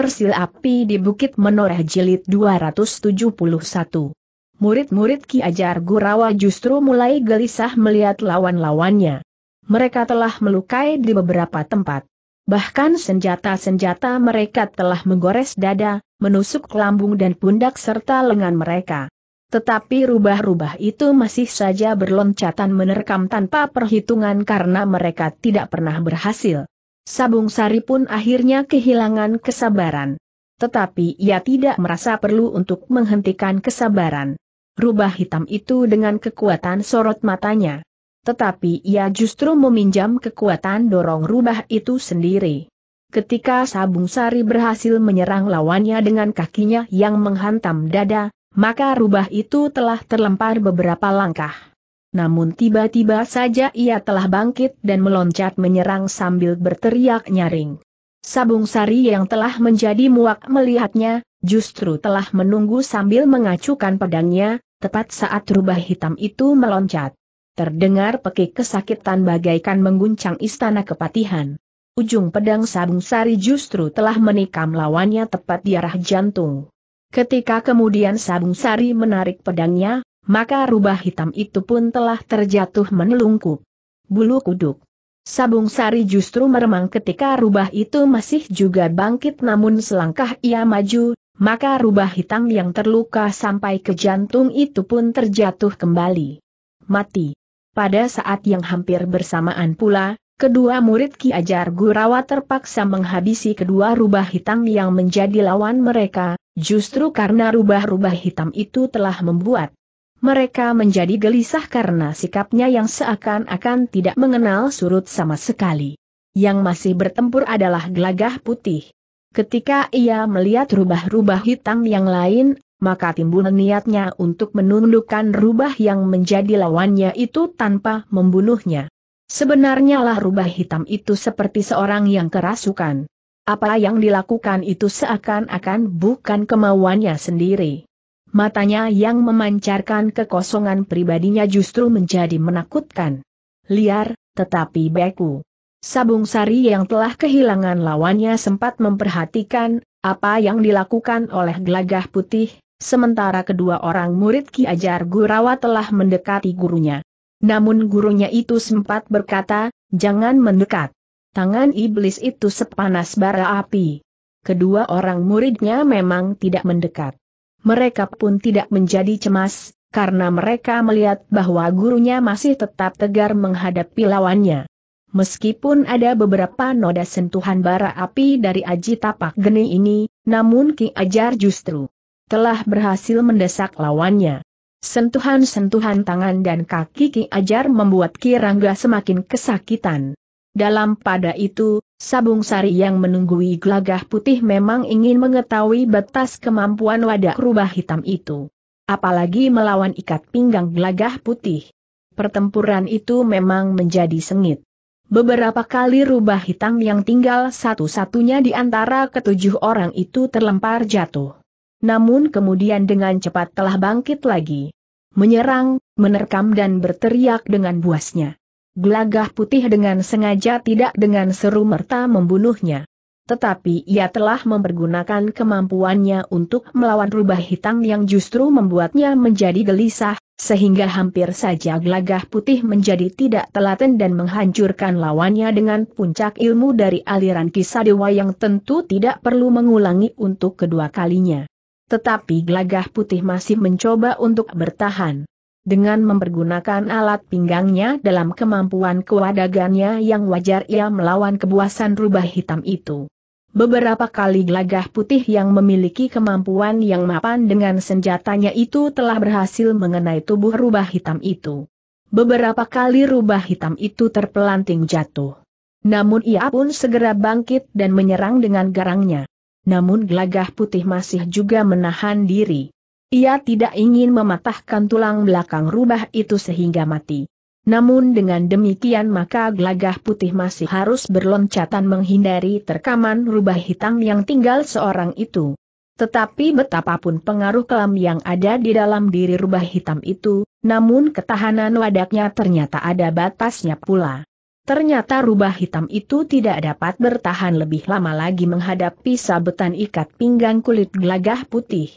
Sil Api di Bukit Menoreh Jilid 271. Murid-murid Ki Ajar Gurawa justru mulai gelisah melihat lawan-lawannya. Mereka telah melukai di beberapa tempat. Bahkan senjata-senjata mereka telah menggores dada, menusuk lambung dan pundak serta lengan mereka. Tetapi rubah-rubah itu masih saja berloncatan menerkam tanpa perhitungan karena mereka tidak pernah berhasil. Sabung Sari pun akhirnya kehilangan kesabaran. Tetapi ia tidak merasa perlu untuk menghentikan kesabaran. Rubah hitam itu dengan kekuatan sorot matanya. Tetapi ia justru meminjam kekuatan dorong rubah itu sendiri. Ketika Sabung Sari berhasil menyerang lawannya dengan kakinya yang menghantam dada, maka rubah itu telah terlempar beberapa langkah. Namun tiba-tiba saja ia telah bangkit dan meloncat menyerang sambil berteriak nyaring. Sabung Sari yang telah menjadi muak melihatnya, justru telah menunggu sambil mengacukan pedangnya, tepat saat rubah hitam itu meloncat. Terdengar pekik kesakitan bagaikan mengguncang istana kepatihan. Ujung pedang Sabung Sari justru telah menikam lawannya tepat di arah jantung. Ketika kemudian Sabung Sari menarik pedangnya, maka rubah hitam itu pun telah terjatuh menelungkup. Bulu kuduk. Sabung Sari justru meremang ketika rubah itu masih juga bangkit namun selangkah ia maju, maka rubah hitam yang terluka sampai ke jantung itu pun terjatuh kembali. Mati. Pada saat yang hampir bersamaan pula, kedua murid Ki Ajar Gurawa terpaksa menghabisi kedua rubah hitam yang menjadi lawan mereka, justru karena rubah-rubah hitam itu telah membuat mereka menjadi gelisah karena sikapnya yang seakan-akan tidak mengenal surut sama sekali. Yang masih bertempur adalah gelagah putih. Ketika ia melihat rubah-rubah hitam yang lain, maka timbul niatnya untuk menundukkan rubah yang menjadi lawannya itu tanpa membunuhnya. Sebenarnya lah rubah hitam itu seperti seorang yang kerasukan. Apa yang dilakukan itu seakan-akan bukan kemauannya sendiri matanya yang memancarkan kekosongan pribadinya justru menjadi menakutkan. Liar, tetapi beku. Sabung Sari yang telah kehilangan lawannya sempat memperhatikan apa yang dilakukan oleh gelagah putih, sementara kedua orang murid Ki Ajar Gurawa telah mendekati gurunya. Namun gurunya itu sempat berkata, jangan mendekat. Tangan iblis itu sepanas bara api. Kedua orang muridnya memang tidak mendekat mereka pun tidak menjadi cemas, karena mereka melihat bahwa gurunya masih tetap tegar menghadapi lawannya. Meskipun ada beberapa noda sentuhan bara api dari Aji Tapak Geni ini, namun Ki Ajar justru telah berhasil mendesak lawannya. Sentuhan-sentuhan tangan dan kaki Ki Ajar membuat Ki Rangga semakin kesakitan. Dalam pada itu, Sabung Sari yang menunggui gelagah putih memang ingin mengetahui batas kemampuan wadah rubah hitam itu. Apalagi melawan ikat pinggang gelagah putih. Pertempuran itu memang menjadi sengit. Beberapa kali rubah hitam yang tinggal satu-satunya di antara ketujuh orang itu terlempar jatuh. Namun kemudian dengan cepat telah bangkit lagi. Menyerang, menerkam dan berteriak dengan buasnya. Gelagah putih dengan sengaja tidak dengan seru merta membunuhnya. Tetapi ia telah mempergunakan kemampuannya untuk melawan rubah hitam yang justru membuatnya menjadi gelisah, sehingga hampir saja gelagah putih menjadi tidak telaten dan menghancurkan lawannya dengan puncak ilmu dari aliran kisah dewa yang tentu tidak perlu mengulangi untuk kedua kalinya. Tetapi gelagah putih masih mencoba untuk bertahan. Dengan mempergunakan alat pinggangnya dalam kemampuan kewadagannya yang wajar ia melawan kebuasan rubah hitam itu. Beberapa kali gelagah putih yang memiliki kemampuan yang mapan dengan senjatanya itu telah berhasil mengenai tubuh rubah hitam itu. Beberapa kali rubah hitam itu terpelanting jatuh. Namun ia pun segera bangkit dan menyerang dengan garangnya. Namun gelagah putih masih juga menahan diri. Ia tidak ingin mematahkan tulang belakang rubah itu sehingga mati. Namun dengan demikian maka gelagah putih masih harus berloncatan menghindari terkaman rubah hitam yang tinggal seorang itu. Tetapi betapapun pengaruh kelam yang ada di dalam diri rubah hitam itu, namun ketahanan wadaknya ternyata ada batasnya pula. Ternyata rubah hitam itu tidak dapat bertahan lebih lama lagi menghadapi sabetan ikat pinggang kulit gelagah putih.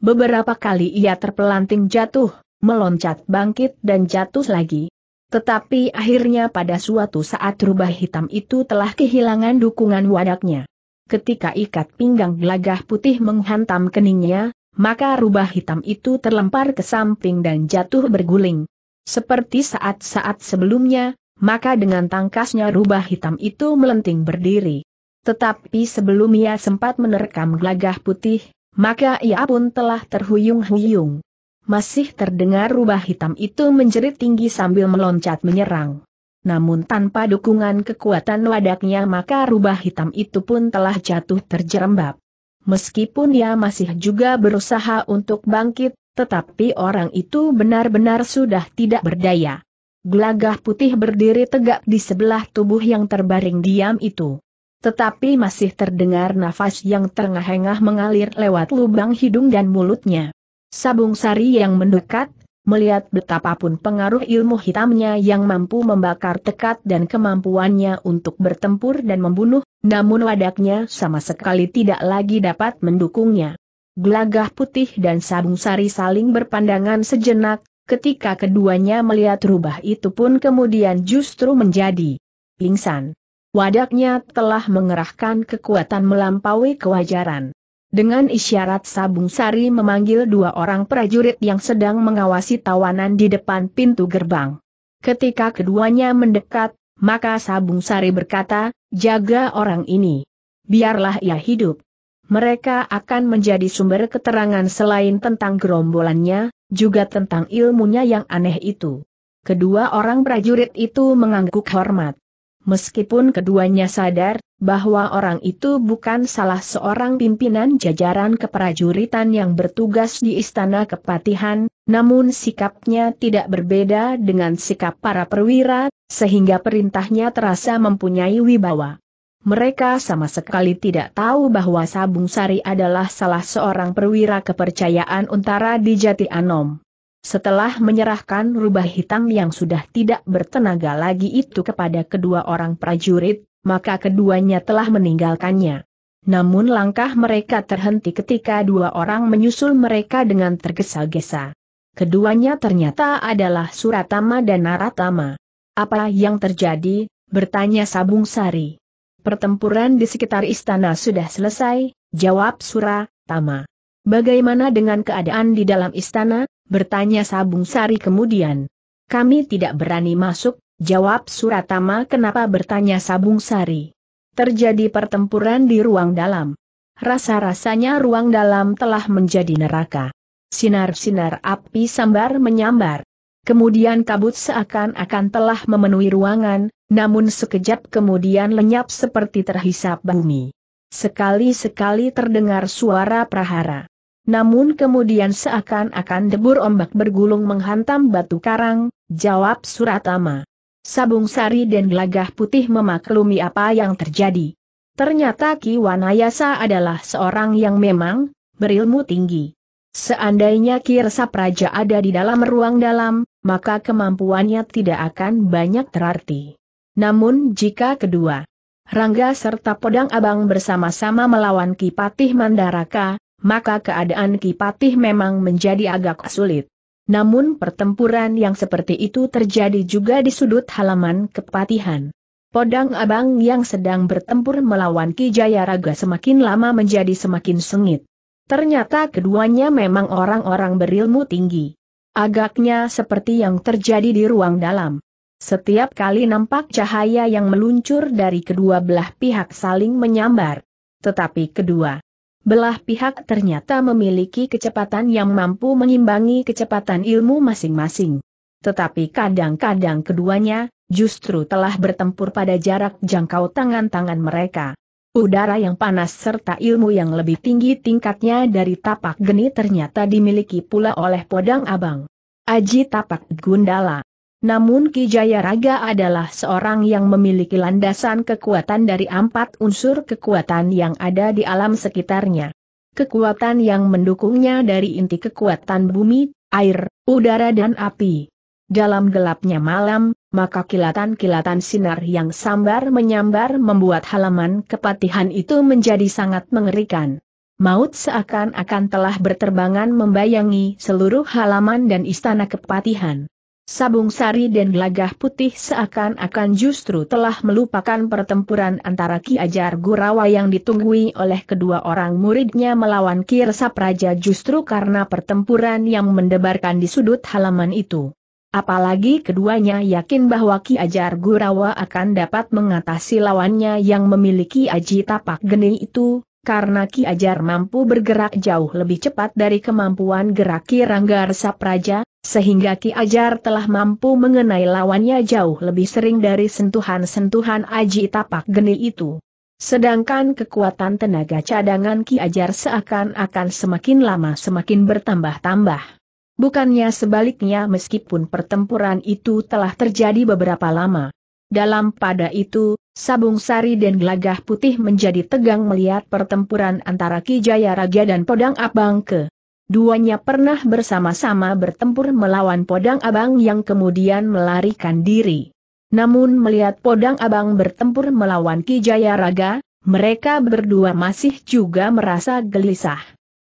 Beberapa kali ia terpelanting jatuh, meloncat bangkit dan jatuh lagi. Tetapi akhirnya pada suatu saat rubah hitam itu telah kehilangan dukungan wadaknya. Ketika ikat pinggang gelagah putih menghantam keningnya, maka rubah hitam itu terlempar ke samping dan jatuh berguling. Seperti saat-saat sebelumnya, maka dengan tangkasnya rubah hitam itu melenting berdiri. Tetapi sebelum ia sempat menerkam gelagah putih, maka ia pun telah terhuyung-huyung. Masih terdengar rubah hitam itu menjerit tinggi sambil meloncat menyerang. Namun tanpa dukungan kekuatan wadaknya maka rubah hitam itu pun telah jatuh terjerembab. Meskipun ia masih juga berusaha untuk bangkit, tetapi orang itu benar-benar sudah tidak berdaya. Gelagah putih berdiri tegak di sebelah tubuh yang terbaring diam itu. Tetapi masih terdengar nafas yang terengah-engah mengalir lewat lubang hidung dan mulutnya. Sabung Sari yang mendekat, melihat betapapun pengaruh ilmu hitamnya yang mampu membakar tekad dan kemampuannya untuk bertempur dan membunuh, namun wadaknya sama sekali tidak lagi dapat mendukungnya. Gelagah putih dan sabung sari saling berpandangan sejenak, ketika keduanya melihat rubah itu pun kemudian justru menjadi pingsan. Wadaknya telah mengerahkan kekuatan melampaui kewajaran. Dengan isyarat Sabung Sari memanggil dua orang prajurit yang sedang mengawasi tawanan di depan pintu gerbang. Ketika keduanya mendekat, maka Sabung Sari berkata, jaga orang ini. Biarlah ia hidup. Mereka akan menjadi sumber keterangan selain tentang gerombolannya, juga tentang ilmunya yang aneh itu. Kedua orang prajurit itu mengangguk hormat meskipun keduanya sadar bahwa orang itu bukan salah seorang pimpinan jajaran keprajuritan yang bertugas di Istana Kepatihan, namun sikapnya tidak berbeda dengan sikap para perwira, sehingga perintahnya terasa mempunyai wibawa. Mereka sama sekali tidak tahu bahwa Sabung Sari adalah salah seorang perwira kepercayaan Untara di Jati Anom. Setelah menyerahkan rubah hitam yang sudah tidak bertenaga lagi itu kepada kedua orang prajurit, maka keduanya telah meninggalkannya. Namun langkah mereka terhenti ketika dua orang menyusul mereka dengan tergesa-gesa. Keduanya ternyata adalah Suratama dan Naratama. Apa yang terjadi? bertanya Sabung Sari. Pertempuran di sekitar istana sudah selesai, jawab Suratama. Bagaimana dengan keadaan di dalam istana? Bertanya Sabung Sari kemudian. Kami tidak berani masuk, jawab Suratama kenapa bertanya Sabung Sari. Terjadi pertempuran di ruang dalam. Rasa-rasanya ruang dalam telah menjadi neraka. Sinar-sinar api sambar menyambar. Kemudian kabut seakan-akan telah memenuhi ruangan, namun sekejap kemudian lenyap seperti terhisap bumi. Sekali-sekali terdengar suara prahara. Namun kemudian seakan-akan debur ombak bergulung menghantam batu karang, jawab Suratama. Sabung Sari dan Gelagah Putih memaklumi apa yang terjadi. Ternyata Ki Wanayasa adalah seorang yang memang berilmu tinggi. Seandainya Ki Resap Raja ada di dalam ruang dalam, maka kemampuannya tidak akan banyak terarti. Namun jika kedua Rangga serta Podang Abang bersama-sama melawan Ki Patih Mandaraka, maka keadaan Kipatih memang menjadi agak sulit. Namun pertempuran yang seperti itu terjadi juga di sudut halaman kepatihan. Podang Abang yang sedang bertempur melawan Ki Jayaraga semakin lama menjadi semakin sengit. Ternyata keduanya memang orang-orang berilmu tinggi. Agaknya seperti yang terjadi di ruang dalam. Setiap kali nampak cahaya yang meluncur dari kedua belah pihak saling menyambar. Tetapi kedua Belah pihak ternyata memiliki kecepatan yang mampu mengimbangi kecepatan ilmu masing-masing. Tetapi kadang-kadang keduanya, justru telah bertempur pada jarak jangkau tangan-tangan mereka. Udara yang panas serta ilmu yang lebih tinggi tingkatnya dari tapak geni ternyata dimiliki pula oleh podang abang. Aji tapak Gundala. Namun Ki Jayaraga adalah seorang yang memiliki landasan kekuatan dari empat unsur kekuatan yang ada di alam sekitarnya. Kekuatan yang mendukungnya dari inti kekuatan bumi, air, udara dan api. Dalam gelapnya malam, maka kilatan-kilatan sinar yang sambar menyambar membuat halaman kepatihan itu menjadi sangat mengerikan. Maut seakan-akan telah berterbangan membayangi seluruh halaman dan istana kepatihan. Sabung Sari dan Gelagah Putih seakan-akan justru telah melupakan pertempuran antara Ki Ajar Gurawa yang ditunggui oleh kedua orang muridnya melawan Ki Resap Raja justru karena pertempuran yang mendebarkan di sudut halaman itu. Apalagi keduanya yakin bahwa Ki Ajar Gurawa akan dapat mengatasi lawannya yang memiliki aji tapak geni itu, karena Ki Ajar mampu bergerak jauh lebih cepat dari kemampuan gerak Ki Rangga Sapraja, sehingga Ki Ajar telah mampu mengenai lawannya jauh lebih sering dari sentuhan-sentuhan Aji Tapak Geni itu. Sedangkan kekuatan tenaga cadangan Ki Ajar seakan-akan semakin lama semakin bertambah-tambah. Bukannya sebaliknya meskipun pertempuran itu telah terjadi beberapa lama. Dalam pada itu, Sabung Sari dan Gelagah Putih menjadi tegang melihat pertempuran antara Ki Jaya Raja dan Podang Abang ke. Duanya pernah bersama-sama bertempur melawan Podang Abang yang kemudian melarikan diri. Namun melihat Podang Abang bertempur melawan Ki Jaya Raga, mereka berdua masih juga merasa gelisah.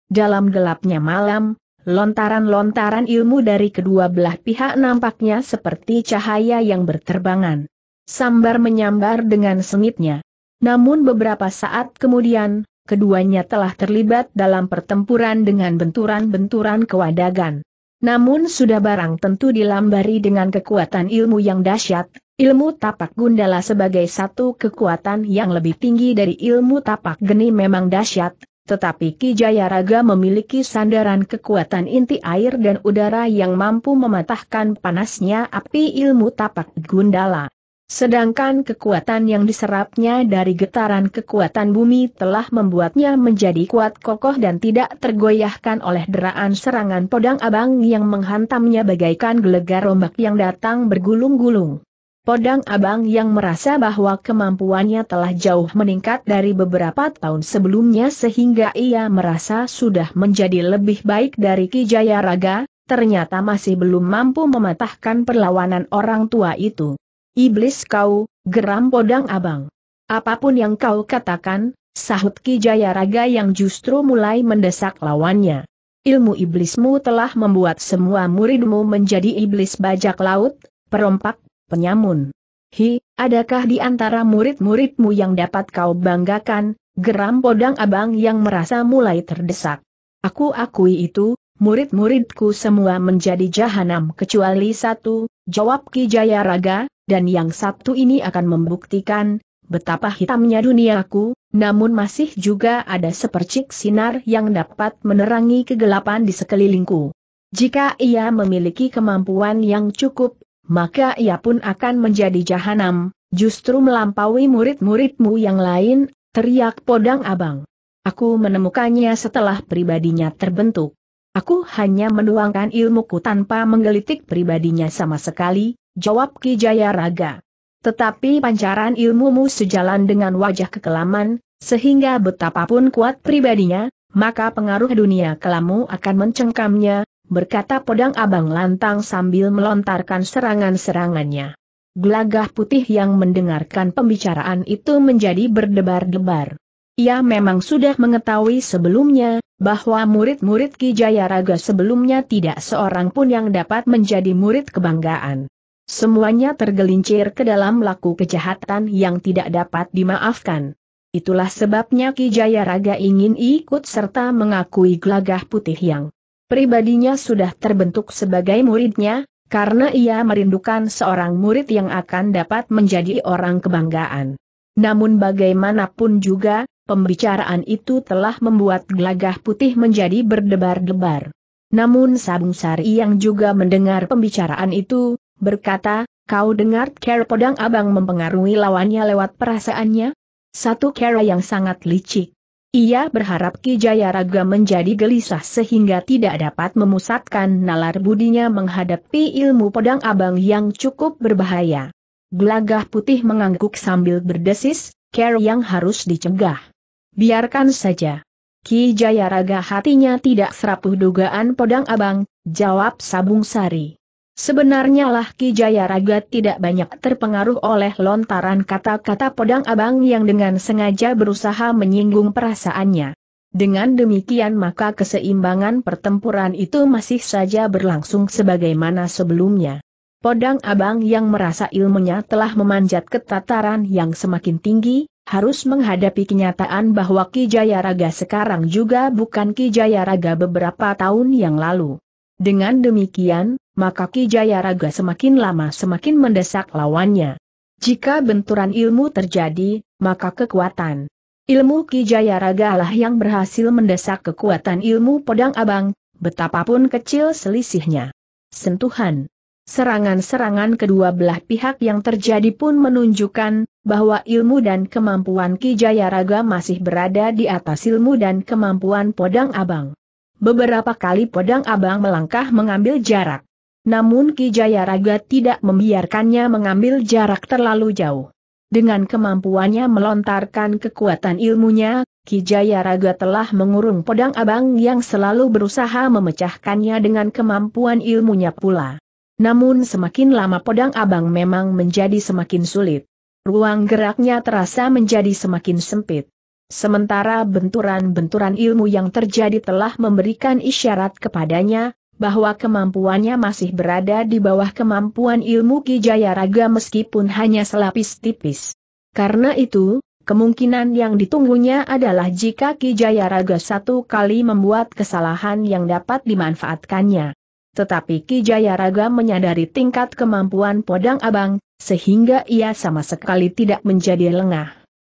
Dalam gelapnya malam, lontaran-lontaran ilmu dari kedua belah pihak nampaknya seperti cahaya yang berterbangan sambar menyambar dengan sengitnya. Namun beberapa saat kemudian, keduanya telah terlibat dalam pertempuran dengan benturan-benturan kewadagan. Namun sudah barang tentu dilambari dengan kekuatan ilmu yang dahsyat, ilmu tapak gundala sebagai satu kekuatan yang lebih tinggi dari ilmu tapak geni memang dahsyat, tetapi Ki Jayaraga memiliki sandaran kekuatan inti air dan udara yang mampu mematahkan panasnya api ilmu tapak gundala. Sedangkan kekuatan yang diserapnya dari getaran kekuatan bumi telah membuatnya menjadi kuat kokoh dan tidak tergoyahkan oleh deraan serangan podang abang yang menghantamnya bagaikan gelegar ombak yang datang bergulung-gulung. Podang abang yang merasa bahwa kemampuannya telah jauh meningkat dari beberapa tahun sebelumnya sehingga ia merasa sudah menjadi lebih baik dari Kijaya Raga, ternyata masih belum mampu mematahkan perlawanan orang tua itu. Iblis kau, geram podang abang. Apapun yang kau katakan, sahut Ki Jayaraga yang justru mulai mendesak lawannya. Ilmu iblismu telah membuat semua muridmu menjadi iblis bajak laut, perompak, penyamun. Hi, adakah di antara murid-muridmu yang dapat kau banggakan, geram podang abang yang merasa mulai terdesak. Aku akui itu, murid-muridku semua menjadi jahanam kecuali satu, Jawab Ki Jaya Raga, dan yang satu ini akan membuktikan, betapa hitamnya duniaku, namun masih juga ada sepercik sinar yang dapat menerangi kegelapan di sekelilingku. Jika ia memiliki kemampuan yang cukup, maka ia pun akan menjadi jahanam, justru melampaui murid-muridmu yang lain, teriak podang abang. Aku menemukannya setelah pribadinya terbentuk. Aku hanya menuangkan ilmuku tanpa menggelitik pribadinya sama sekali, jawab Ki Jaya Raga. Tetapi pancaran ilmumu sejalan dengan wajah kekelaman, sehingga betapapun kuat pribadinya, maka pengaruh dunia kelamu akan mencengkamnya, berkata Podang abang lantang sambil melontarkan serangan-serangannya. Gelagah putih yang mendengarkan pembicaraan itu menjadi berdebar-debar. Ia memang sudah mengetahui sebelumnya, bahwa murid-murid Ki Jayaraga sebelumnya tidak seorang pun yang dapat menjadi murid kebanggaan. Semuanya tergelincir ke dalam laku kejahatan yang tidak dapat dimaafkan. Itulah sebabnya Ki Jayaraga ingin ikut serta mengakui gelagah putih yang pribadinya sudah terbentuk sebagai muridnya, karena ia merindukan seorang murid yang akan dapat menjadi orang kebanggaan. Namun bagaimanapun juga, Pembicaraan itu telah membuat gelagah putih menjadi berdebar-debar. Namun Sabung Sari yang juga mendengar pembicaraan itu, berkata, kau dengar Kera Podang Abang mempengaruhi lawannya lewat perasaannya? Satu Kera yang sangat licik. Ia berharap Ki Raga menjadi gelisah sehingga tidak dapat memusatkan nalar budinya menghadapi ilmu Podang abang yang cukup berbahaya. Gelagah putih mengangguk sambil berdesis, Care yang harus dicegah. Biarkan saja. Ki Jayaraga hatinya tidak serapuh dugaan podang abang, jawab Sabung Sari. Sebenarnya lah Ki Jayaraga tidak banyak terpengaruh oleh lontaran kata-kata podang abang yang dengan sengaja berusaha menyinggung perasaannya. Dengan demikian maka keseimbangan pertempuran itu masih saja berlangsung sebagaimana sebelumnya. Podang abang yang merasa ilmunya telah memanjat ke tataran yang semakin tinggi, harus menghadapi kenyataan bahwa Ki Jayaraga sekarang juga bukan Ki Jayaraga beberapa tahun yang lalu. Dengan demikian, maka Ki Jayaraga semakin lama semakin mendesak lawannya. Jika benturan ilmu terjadi, maka kekuatan ilmu Ki Jayaraga lah yang berhasil mendesak kekuatan ilmu pedang abang, betapapun kecil selisihnya. Sentuhan Serangan-serangan kedua belah pihak yang terjadi pun menunjukkan bahwa ilmu dan kemampuan Kijaya Raga masih berada di atas ilmu dan kemampuan Podang Abang. Beberapa kali Podang Abang melangkah mengambil jarak. Namun Kijaya Raga tidak membiarkannya mengambil jarak terlalu jauh. Dengan kemampuannya melontarkan kekuatan ilmunya, Kijaya Raga telah mengurung Podang Abang yang selalu berusaha memecahkannya dengan kemampuan ilmunya pula. Namun semakin lama Podang Abang memang menjadi semakin sulit. Ruang geraknya terasa menjadi semakin sempit. Sementara benturan-benturan ilmu yang terjadi telah memberikan isyarat kepadanya, bahwa kemampuannya masih berada di bawah kemampuan ilmu Kijaya Raga meskipun hanya selapis tipis. Karena itu, kemungkinan yang ditunggunya adalah jika Kijaya Raga satu kali membuat kesalahan yang dapat dimanfaatkannya. Tetapi Kijaya Raga menyadari tingkat kemampuan Podang Abang, sehingga ia sama sekali tidak menjadi lengah.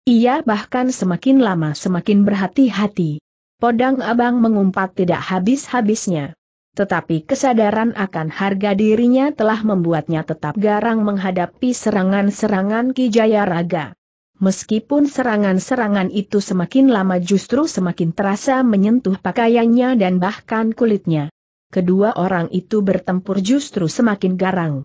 Ia bahkan semakin lama semakin berhati-hati. Podang abang mengumpat tidak habis-habisnya. Tetapi kesadaran akan harga dirinya telah membuatnya tetap garang menghadapi serangan-serangan Kijaya Raga. Meskipun serangan-serangan itu semakin lama justru semakin terasa menyentuh pakaiannya dan bahkan kulitnya. Kedua orang itu bertempur justru semakin garang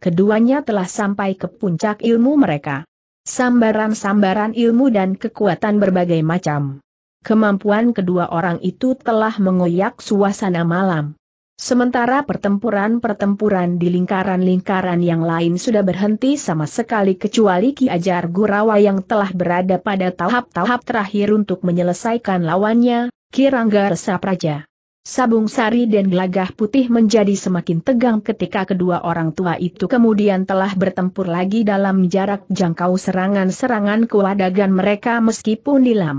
keduanya telah sampai ke puncak ilmu mereka. Sambaran-sambaran ilmu dan kekuatan berbagai macam. Kemampuan kedua orang itu telah mengoyak suasana malam. Sementara pertempuran-pertempuran di lingkaran-lingkaran yang lain sudah berhenti sama sekali kecuali Ki Ajar Gurawa yang telah berada pada tahap-tahap terakhir untuk menyelesaikan lawannya, Kirangga Resapraja. Sabung Sari dan Gelagah Putih menjadi semakin tegang ketika kedua orang tua itu kemudian telah bertempur lagi dalam jarak jangkau serangan-serangan kewadagan mereka meskipun dilam.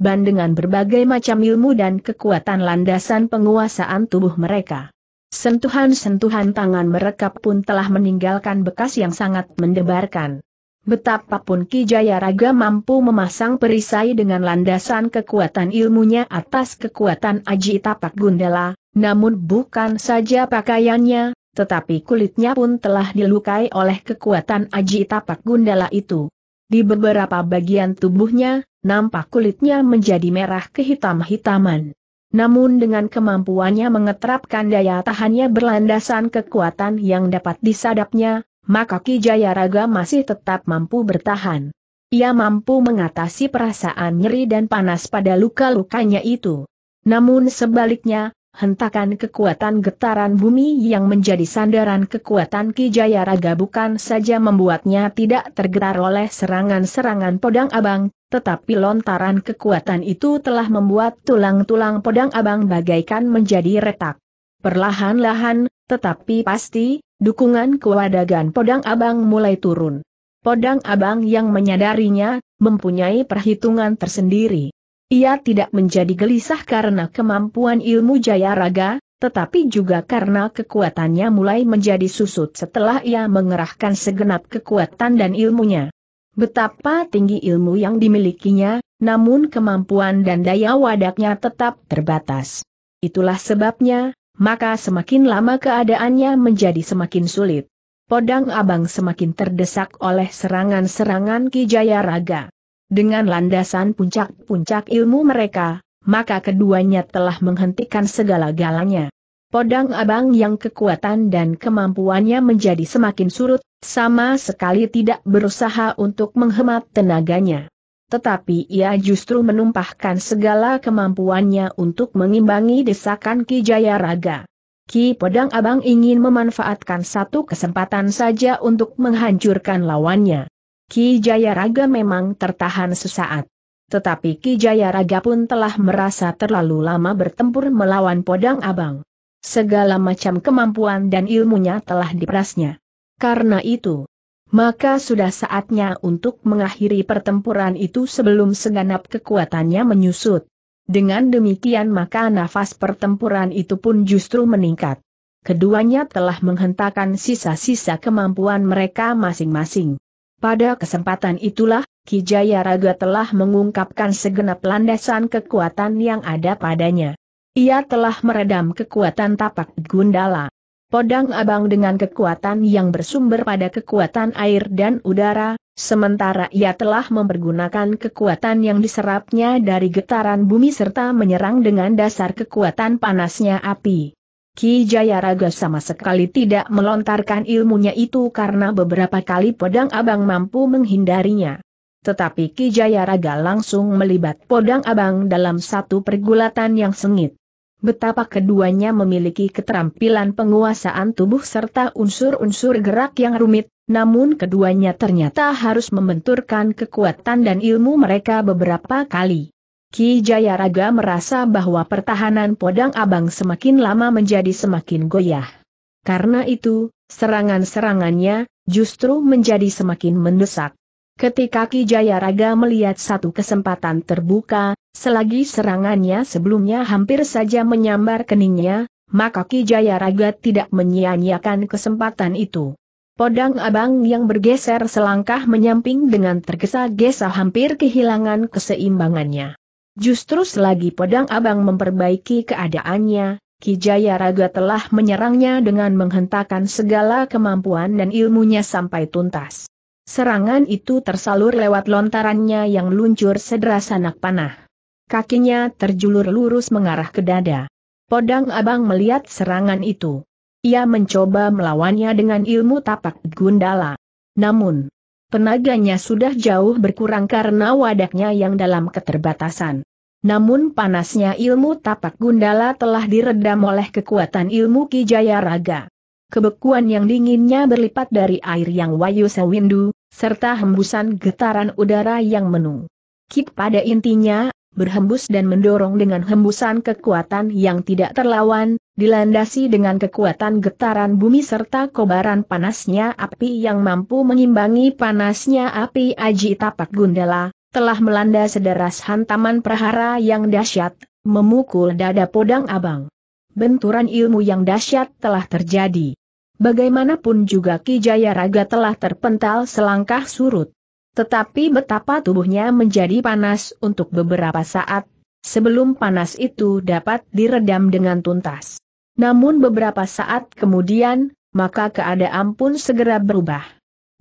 Ban dengan berbagai macam ilmu dan kekuatan landasan penguasaan tubuh mereka. Sentuhan-sentuhan tangan mereka pun telah meninggalkan bekas yang sangat mendebarkan. Betapapun Ki Jayaraga mampu memasang perisai dengan landasan kekuatan ilmunya atas kekuatan Aji Tapak Gundala, namun bukan saja pakaiannya, tetapi kulitnya pun telah dilukai oleh kekuatan Aji Tapak Gundala itu. Di beberapa bagian tubuhnya, nampak kulitnya menjadi merah kehitam-hitaman. Namun dengan kemampuannya mengetrapkan daya tahannya berlandasan kekuatan yang dapat disadapnya, maka Ki Jayaraga masih tetap mampu bertahan. Ia mampu mengatasi perasaan nyeri dan panas pada luka-lukanya itu. Namun sebaliknya, hentakan kekuatan getaran bumi yang menjadi sandaran kekuatan Ki Jayaraga bukan saja membuatnya tidak tergetar oleh serangan-serangan podang abang, tetapi lontaran kekuatan itu telah membuat tulang-tulang podang abang bagaikan menjadi retak. Perlahan-lahan, tetapi pasti, dukungan kewadagan Podang Abang mulai turun. Podang Abang yang menyadarinya, mempunyai perhitungan tersendiri. Ia tidak menjadi gelisah karena kemampuan ilmu jaya raga, tetapi juga karena kekuatannya mulai menjadi susut setelah ia mengerahkan segenap kekuatan dan ilmunya. Betapa tinggi ilmu yang dimilikinya, namun kemampuan dan daya wadaknya tetap terbatas. Itulah sebabnya, maka semakin lama keadaannya menjadi semakin sulit. Podang Abang semakin terdesak oleh serangan-serangan Kijaya Raga. Dengan landasan puncak-puncak ilmu mereka, maka keduanya telah menghentikan segala galanya. Podang Abang yang kekuatan dan kemampuannya menjadi semakin surut, sama sekali tidak berusaha untuk menghemat tenaganya tetapi ia justru menumpahkan segala kemampuannya untuk mengimbangi desakan Ki Jaya Raga. Ki Pedang Abang ingin memanfaatkan satu kesempatan saja untuk menghancurkan lawannya. Ki Jaya Raga memang tertahan sesaat. Tetapi Ki Jaya Raga pun telah merasa terlalu lama bertempur melawan Podang Abang. Segala macam kemampuan dan ilmunya telah diperasnya. Karena itu, maka sudah saatnya untuk mengakhiri pertempuran itu sebelum segenap kekuatannya menyusut. Dengan demikian maka nafas pertempuran itu pun justru meningkat. Keduanya telah menghentakkan sisa-sisa kemampuan mereka masing-masing. Pada kesempatan itulah, Kijaya Raga telah mengungkapkan segenap landasan kekuatan yang ada padanya. Ia telah meredam kekuatan tapak Gundala. Podang Abang dengan kekuatan yang bersumber pada kekuatan air dan udara, sementara ia telah mempergunakan kekuatan yang diserapnya dari getaran bumi serta menyerang dengan dasar kekuatan panasnya api. Ki Jayaraga sama sekali tidak melontarkan ilmunya itu karena beberapa kali Podang Abang mampu menghindarinya. Tetapi Ki Jayaraga langsung melibat Podang Abang dalam satu pergulatan yang sengit betapa keduanya memiliki keterampilan penguasaan tubuh serta unsur-unsur gerak yang rumit, namun keduanya ternyata harus membenturkan kekuatan dan ilmu mereka beberapa kali. Ki Jayaraga merasa bahwa pertahanan Podang Abang semakin lama menjadi semakin goyah. Karena itu, serangan-serangannya justru menjadi semakin mendesak. Ketika Ki Jayaraga melihat satu kesempatan terbuka, Selagi serangannya sebelumnya hampir saja menyambar keningnya, maka Ki Jayaraga tidak menyia-nyiakan kesempatan itu. Podang abang yang bergeser selangkah menyamping dengan tergesa-gesa hampir kehilangan keseimbangannya. Justru selagi podang abang memperbaiki keadaannya, Ki Jayaraga telah menyerangnya dengan menghentakkan segala kemampuan dan ilmunya sampai tuntas. Serangan itu tersalur lewat lontarannya yang luncur sederas anak panah kakinya terjulur lurus mengarah ke dada. Podang abang melihat serangan itu. Ia mencoba melawannya dengan ilmu tapak gundala. Namun, tenaganya sudah jauh berkurang karena wadaknya yang dalam keterbatasan. Namun panasnya ilmu tapak gundala telah diredam oleh kekuatan ilmu Kijaya Raga. Kebekuan yang dinginnya berlipat dari air yang wayu sewindu, serta hembusan getaran udara yang menu. Kip pada intinya, berhembus dan mendorong dengan hembusan kekuatan yang tidak terlawan, dilandasi dengan kekuatan getaran bumi serta kobaran panasnya api yang mampu mengimbangi panasnya api Aji Tapak Gundala, telah melanda sederas hantaman prahara yang dahsyat, memukul dada podang abang. Benturan ilmu yang dahsyat telah terjadi. Bagaimanapun juga Ki Jaya Raga telah terpental selangkah surut. Tetapi betapa tubuhnya menjadi panas untuk beberapa saat, sebelum panas itu dapat diredam dengan tuntas. Namun beberapa saat kemudian, maka keadaan pun segera berubah.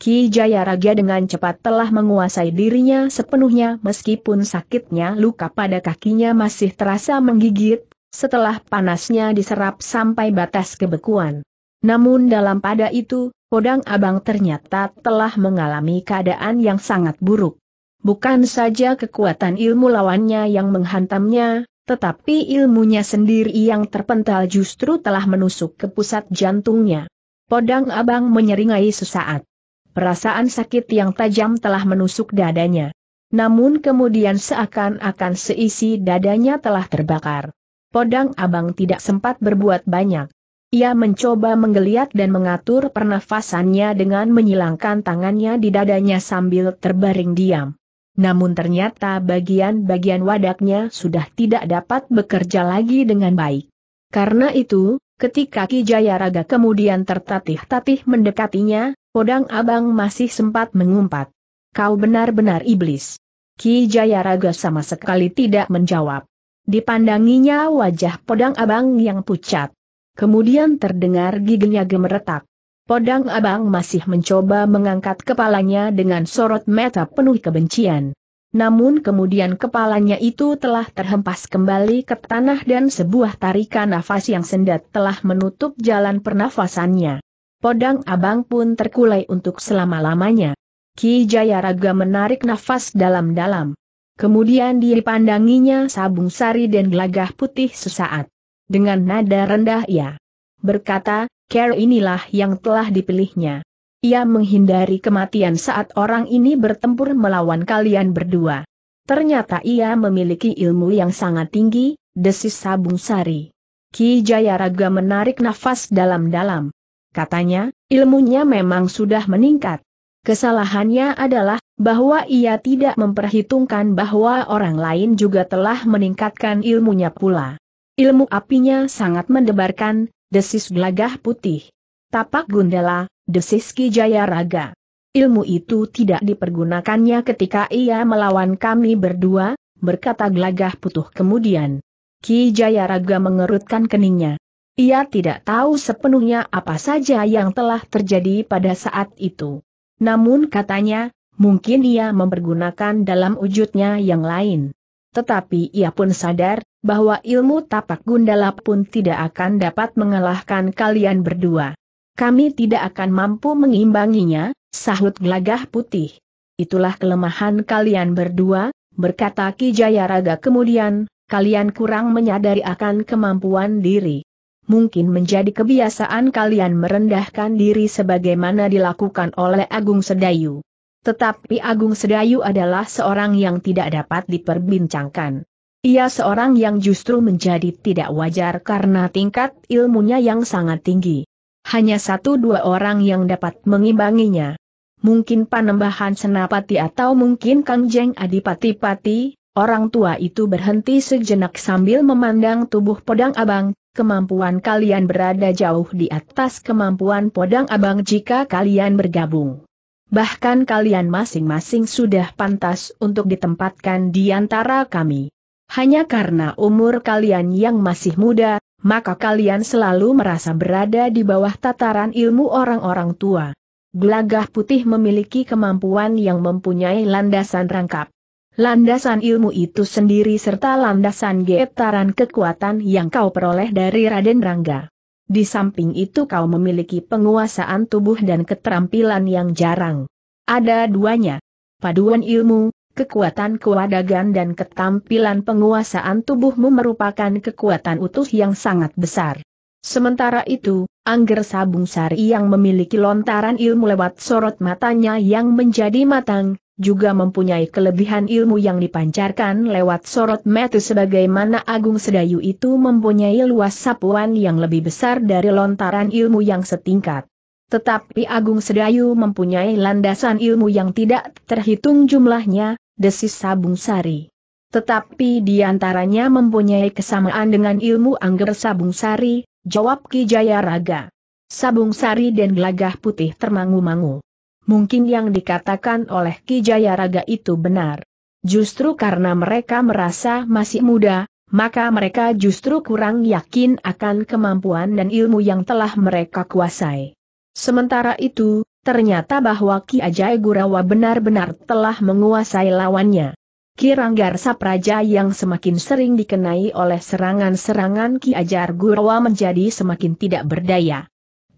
Ki Jaya Raja dengan cepat telah menguasai dirinya sepenuhnya meskipun sakitnya luka pada kakinya masih terasa menggigit, setelah panasnya diserap sampai batas kebekuan. Namun dalam pada itu, Podang Abang ternyata telah mengalami keadaan yang sangat buruk. Bukan saja kekuatan ilmu lawannya yang menghantamnya, tetapi ilmunya sendiri yang terpental justru telah menusuk ke pusat jantungnya. Podang Abang menyeringai sesaat. Perasaan sakit yang tajam telah menusuk dadanya. Namun kemudian seakan-akan seisi dadanya telah terbakar. Podang Abang tidak sempat berbuat banyak. Ia mencoba menggeliat dan mengatur pernafasannya dengan menyilangkan tangannya di dadanya sambil terbaring diam. Namun ternyata bagian-bagian wadaknya sudah tidak dapat bekerja lagi dengan baik. Karena itu, ketika Ki Jayaraga kemudian tertatih-tatih mendekatinya, Podang Abang masih sempat mengumpat. Kau benar-benar iblis. Ki Jayaraga sama sekali tidak menjawab. Dipandanginya wajah Podang Abang yang pucat. Kemudian terdengar giginya gemeretak. Podang abang masih mencoba mengangkat kepalanya dengan sorot mata penuh kebencian. Namun kemudian kepalanya itu telah terhempas kembali ke tanah dan sebuah tarikan nafas yang sendat telah menutup jalan pernafasannya. Podang abang pun terkulai untuk selama-lamanya. Ki Jayaraga menarik nafas dalam-dalam. Kemudian dipandanginya sabung sari dan gelagah putih sesaat dengan nada rendah ia berkata, Care inilah yang telah dipilihnya. Ia menghindari kematian saat orang ini bertempur melawan kalian berdua. Ternyata ia memiliki ilmu yang sangat tinggi, desis Sabung Sari. Ki Jayaraga menarik nafas dalam-dalam. Katanya, ilmunya memang sudah meningkat. Kesalahannya adalah, bahwa ia tidak memperhitungkan bahwa orang lain juga telah meningkatkan ilmunya pula. Ilmu apinya sangat mendebarkan, desis gelagah putih. Tapak gundala, desis Ki Jaya Raga. Ilmu itu tidak dipergunakannya ketika ia melawan kami berdua, berkata gelagah putuh kemudian. Ki Jaya Raga mengerutkan keningnya. Ia tidak tahu sepenuhnya apa saja yang telah terjadi pada saat itu. Namun katanya, mungkin ia mempergunakan dalam wujudnya yang lain. Tetapi ia pun sadar, bahwa ilmu tapak gundala pun tidak akan dapat mengalahkan kalian berdua. Kami tidak akan mampu mengimbanginya, sahut gelagah putih. Itulah kelemahan kalian berdua, berkata Ki Raga kemudian, kalian kurang menyadari akan kemampuan diri. Mungkin menjadi kebiasaan kalian merendahkan diri sebagaimana dilakukan oleh Agung Sedayu. Tetapi Agung Sedayu adalah seorang yang tidak dapat diperbincangkan. Ia seorang yang justru menjadi tidak wajar karena tingkat ilmunya yang sangat tinggi. Hanya satu dua orang yang dapat mengimbanginya. Mungkin panembahan senapati atau mungkin Kang Jeng Adipati-Pati, orang tua itu berhenti sejenak sambil memandang tubuh podang abang, kemampuan kalian berada jauh di atas kemampuan podang abang jika kalian bergabung. Bahkan kalian masing-masing sudah pantas untuk ditempatkan di antara kami. Hanya karena umur kalian yang masih muda, maka kalian selalu merasa berada di bawah tataran ilmu orang-orang tua. Gelagah putih memiliki kemampuan yang mempunyai landasan rangkap. Landasan ilmu itu sendiri serta landasan getaran kekuatan yang kau peroleh dari Raden Rangga. Di samping itu kau memiliki penguasaan tubuh dan keterampilan yang jarang. Ada duanya. Paduan ilmu, Kekuatan kewadagan dan ketampilan penguasaan tubuhmu merupakan kekuatan utuh yang sangat besar. Sementara itu, Angger Sabung Sari yang memiliki lontaran ilmu lewat sorot matanya yang menjadi matang, juga mempunyai kelebihan ilmu yang dipancarkan lewat sorot mata sebagaimana Agung Sedayu itu mempunyai luas sapuan yang lebih besar dari lontaran ilmu yang setingkat. Tetapi Agung Sedayu mempunyai landasan ilmu yang tidak terhitung jumlahnya, desis Sabung Sari. Tetapi di antaranya mempunyai kesamaan dengan ilmu Angger Sabung Sari, jawab Ki Jaya Raga. Sabung Sari dan gelagah putih termangu-mangu. Mungkin yang dikatakan oleh Ki Jaya Raga itu benar. Justru karena mereka merasa masih muda, maka mereka justru kurang yakin akan kemampuan dan ilmu yang telah mereka kuasai. Sementara itu, Ternyata bahwa Ki Ajay Gurawa benar-benar telah menguasai lawannya. Ki Ranggar Sapraja yang semakin sering dikenai oleh serangan-serangan Ki Ajar Gurawa menjadi semakin tidak berdaya.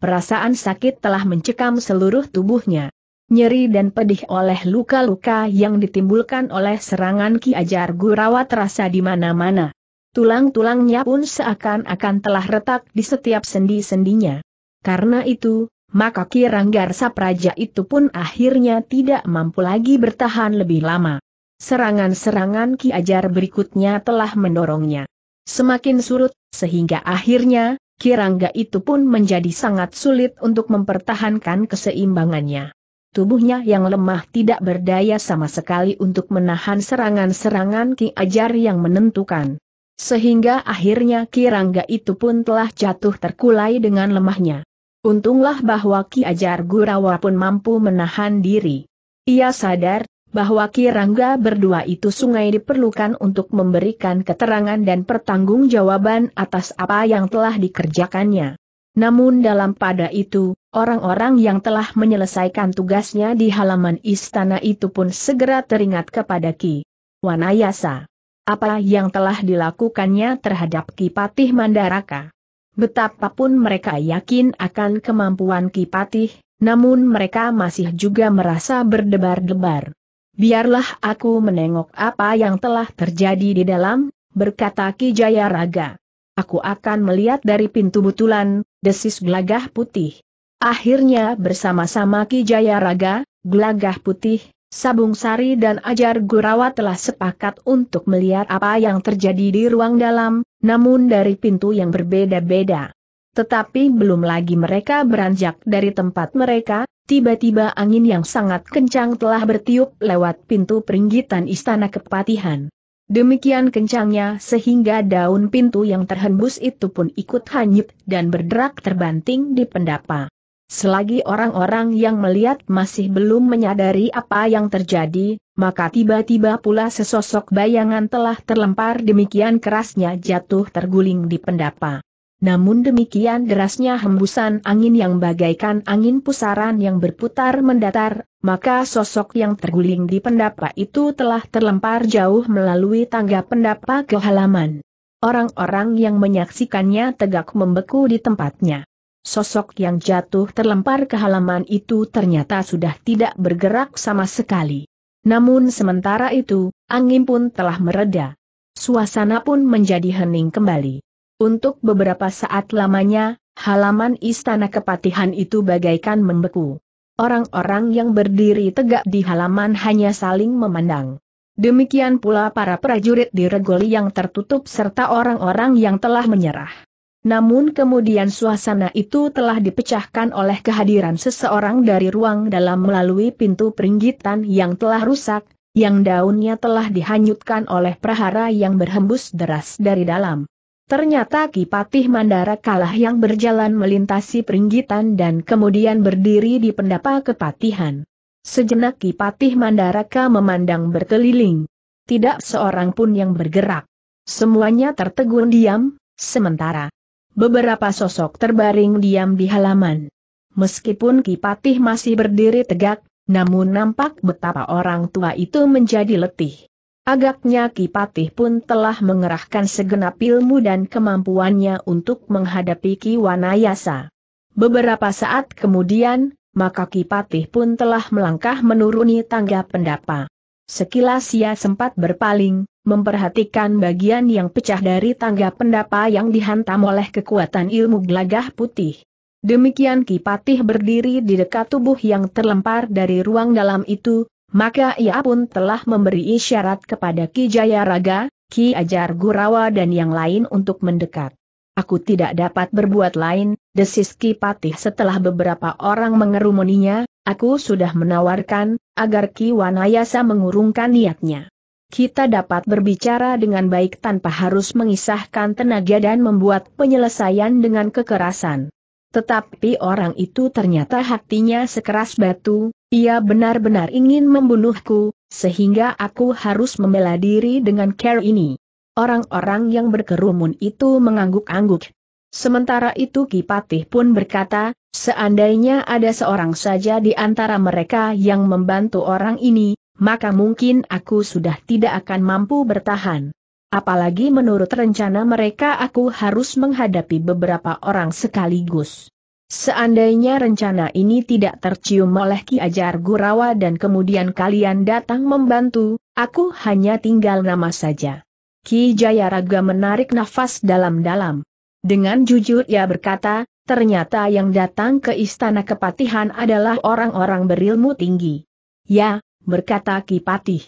Perasaan sakit telah mencekam seluruh tubuhnya. Nyeri dan pedih oleh luka-luka yang ditimbulkan oleh serangan Ki Ajar Gurawa terasa di mana-mana. Tulang-tulangnya pun seakan-akan telah retak di setiap sendi-sendinya. Karena itu, maka Kiranggar Sapraja itu pun akhirnya tidak mampu lagi bertahan lebih lama. Serangan-serangan Ki Ajar berikutnya telah mendorongnya. Semakin surut, sehingga akhirnya, Kirangga itu pun menjadi sangat sulit untuk mempertahankan keseimbangannya. Tubuhnya yang lemah tidak berdaya sama sekali untuk menahan serangan-serangan Ki Ajar yang menentukan. Sehingga akhirnya Kirangga itu pun telah jatuh terkulai dengan lemahnya. Untunglah bahwa Ki Ajar Gurawa pun mampu menahan diri. Ia sadar, bahwa Ki Rangga berdua itu sungai diperlukan untuk memberikan keterangan dan pertanggungjawaban atas apa yang telah dikerjakannya. Namun dalam pada itu, orang-orang yang telah menyelesaikan tugasnya di halaman istana itu pun segera teringat kepada Ki Wanayasa. Apa yang telah dilakukannya terhadap Ki Patih Mandaraka. Betapapun mereka yakin akan kemampuan Kipatih, namun mereka masih juga merasa berdebar-debar. Biarlah aku menengok apa yang telah terjadi di dalam, berkata Ki Jayaraga. Aku akan melihat dari pintu butulan, desis gelagah putih. Akhirnya bersama-sama Ki Jayaraga, Raga, putih, Sabung Sari dan Ajar Gurawa telah sepakat untuk melihat apa yang terjadi di ruang dalam, namun dari pintu yang berbeda-beda. Tetapi belum lagi mereka beranjak dari tempat mereka, tiba-tiba angin yang sangat kencang telah bertiup lewat pintu peringgitan istana kepatihan. Demikian kencangnya sehingga daun pintu yang terhembus itu pun ikut hanyut dan berderak terbanting di pendapa. Selagi orang-orang yang melihat masih belum menyadari apa yang terjadi, maka tiba-tiba pula sesosok bayangan telah terlempar demikian kerasnya jatuh terguling di pendapa. Namun demikian derasnya hembusan angin yang bagaikan angin pusaran yang berputar mendatar, maka sosok yang terguling di pendapa itu telah terlempar jauh melalui tangga pendapa ke halaman. Orang-orang yang menyaksikannya tegak membeku di tempatnya. Sosok yang jatuh terlempar ke halaman itu ternyata sudah tidak bergerak sama sekali. Namun sementara itu, angin pun telah mereda. Suasana pun menjadi hening kembali. Untuk beberapa saat lamanya, halaman istana kepatihan itu bagaikan membeku. Orang-orang yang berdiri tegak di halaman hanya saling memandang. Demikian pula para prajurit di regoli yang tertutup serta orang-orang yang telah menyerah. Namun kemudian suasana itu telah dipecahkan oleh kehadiran seseorang dari ruang dalam melalui pintu peringgitan yang telah rusak, yang daunnya telah dihanyutkan oleh prahara yang berhembus deras dari dalam. Ternyata Kipatih Mandara kalah yang berjalan melintasi peringgitan dan kemudian berdiri di pendapa kepatihan. Sejenak Kipatih Mandaraka memandang berkeliling. Tidak seorang pun yang bergerak. Semuanya tertegun diam, sementara Beberapa sosok terbaring diam di halaman. Meskipun Kipatih masih berdiri tegak, namun nampak betapa orang tua itu menjadi letih. Agaknya Kipatih pun telah mengerahkan segenap ilmu dan kemampuannya untuk menghadapi Kiwanayasa. Beberapa saat kemudian, maka Kipatih pun telah melangkah menuruni tangga pendapa. Sekilas ia sempat berpaling, memperhatikan bagian yang pecah dari tangga pendapa yang dihantam oleh kekuatan ilmu gelagah putih. Demikian Kipatih berdiri di dekat tubuh yang terlempar dari ruang dalam itu, maka ia pun telah memberi isyarat kepada Ki Jaya Raga, Ki Ajar Gurawa dan yang lain untuk mendekat. Aku tidak dapat berbuat lain, desis Ki Patih setelah beberapa orang mengerumuninya, Aku sudah menawarkan, agar Ki Wanayasa mengurungkan niatnya. Kita dapat berbicara dengan baik tanpa harus mengisahkan tenaga dan membuat penyelesaian dengan kekerasan. Tetapi orang itu ternyata hatinya sekeras batu, ia benar-benar ingin membunuhku, sehingga aku harus membela diri dengan care ini. Orang-orang yang berkerumun itu mengangguk-angguk, Sementara itu Kipatih pun berkata, seandainya ada seorang saja di antara mereka yang membantu orang ini, maka mungkin aku sudah tidak akan mampu bertahan. Apalagi menurut rencana mereka aku harus menghadapi beberapa orang sekaligus. Seandainya rencana ini tidak tercium oleh Ki Ajar Gurawa dan kemudian kalian datang membantu, aku hanya tinggal nama saja. Ki Jayaraga menarik nafas dalam-dalam. Dengan jujur ia berkata, ternyata yang datang ke istana kepatihan adalah orang-orang berilmu tinggi. Ya, berkata Kipatih.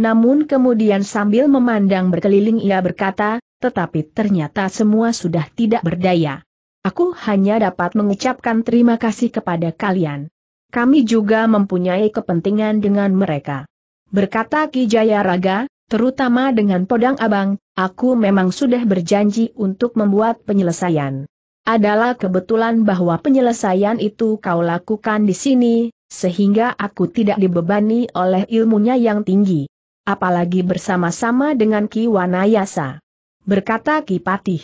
Namun kemudian sambil memandang berkeliling ia berkata, tetapi ternyata semua sudah tidak berdaya. Aku hanya dapat mengucapkan terima kasih kepada kalian. Kami juga mempunyai kepentingan dengan mereka. Berkata Ki Jayaraga, terutama dengan Podang Abang, aku memang sudah berjanji untuk membuat penyelesaian. Adalah kebetulan bahwa penyelesaian itu kau lakukan di sini, sehingga aku tidak dibebani oleh ilmunya yang tinggi. Apalagi bersama-sama dengan Ki Wanayasa. Berkata Ki Patih.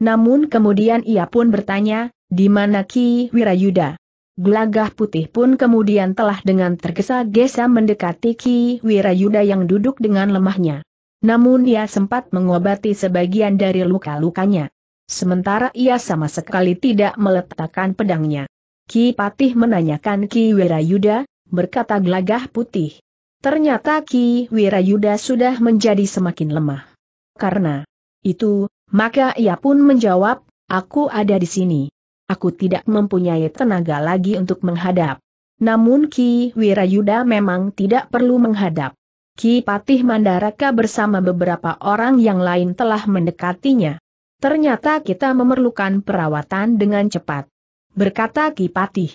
Namun kemudian ia pun bertanya, di mana Ki Wirayuda? Gelagah putih pun kemudian telah dengan tergesa-gesa mendekati Ki Wirayuda yang duduk dengan lemahnya. Namun ia sempat mengobati sebagian dari luka-lukanya. Sementara ia sama sekali tidak meletakkan pedangnya. Ki Patih menanyakan Ki Wirayuda, berkata gelagah putih. Ternyata Ki Wirayuda sudah menjadi semakin lemah. Karena itu, maka ia pun menjawab, aku ada di sini aku tidak mempunyai tenaga lagi untuk menghadap. Namun Ki Wirayuda memang tidak perlu menghadap. Ki Patih Mandaraka bersama beberapa orang yang lain telah mendekatinya. Ternyata kita memerlukan perawatan dengan cepat. Berkata Ki Patih.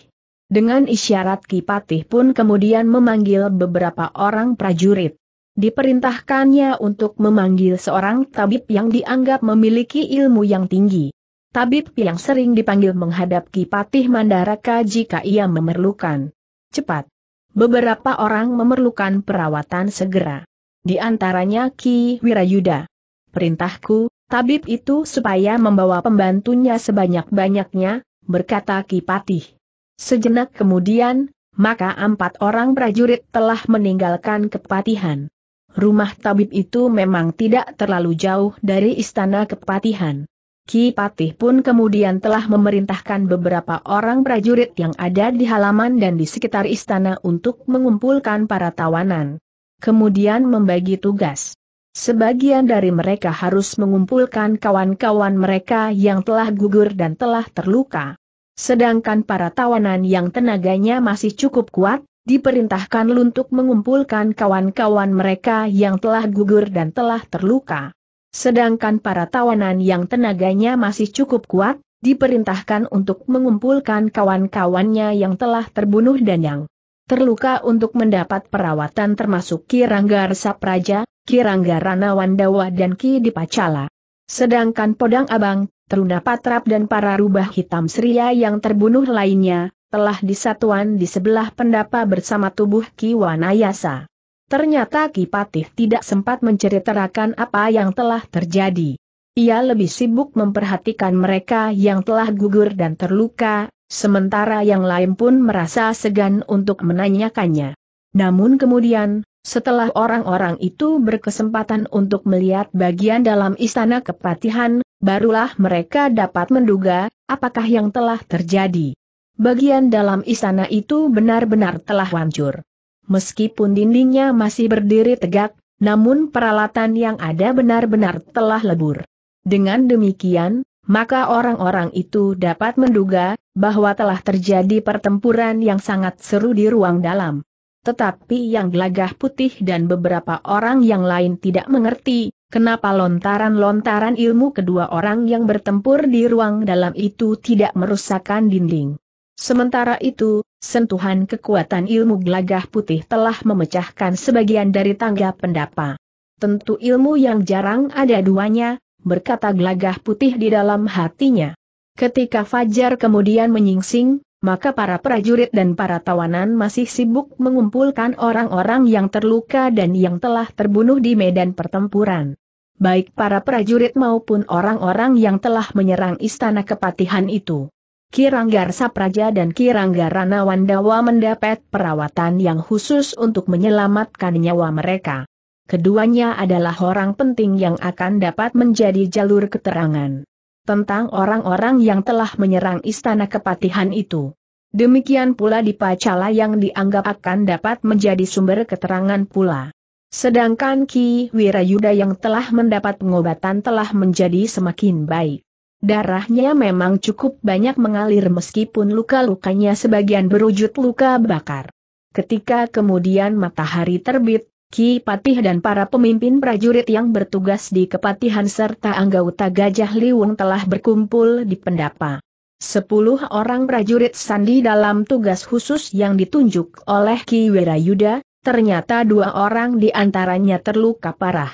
Dengan isyarat Ki Patih pun kemudian memanggil beberapa orang prajurit. Diperintahkannya untuk memanggil seorang tabib yang dianggap memiliki ilmu yang tinggi. Tabib yang sering dipanggil menghadap Kipatih Mandaraka jika ia memerlukan. Cepat. Beberapa orang memerlukan perawatan segera. Di antaranya Ki Wirayuda. Perintahku, tabib itu supaya membawa pembantunya sebanyak-banyaknya, berkata Kipatih. Sejenak kemudian, maka empat orang prajurit telah meninggalkan kepatihan. Rumah tabib itu memang tidak terlalu jauh dari istana kepatihan. Ki Patih pun kemudian telah memerintahkan beberapa orang prajurit yang ada di halaman dan di sekitar istana untuk mengumpulkan para tawanan. Kemudian membagi tugas. Sebagian dari mereka harus mengumpulkan kawan-kawan mereka yang telah gugur dan telah terluka. Sedangkan para tawanan yang tenaganya masih cukup kuat, diperintahkan untuk mengumpulkan kawan-kawan mereka yang telah gugur dan telah terluka. Sedangkan para tawanan yang tenaganya masih cukup kuat, diperintahkan untuk mengumpulkan kawan-kawannya yang telah terbunuh dan yang terluka untuk mendapat perawatan termasuk Kiranggar Sapraja, Rana Ranawandawa dan Ki Dipacala. Sedangkan Podang Abang, Teruna Patrap dan para rubah hitam Sria yang terbunuh lainnya, telah disatuan di sebelah pendapa bersama tubuh Ki Wanayasa. Ternyata Kipatih tidak sempat menceritakan apa yang telah terjadi. Ia lebih sibuk memperhatikan mereka yang telah gugur dan terluka, sementara yang lain pun merasa segan untuk menanyakannya. Namun kemudian, setelah orang-orang itu berkesempatan untuk melihat bagian dalam istana kepatihan, barulah mereka dapat menduga, apakah yang telah terjadi. Bagian dalam istana itu benar-benar telah hancur meskipun dindingnya masih berdiri tegak, namun peralatan yang ada benar-benar telah lebur. Dengan demikian, maka orang-orang itu dapat menduga bahwa telah terjadi pertempuran yang sangat seru di ruang dalam. Tetapi yang gelagah putih dan beberapa orang yang lain tidak mengerti, kenapa lontaran-lontaran ilmu kedua orang yang bertempur di ruang dalam itu tidak merusakkan dinding. Sementara itu, sentuhan kekuatan ilmu gelagah putih telah memecahkan sebagian dari tangga pendapa. Tentu ilmu yang jarang ada duanya, berkata gelagah putih di dalam hatinya. Ketika Fajar kemudian menyingsing, maka para prajurit dan para tawanan masih sibuk mengumpulkan orang-orang yang terluka dan yang telah terbunuh di medan pertempuran. Baik para prajurit maupun orang-orang yang telah menyerang istana kepatihan itu. Kiranggar Sapraja dan Kiranggar Ranawandawa mendapat perawatan yang khusus untuk menyelamatkan nyawa mereka. Keduanya adalah orang penting yang akan dapat menjadi jalur keterangan tentang orang-orang yang telah menyerang istana kepatihan itu. Demikian pula di Pacala yang dianggap akan dapat menjadi sumber keterangan pula. Sedangkan Ki Wirayuda yang telah mendapat pengobatan telah menjadi semakin baik. Darahnya memang cukup banyak mengalir meskipun luka-lukanya sebagian berwujud luka bakar. Ketika kemudian matahari terbit, Ki Patih dan para pemimpin prajurit yang bertugas di kepatihan serta anggota Gajah Liwung telah berkumpul di pendapa. Sepuluh orang prajurit sandi dalam tugas khusus yang ditunjuk oleh Ki Wirayuda, ternyata dua orang di antaranya terluka parah.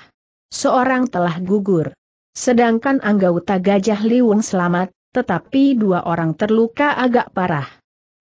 Seorang telah gugur. Sedangkan anggota Gajah Liwung selamat, tetapi dua orang terluka agak parah.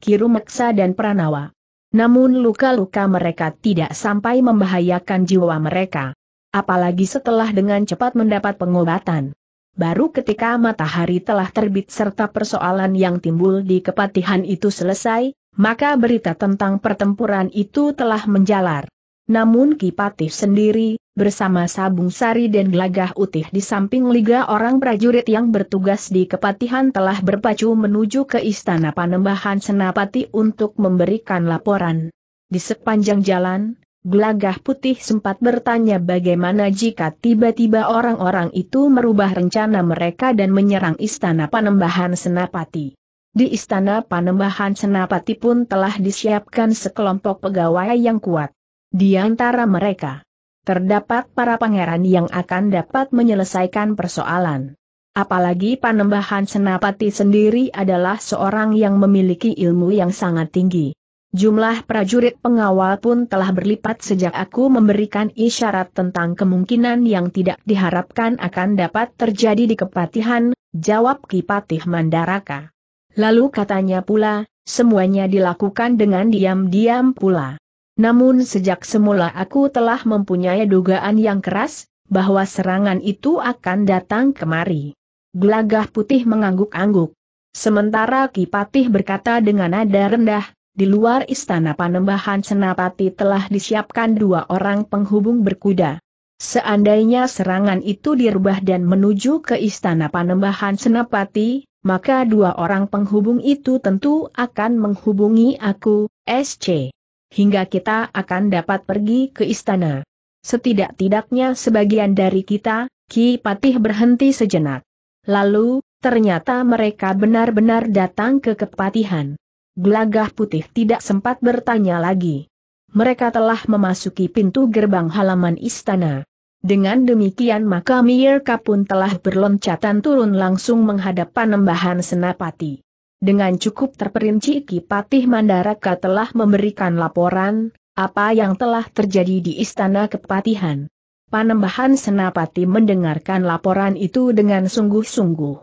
Kirumeksa dan Pranawa. Namun luka-luka mereka tidak sampai membahayakan jiwa mereka. Apalagi setelah dengan cepat mendapat pengobatan. Baru ketika matahari telah terbit serta persoalan yang timbul di kepatihan itu selesai, maka berita tentang pertempuran itu telah menjalar. Namun Kipatih sendiri, bersama Sabung Sari dan Gelagah Utih di samping liga orang prajurit yang bertugas di kepatihan telah berpacu menuju ke Istana Panembahan Senapati untuk memberikan laporan. Di sepanjang jalan, Gelagah Putih sempat bertanya bagaimana jika tiba-tiba orang-orang itu merubah rencana mereka dan menyerang Istana Panembahan Senapati. Di Istana Panembahan Senapati pun telah disiapkan sekelompok pegawai yang kuat. Di antara mereka, terdapat para pangeran yang akan dapat menyelesaikan persoalan. Apalagi Panembahan Senapati sendiri adalah seorang yang memiliki ilmu yang sangat tinggi. Jumlah prajurit pengawal pun telah berlipat sejak aku memberikan isyarat tentang kemungkinan yang tidak diharapkan akan dapat terjadi di Kepatihan, jawab Kipatih Mandaraka. Lalu katanya pula, semuanya dilakukan dengan diam-diam pula. Namun sejak semula aku telah mempunyai dugaan yang keras, bahwa serangan itu akan datang kemari. Gelagah putih mengangguk-angguk. Sementara Kipatih berkata dengan nada rendah, di luar istana panembahan Senapati telah disiapkan dua orang penghubung berkuda. Seandainya serangan itu dirubah dan menuju ke istana panembahan Senapati, maka dua orang penghubung itu tentu akan menghubungi aku, SC hingga kita akan dapat pergi ke istana. Setidak-tidaknya sebagian dari kita, Ki Patih berhenti sejenak. Lalu, ternyata mereka benar-benar datang ke kepatihan. Gelagah putih tidak sempat bertanya lagi. Mereka telah memasuki pintu gerbang halaman istana. Dengan demikian maka Mirka pun telah berloncatan turun langsung menghadap panembahan senapati. Dengan cukup terperinci Ki Patih Mandaraka telah memberikan laporan, apa yang telah terjadi di Istana Kepatihan. Panembahan Senapati mendengarkan laporan itu dengan sungguh-sungguh.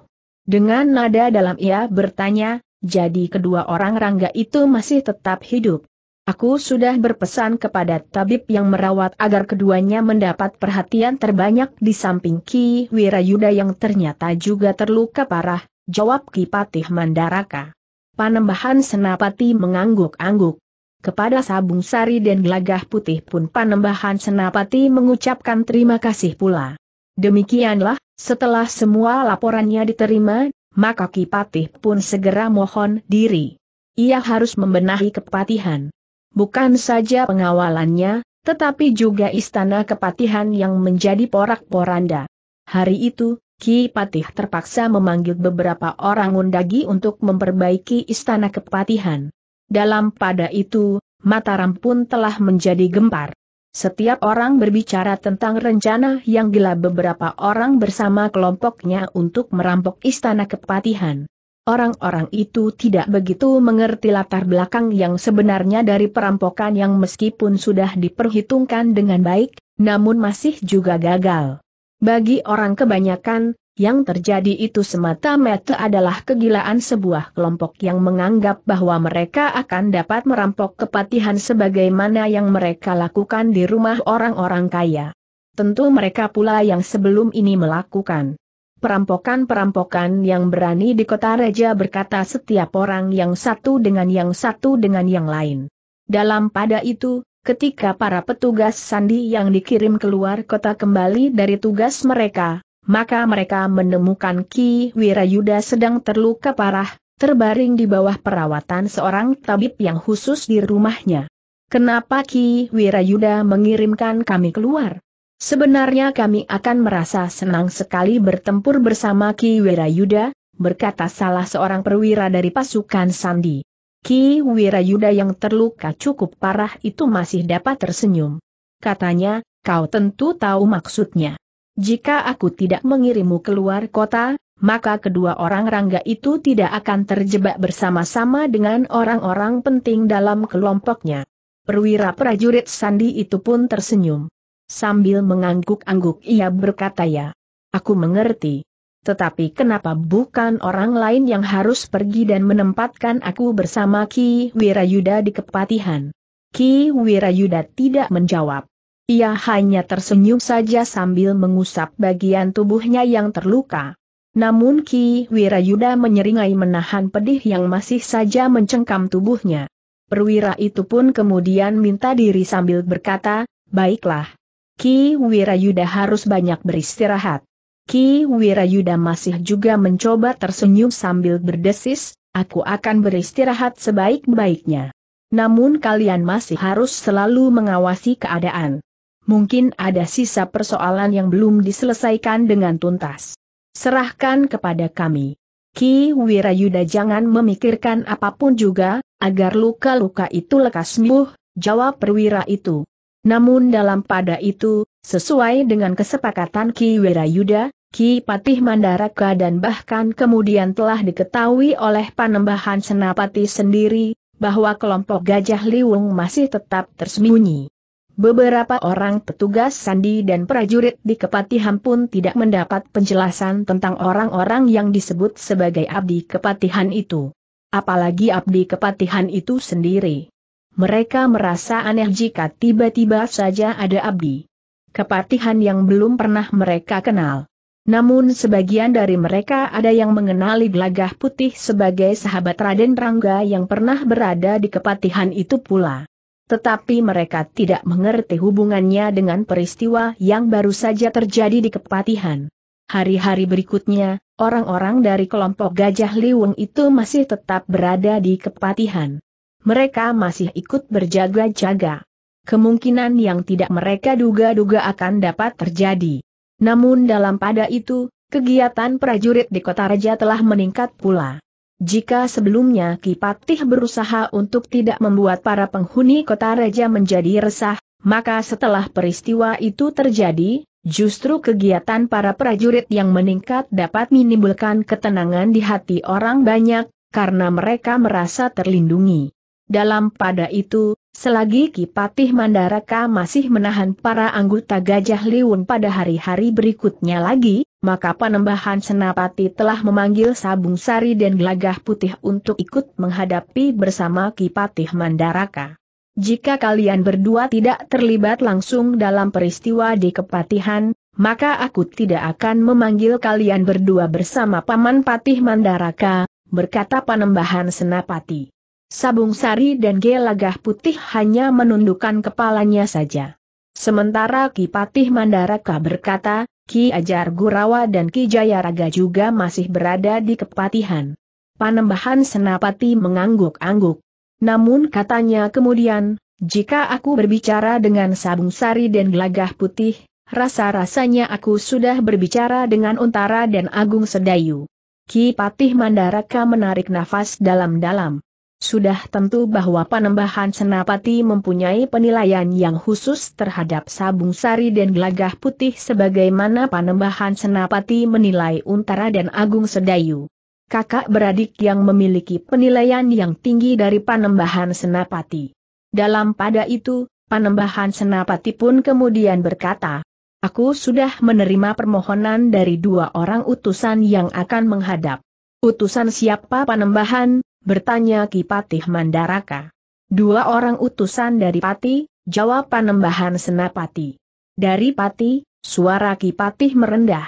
Dengan nada dalam ia bertanya, jadi kedua orang Rangga itu masih tetap hidup. Aku sudah berpesan kepada tabib yang merawat agar keduanya mendapat perhatian terbanyak di samping Ki Wirayuda yang ternyata juga terluka parah, jawab Kipatih Mandaraka. Panembahan Senapati mengangguk-angguk. Kepada Sabung Sari dan Gelagah Putih pun Panembahan Senapati mengucapkan terima kasih pula. Demikianlah, setelah semua laporannya diterima, maka Kipatih pun segera mohon diri. Ia harus membenahi kepatihan. Bukan saja pengawalannya, tetapi juga istana kepatihan yang menjadi porak-poranda. Hari itu, Ki Patih terpaksa memanggil beberapa orang undagi untuk memperbaiki istana kepatihan. Dalam pada itu, Mataram pun telah menjadi gempar. Setiap orang berbicara tentang rencana yang gila beberapa orang bersama kelompoknya untuk merampok istana kepatihan. Orang-orang itu tidak begitu mengerti latar belakang yang sebenarnya dari perampokan yang meskipun sudah diperhitungkan dengan baik, namun masih juga gagal. Bagi orang kebanyakan, yang terjadi itu semata-mata adalah kegilaan sebuah kelompok yang menganggap bahwa mereka akan dapat merampok kepatihan sebagaimana yang mereka lakukan di rumah orang-orang kaya. Tentu mereka pula yang sebelum ini melakukan perampokan-perampokan yang berani di kota Raja berkata setiap orang yang satu dengan yang satu dengan yang lain. Dalam pada itu, ketika para petugas sandi yang dikirim keluar kota kembali dari tugas mereka, maka mereka menemukan Ki Wirayuda sedang terluka parah, terbaring di bawah perawatan seorang tabib yang khusus di rumahnya. Kenapa Ki Wirayuda mengirimkan kami keluar? Sebenarnya kami akan merasa senang sekali bertempur bersama Ki Wirayuda, berkata salah seorang perwira dari pasukan Sandi. Ki Wirayuda yang terluka cukup parah itu masih dapat tersenyum. Katanya, kau tentu tahu maksudnya. Jika aku tidak mengirimmu keluar kota, maka kedua orang rangga itu tidak akan terjebak bersama-sama dengan orang-orang penting dalam kelompoknya. Perwira prajurit Sandi itu pun tersenyum. Sambil mengangguk-angguk ia berkata ya, aku mengerti. Tetapi kenapa bukan orang lain yang harus pergi dan menempatkan aku bersama Ki Wirayuda di kepatihan? Ki Wirayuda tidak menjawab. Ia hanya tersenyum saja sambil mengusap bagian tubuhnya yang terluka. Namun Ki Wirayuda menyeringai menahan pedih yang masih saja mencengkam tubuhnya. Perwira itu pun kemudian minta diri sambil berkata, Baiklah. Ki Wirayuda harus banyak beristirahat. Ki Wirayuda masih juga mencoba tersenyum sambil berdesis, aku akan beristirahat sebaik-baiknya. Namun kalian masih harus selalu mengawasi keadaan. Mungkin ada sisa persoalan yang belum diselesaikan dengan tuntas. Serahkan kepada kami. Ki Wirayuda jangan memikirkan apapun juga, agar luka-luka itu lekas sembuh, jawab perwira itu. Namun dalam pada itu, Sesuai dengan kesepakatan Ki Yuda, Ki Patih Mandaraka dan bahkan kemudian telah diketahui oleh panembahan Senapati sendiri, bahwa kelompok Gajah Liwung masih tetap tersembunyi. Beberapa orang petugas sandi dan prajurit di Kepatihan pun tidak mendapat penjelasan tentang orang-orang yang disebut sebagai abdi kepatihan itu. Apalagi abdi kepatihan itu sendiri. Mereka merasa aneh jika tiba-tiba saja ada abdi kepatihan yang belum pernah mereka kenal. Namun sebagian dari mereka ada yang mengenali Gelagah Putih sebagai sahabat Raden Rangga yang pernah berada di kepatihan itu pula. Tetapi mereka tidak mengerti hubungannya dengan peristiwa yang baru saja terjadi di kepatihan. Hari-hari berikutnya, orang-orang dari kelompok Gajah Liwung itu masih tetap berada di kepatihan. Mereka masih ikut berjaga-jaga kemungkinan yang tidak mereka duga-duga akan dapat terjadi. Namun dalam pada itu, kegiatan prajurit di kota raja telah meningkat pula. Jika sebelumnya Kipatih berusaha untuk tidak membuat para penghuni kota raja menjadi resah, maka setelah peristiwa itu terjadi, justru kegiatan para prajurit yang meningkat dapat menimbulkan ketenangan di hati orang banyak, karena mereka merasa terlindungi. Dalam pada itu, Selagi Kipatih Mandaraka masih menahan para anggota Gajah Liun pada hari-hari berikutnya lagi, maka Panembahan Senapati telah memanggil Sabung Sari dan Gelagah Putih untuk ikut menghadapi bersama Kipatih Mandaraka. Jika kalian berdua tidak terlibat langsung dalam peristiwa di Kepatihan, maka aku tidak akan memanggil kalian berdua bersama Paman Patih Mandaraka, berkata Panembahan Senapati. Sabung Sari dan Gelagah Putih hanya menundukkan kepalanya saja. Sementara Ki Patih Mandaraka berkata, Ki Ajar Gurawa dan Ki Jayaraga juga masih berada di kepatihan. Panembahan Senapati mengangguk-angguk. Namun katanya kemudian, jika aku berbicara dengan Sabung Sari dan Gelagah Putih, rasa-rasanya aku sudah berbicara dengan Untara dan Agung Sedayu. Ki Patih Mandaraka menarik nafas dalam-dalam. Sudah tentu bahwa panembahan senapati mempunyai penilaian yang khusus terhadap sabung sari dan gelagah putih sebagaimana panembahan senapati menilai untara dan agung sedayu. Kakak beradik yang memiliki penilaian yang tinggi dari panembahan senapati. Dalam pada itu, panembahan senapati pun kemudian berkata, Aku sudah menerima permohonan dari dua orang utusan yang akan menghadap. Utusan siapa panembahan, Bertanya Kipatih Mandaraka. Dua orang utusan dari Pati, jawab Panembahan Senapati. Dari Pati, suara Kipatih merendah.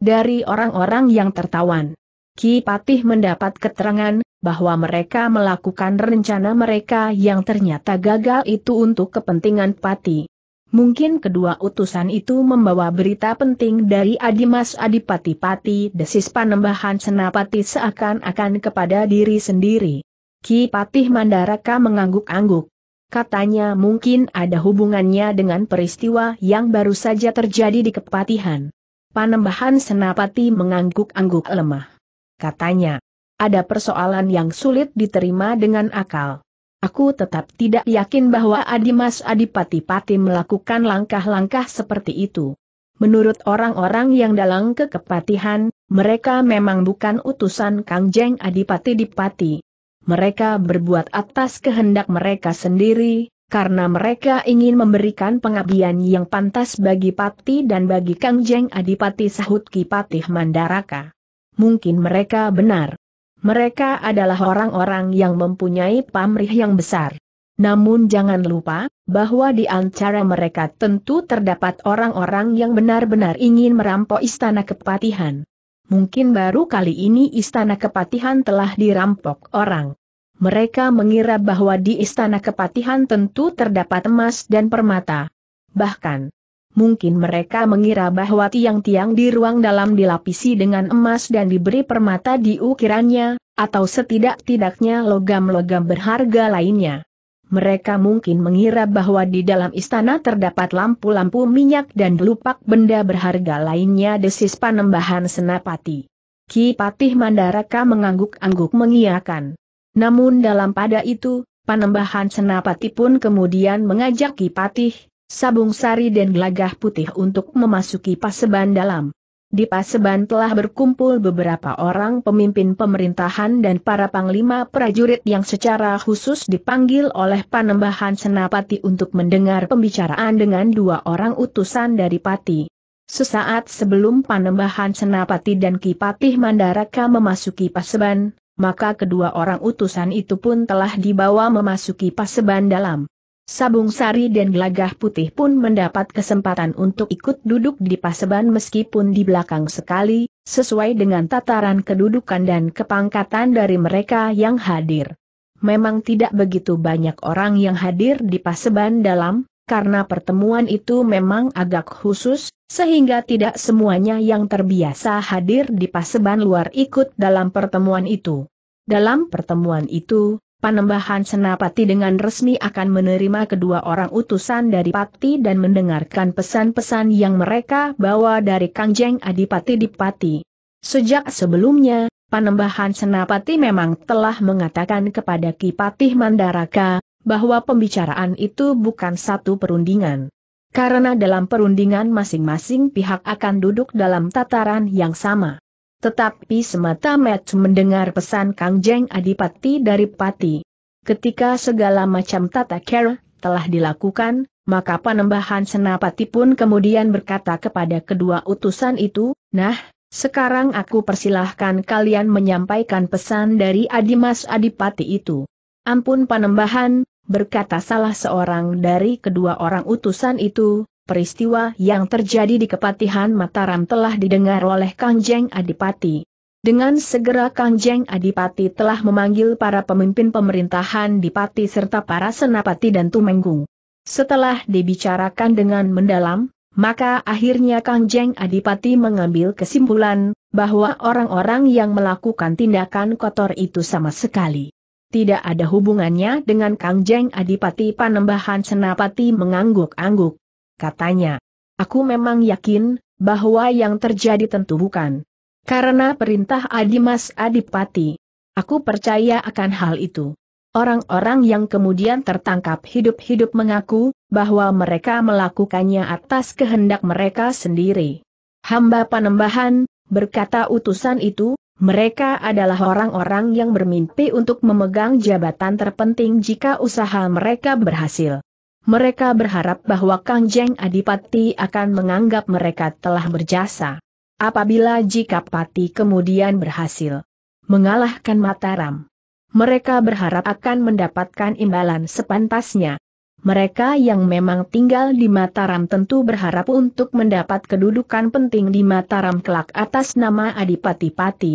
Dari orang-orang yang tertawan. Kipatih mendapat keterangan, bahwa mereka melakukan rencana mereka yang ternyata gagal itu untuk kepentingan Pati. Mungkin kedua utusan itu membawa berita penting dari Adimas Adipati-Pati desis panembahan Senapati seakan-akan kepada diri sendiri. Ki Patih Mandaraka mengangguk-angguk. Katanya mungkin ada hubungannya dengan peristiwa yang baru saja terjadi di Kepatihan. Panembahan Senapati mengangguk-angguk lemah. Katanya, ada persoalan yang sulit diterima dengan akal. Aku tetap tidak yakin bahwa Adimas Adipati Pati melakukan langkah-langkah seperti itu. Menurut orang-orang yang dalam kekepatihan, mereka memang bukan utusan Kangjeng Adipati Dipati. Mereka berbuat atas kehendak mereka sendiri, karena mereka ingin memberikan pengabdian yang pantas bagi Pati dan bagi Kangjeng Adipati Sahut Kipatih Mandaraka. Mungkin mereka benar. Mereka adalah orang-orang yang mempunyai pamrih yang besar. Namun jangan lupa, bahwa di antara mereka tentu terdapat orang-orang yang benar-benar ingin merampok istana kepatihan. Mungkin baru kali ini istana kepatihan telah dirampok orang. Mereka mengira bahwa di istana kepatihan tentu terdapat emas dan permata. Bahkan, Mungkin mereka mengira bahwa tiang-tiang di ruang dalam dilapisi dengan emas dan diberi permata di ukirannya, atau setidak-tidaknya logam-logam berharga lainnya. Mereka mungkin mengira bahwa di dalam istana terdapat lampu-lampu minyak dan lupak benda berharga lainnya desis panembahan senapati. Ki Patih Mandaraka mengangguk-angguk mengiakan. Namun dalam pada itu, panembahan senapati pun kemudian mengajak Ki Patih, sabung sari dan gelagah putih untuk memasuki paseban dalam. Di paseban telah berkumpul beberapa orang pemimpin pemerintahan dan para panglima prajurit yang secara khusus dipanggil oleh panembahan senapati untuk mendengar pembicaraan dengan dua orang utusan dari Pati. Sesaat sebelum panembahan senapati dan Kipatih Mandaraka memasuki paseban, maka kedua orang utusan itu pun telah dibawa memasuki paseban dalam. Sabung Sari dan Gelagah Putih pun mendapat kesempatan untuk ikut duduk di paseban meskipun di belakang sekali, sesuai dengan tataran kedudukan dan kepangkatan dari mereka yang hadir. Memang tidak begitu banyak orang yang hadir di paseban dalam, karena pertemuan itu memang agak khusus, sehingga tidak semuanya yang terbiasa hadir di paseban luar ikut dalam pertemuan itu. Dalam pertemuan itu, Panembahan Senapati dengan resmi akan menerima kedua orang utusan dari Pati dan mendengarkan pesan-pesan yang mereka bawa dari Kangjeng Adipati Dipati. Sejak sebelumnya, Panembahan Senapati memang telah mengatakan kepada Kipatih Mandaraka, bahwa pembicaraan itu bukan satu perundingan. Karena dalam perundingan masing-masing pihak akan duduk dalam tataran yang sama. Tetapi semata Met mendengar pesan Kang Jeng Adipati dari Pati. Ketika segala macam tata care telah dilakukan, maka panembahan Senapati pun kemudian berkata kepada kedua utusan itu, Nah, sekarang aku persilahkan kalian menyampaikan pesan dari Adimas Adipati itu. Ampun panembahan, berkata salah seorang dari kedua orang utusan itu, peristiwa yang terjadi di Kepatihan Mataram telah didengar oleh Kangjeng Adipati. Dengan segera Kangjeng Adipati telah memanggil para pemimpin pemerintahan Dipati serta para senapati dan tumenggung. Setelah dibicarakan dengan mendalam, maka akhirnya Kangjeng Adipati mengambil kesimpulan bahwa orang-orang yang melakukan tindakan kotor itu sama sekali tidak ada hubungannya dengan Kangjeng Adipati Panembahan Senapati mengangguk-angguk katanya. Aku memang yakin, bahwa yang terjadi tentu bukan. Karena perintah Adimas Adipati. Aku percaya akan hal itu. Orang-orang yang kemudian tertangkap hidup-hidup mengaku, bahwa mereka melakukannya atas kehendak mereka sendiri. Hamba panembahan, berkata utusan itu, mereka adalah orang-orang yang bermimpi untuk memegang jabatan terpenting jika usaha mereka berhasil mereka berharap bahwa Kang Jeng Adipati akan menganggap mereka telah berjasa. Apabila jika Pati kemudian berhasil mengalahkan Mataram, mereka berharap akan mendapatkan imbalan sepantasnya. Mereka yang memang tinggal di Mataram tentu berharap untuk mendapat kedudukan penting di Mataram kelak atas nama Adipati Pati.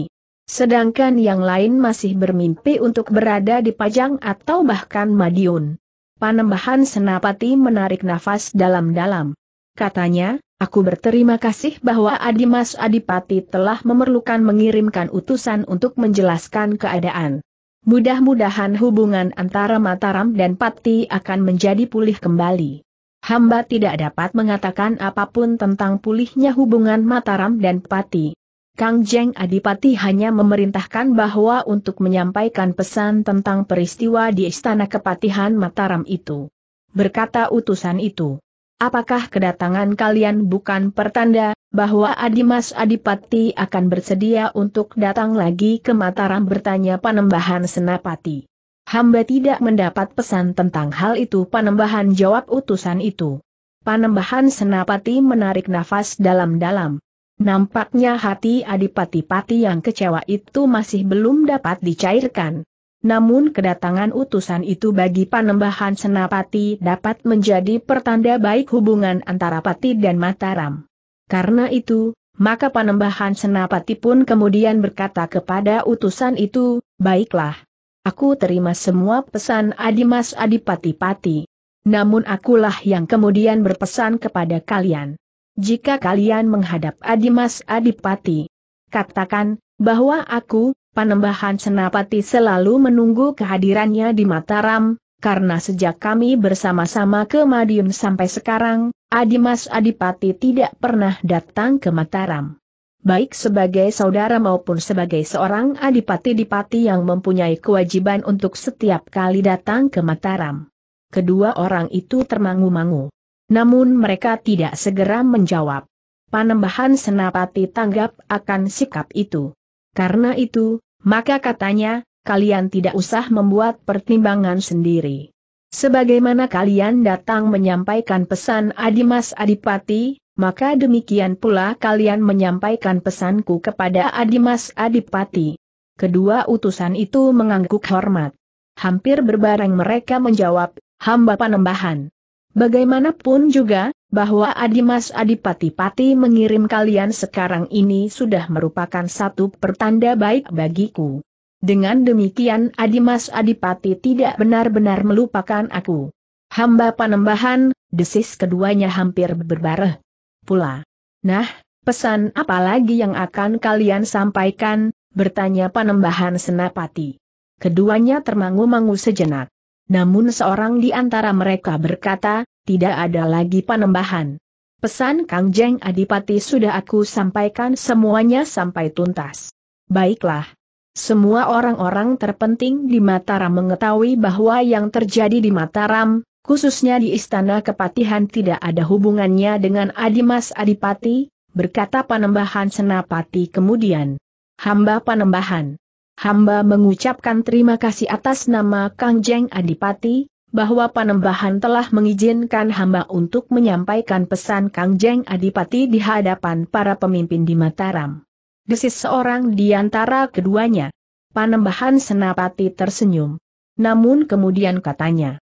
Sedangkan yang lain masih bermimpi untuk berada di Pajang atau bahkan Madiun. Panembahan Senapati menarik nafas dalam-dalam. Katanya, aku berterima kasih bahwa Adimas Adipati telah memerlukan mengirimkan utusan untuk menjelaskan keadaan. Mudah-mudahan hubungan antara Mataram dan Pati akan menjadi pulih kembali. Hamba tidak dapat mengatakan apapun tentang pulihnya hubungan Mataram dan Pati. Kang Jeng Adipati hanya memerintahkan bahwa untuk menyampaikan pesan tentang peristiwa di Istana Kepatihan Mataram itu. Berkata utusan itu, apakah kedatangan kalian bukan pertanda bahwa Adimas Adipati akan bersedia untuk datang lagi ke Mataram bertanya Panembahan Senapati. Hamba tidak mendapat pesan tentang hal itu Panembahan jawab utusan itu. Panembahan Senapati menarik nafas dalam-dalam. Nampaknya hati Adipati-Pati yang kecewa itu masih belum dapat dicairkan. Namun kedatangan utusan itu bagi panembahan Senapati dapat menjadi pertanda baik hubungan antara Pati dan Mataram. Karena itu, maka panembahan Senapati pun kemudian berkata kepada utusan itu, Baiklah. Aku terima semua pesan Adimas Adipati-Pati. Namun akulah yang kemudian berpesan kepada kalian jika kalian menghadap Adimas Adipati. Katakan, bahwa aku, Panembahan Senapati selalu menunggu kehadirannya di Mataram, karena sejak kami bersama-sama ke Madiun sampai sekarang, Adimas Adipati tidak pernah datang ke Mataram. Baik sebagai saudara maupun sebagai seorang adipati-dipati yang mempunyai kewajiban untuk setiap kali datang ke Mataram. Kedua orang itu termangu-mangu. Namun mereka tidak segera menjawab. Panembahan Senapati tanggap akan sikap itu. Karena itu, maka katanya, kalian tidak usah membuat pertimbangan sendiri. Sebagaimana kalian datang menyampaikan pesan Adimas Adipati, maka demikian pula kalian menyampaikan pesanku kepada Adimas Adipati. Kedua utusan itu mengangguk hormat. Hampir berbareng mereka menjawab, hamba panembahan. Bagaimanapun juga, bahwa Adimas Adipati-Pati mengirim kalian sekarang ini sudah merupakan satu pertanda baik bagiku. Dengan demikian Adimas Adipati tidak benar-benar melupakan aku. Hamba panembahan, desis keduanya hampir berbareh. Pula. Nah, pesan apa lagi yang akan kalian sampaikan, bertanya panembahan senapati. Keduanya termangu-mangu sejenak. Namun seorang di antara mereka berkata, tidak ada lagi panembahan. Pesan Kang Jeng Adipati sudah aku sampaikan semuanya sampai tuntas. Baiklah. Semua orang-orang terpenting di Mataram mengetahui bahwa yang terjadi di Mataram, khususnya di Istana Kepatihan tidak ada hubungannya dengan Adimas Adipati, berkata Panembahan Senapati kemudian. Hamba Panembahan hamba mengucapkan terima kasih atas nama Kangjeng Adipati, bahwa panembahan telah mengizinkan hamba untuk menyampaikan pesan Kangjeng Adipati di hadapan para pemimpin di Mataram. Desis seorang di antara keduanya. Panembahan Senapati tersenyum. Namun kemudian katanya,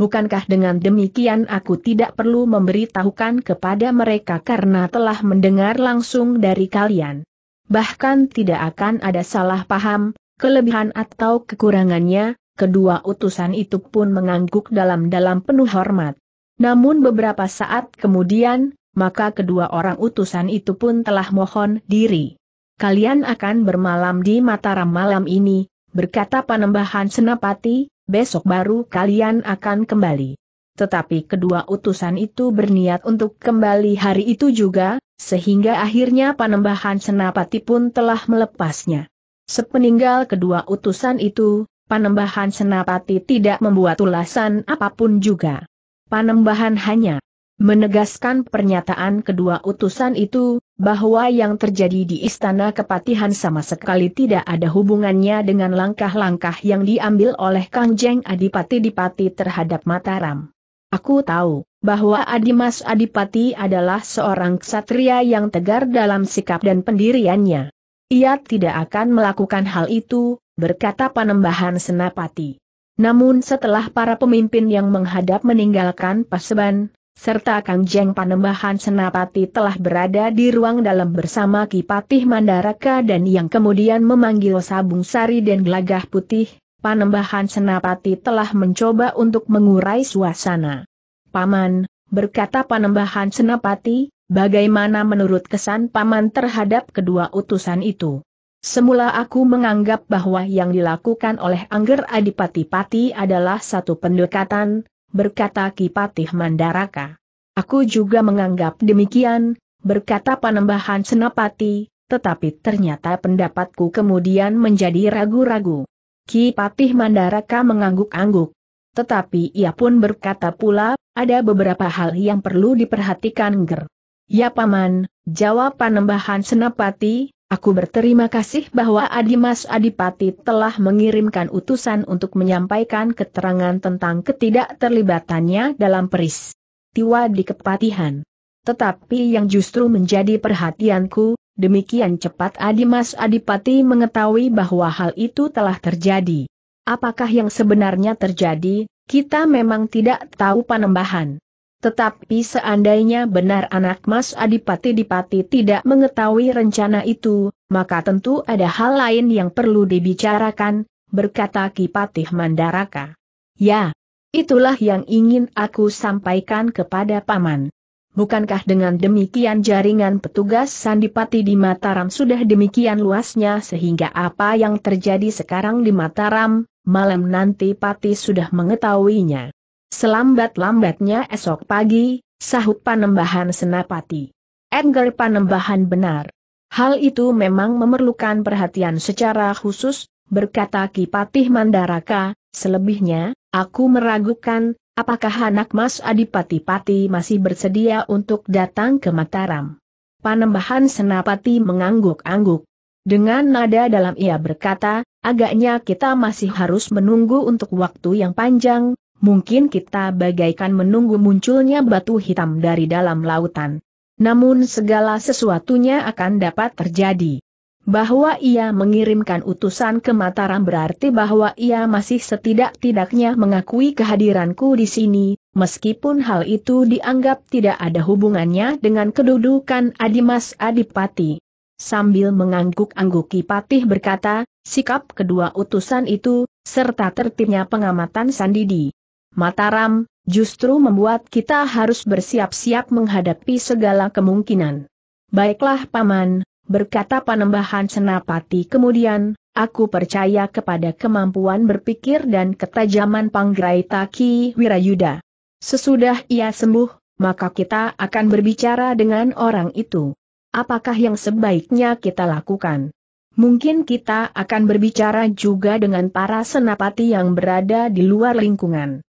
Bukankah dengan demikian aku tidak perlu memberitahukan kepada mereka karena telah mendengar langsung dari kalian? Bahkan tidak akan ada salah paham, kelebihan atau kekurangannya, kedua utusan itu pun mengangguk dalam-dalam penuh hormat. Namun beberapa saat kemudian, maka kedua orang utusan itu pun telah mohon diri. Kalian akan bermalam di Mataram malam ini, berkata Panembahan Senapati, besok baru kalian akan kembali. Tetapi kedua utusan itu berniat untuk kembali hari itu juga, sehingga akhirnya Panembahan Senapati pun telah melepasnya. Sepeninggal kedua utusan itu, panembahan Senapati tidak membuat ulasan apapun juga. Panembahan hanya menegaskan pernyataan kedua utusan itu, bahwa yang terjadi di Istana Kepatihan sama sekali tidak ada hubungannya dengan langkah-langkah yang diambil oleh Kang Jeng Adipati Dipati terhadap Mataram. Aku tahu bahwa Adimas Adipati adalah seorang ksatria yang tegar dalam sikap dan pendiriannya. Ia tidak akan melakukan hal itu, berkata panembahan Senapati. Namun setelah para pemimpin yang menghadap meninggalkan Paseban, serta Kang Jeng Panembahan Senapati telah berada di ruang dalam bersama Kipatih Mandaraka dan yang kemudian memanggil Sabung Sari dan Gelagah Putih, Panembahan Senapati telah mencoba untuk mengurai suasana. Paman, berkata Panembahan Senapati, Bagaimana menurut kesan paman terhadap kedua utusan itu? Semula aku menganggap bahwa yang dilakukan oleh Angger Adipati Pati adalah satu pendekatan, berkata Kipatih Mandaraka. Aku juga menganggap demikian, berkata Panembahan Senapati, tetapi ternyata pendapatku kemudian menjadi ragu-ragu. Kipatih Mandaraka mengangguk-angguk. Tetapi ia pun berkata pula, ada beberapa hal yang perlu diperhatikan Ger. Ya Paman, jawab Panembahan Senapati, aku berterima kasih bahwa Adimas Adipati telah mengirimkan utusan untuk menyampaikan keterangan tentang ketidakterlibatannya dalam peris. Tiwa di kepatihan. Tetapi yang justru menjadi perhatianku, demikian cepat Adimas Adipati mengetahui bahwa hal itu telah terjadi. Apakah yang sebenarnya terjadi, kita memang tidak tahu panembahan. Tetapi seandainya benar anak Mas Adipati Dipati tidak mengetahui rencana itu, maka tentu ada hal lain yang perlu dibicarakan, berkata Kipatih Mandaraka. Ya, itulah yang ingin aku sampaikan kepada Paman. Bukankah dengan demikian jaringan petugas Sandipati di Mataram sudah demikian luasnya sehingga apa yang terjadi sekarang di Mataram, malam nanti Pati sudah mengetahuinya. Selambat-lambatnya esok pagi, sahut panembahan senapati. Edgar panembahan benar. Hal itu memang memerlukan perhatian secara khusus, berkata Kipatih Mandaraka, selebihnya, aku meragukan, apakah anak Mas Adipati Pati masih bersedia untuk datang ke Mataram. Panembahan senapati mengangguk-angguk. Dengan nada dalam ia berkata, agaknya kita masih harus menunggu untuk waktu yang panjang, mungkin kita bagaikan menunggu munculnya batu hitam dari dalam lautan. Namun segala sesuatunya akan dapat terjadi. Bahwa ia mengirimkan utusan ke Mataram berarti bahwa ia masih setidak-tidaknya mengakui kehadiranku di sini, meskipun hal itu dianggap tidak ada hubungannya dengan kedudukan Adimas Adipati. Sambil mengangguk angguki Patih berkata, sikap kedua utusan itu, serta tertibnya pengamatan Sandidi, Mataram, justru membuat kita harus bersiap-siap menghadapi segala kemungkinan. Baiklah Paman, berkata panembahan Senapati kemudian, aku percaya kepada kemampuan berpikir dan ketajaman Panggraita Taki Wirayuda. Sesudah ia sembuh, maka kita akan berbicara dengan orang itu. Apakah yang sebaiknya kita lakukan? Mungkin kita akan berbicara juga dengan para senapati yang berada di luar lingkungan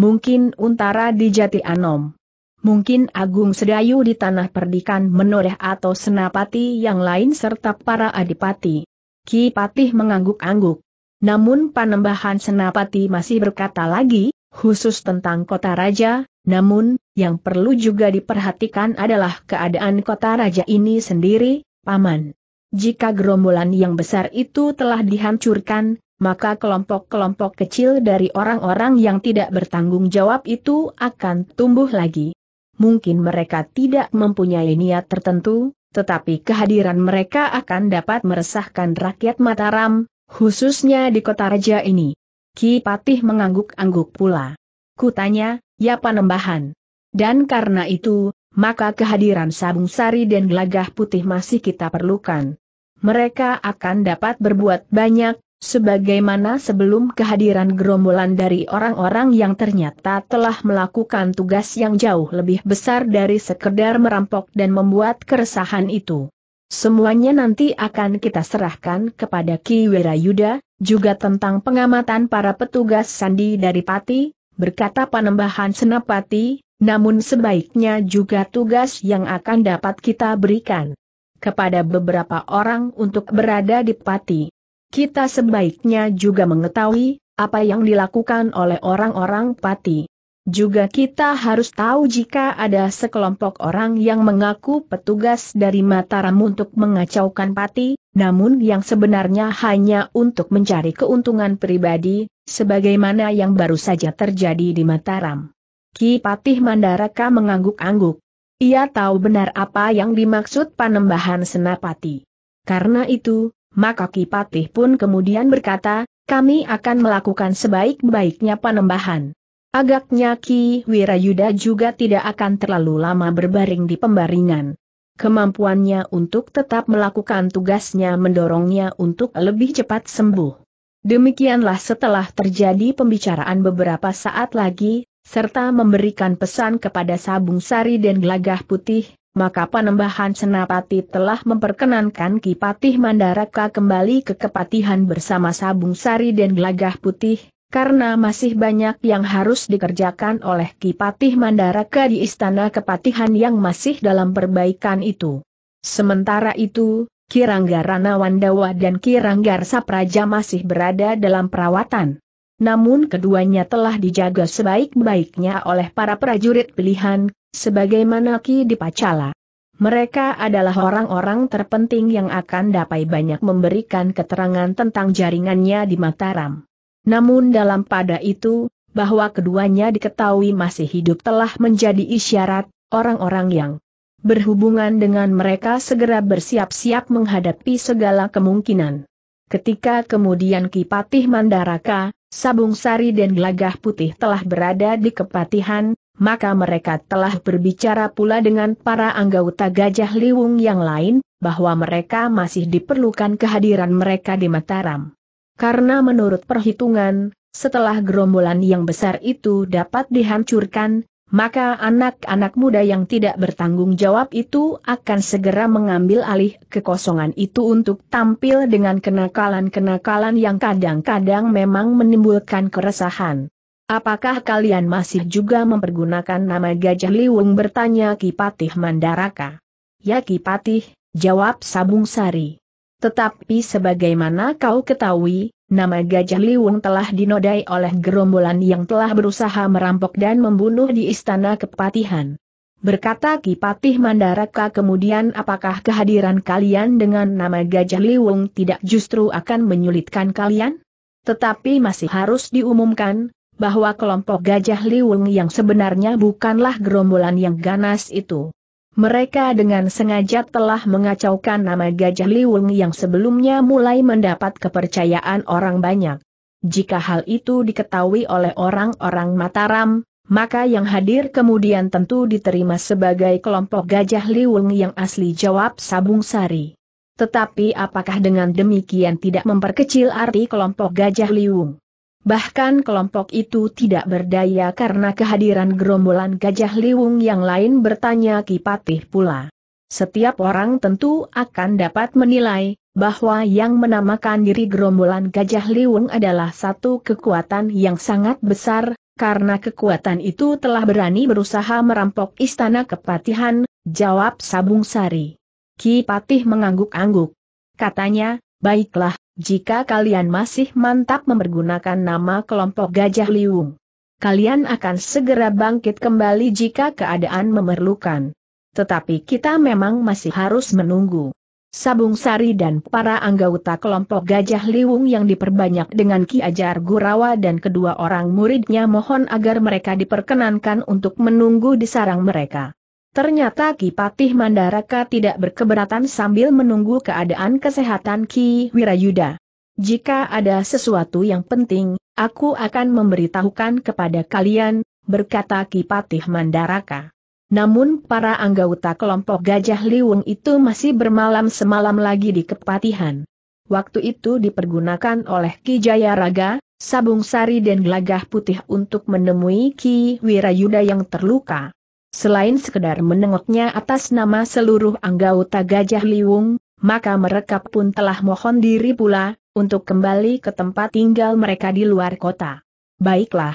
mungkin Untara di Jati Anom. Mungkin Agung Sedayu di Tanah Perdikan Menoreh atau Senapati yang lain serta para adipati. Ki Patih mengangguk-angguk. Namun panembahan Senapati masih berkata lagi, khusus tentang kota raja, namun, yang perlu juga diperhatikan adalah keadaan kota raja ini sendiri, Paman. Jika gerombolan yang besar itu telah dihancurkan, maka kelompok-kelompok kecil dari orang-orang yang tidak bertanggung jawab itu akan tumbuh lagi. Mungkin mereka tidak mempunyai niat tertentu, tetapi kehadiran mereka akan dapat meresahkan rakyat Mataram, khususnya di kota raja ini. Ki Patih mengangguk-angguk pula. Kutanya, ya panembahan. Dan karena itu, maka kehadiran Sabung Sari dan Gelagah Putih masih kita perlukan. Mereka akan dapat berbuat banyak, Sebagaimana sebelum kehadiran gerombolan dari orang-orang yang ternyata telah melakukan tugas yang jauh lebih besar dari sekedar merampok dan membuat keresahan itu. Semuanya nanti akan kita serahkan kepada Ki Wirayuda, juga tentang pengamatan para petugas sandi dari Pati, berkata Panembahan Senapati, namun sebaiknya juga tugas yang akan dapat kita berikan kepada beberapa orang untuk berada di Pati kita sebaiknya juga mengetahui apa yang dilakukan oleh orang-orang pati. Juga kita harus tahu jika ada sekelompok orang yang mengaku petugas dari Mataram untuk mengacaukan pati, namun yang sebenarnya hanya untuk mencari keuntungan pribadi, sebagaimana yang baru saja terjadi di Mataram. Ki Patih Mandaraka mengangguk-angguk. Ia tahu benar apa yang dimaksud Panembahan Senapati. Karena itu, maka Kipatih pun kemudian berkata, kami akan melakukan sebaik-baiknya penembahan. Agaknya Ki Wirayuda juga tidak akan terlalu lama berbaring di pembaringan. Kemampuannya untuk tetap melakukan tugasnya mendorongnya untuk lebih cepat sembuh. Demikianlah setelah terjadi pembicaraan beberapa saat lagi, serta memberikan pesan kepada Sabung Sari dan Gelagah Putih, maka Panembahan Senapati telah memperkenankan Kipatih Mandaraka kembali ke Kepatihan bersama Sabung Sari dan Gelagah Putih, karena masih banyak yang harus dikerjakan oleh Kipatih Mandaraka di Istana Kepatihan yang masih dalam perbaikan itu. Sementara itu, Kirangga Wandawa dan Kiranggar Sapraja masih berada dalam perawatan. Namun keduanya telah dijaga sebaik-baiknya oleh para prajurit pilihan, sebagaimana Ki Dipacala, Mereka adalah orang-orang terpenting yang akan dapat banyak memberikan keterangan tentang jaringannya di Mataram. Namun dalam pada itu, bahwa keduanya diketahui masih hidup telah menjadi isyarat, orang-orang yang berhubungan dengan mereka segera bersiap-siap menghadapi segala kemungkinan. Ketika kemudian Kipatih Mandaraka, Sabung Sari dan Gelagah Putih telah berada di Kepatihan, maka mereka telah berbicara pula dengan para anggota Gajah Liwung yang lain, bahwa mereka masih diperlukan kehadiran mereka di Mataram. Karena menurut perhitungan, setelah gerombolan yang besar itu dapat dihancurkan, maka anak-anak muda yang tidak bertanggung jawab itu akan segera mengambil alih kekosongan itu untuk tampil dengan kenakalan-kenakalan yang kadang-kadang memang menimbulkan keresahan. Apakah kalian masih juga mempergunakan nama Gajah Liwung bertanya Kipatih Mandaraka? Ya Kipatih, jawab Sabung Sari. Tetapi sebagaimana kau ketahui, nama Gajah Liwung telah dinodai oleh gerombolan yang telah berusaha merampok dan membunuh di Istana Kepatihan. Berkata Kipatih Mandaraka kemudian apakah kehadiran kalian dengan nama Gajah Liwung tidak justru akan menyulitkan kalian? Tetapi masih harus diumumkan, bahwa kelompok gajah liwung yang sebenarnya bukanlah gerombolan yang ganas itu. Mereka dengan sengaja telah mengacaukan nama Gajah Liwung yang sebelumnya mulai mendapat kepercayaan orang banyak. Jika hal itu diketahui oleh orang-orang Mataram, maka yang hadir kemudian tentu diterima sebagai kelompok Gajah Liwung yang asli jawab Sabung Sari. Tetapi apakah dengan demikian tidak memperkecil arti kelompok Gajah Liwung? Bahkan kelompok itu tidak berdaya karena kehadiran gerombolan gajah liwung yang lain bertanya Kipatih pula. Setiap orang tentu akan dapat menilai bahwa yang menamakan diri gerombolan gajah liwung adalah satu kekuatan yang sangat besar, karena kekuatan itu telah berani berusaha merampok istana kepatihan, jawab Sabung Sari. Ki Patih mengangguk-angguk. Katanya, baiklah, jika kalian masih mantap mempergunakan nama kelompok Gajah Liung. Kalian akan segera bangkit kembali jika keadaan memerlukan. Tetapi kita memang masih harus menunggu. Sabung Sari dan para anggota kelompok Gajah Liwung yang diperbanyak dengan Ki Ajar Gurawa dan kedua orang muridnya mohon agar mereka diperkenankan untuk menunggu di sarang mereka. Ternyata Kipatih Mandaraka tidak berkeberatan sambil menunggu keadaan kesehatan Ki Wirayuda. Jika ada sesuatu yang penting, aku akan memberitahukan kepada kalian, berkata Kipatih Mandaraka. Namun para anggota kelompok Gajah Liwung itu masih bermalam semalam lagi di Kepatihan. Waktu itu dipergunakan oleh Ki Jayaraga, Sabung Sari dan Gelagah Putih untuk menemui Ki Wirayuda yang terluka. Selain sekedar menengoknya atas nama seluruh anggota Gajah Liwung, maka mereka pun telah mohon diri pula, untuk kembali ke tempat tinggal mereka di luar kota. Baiklah.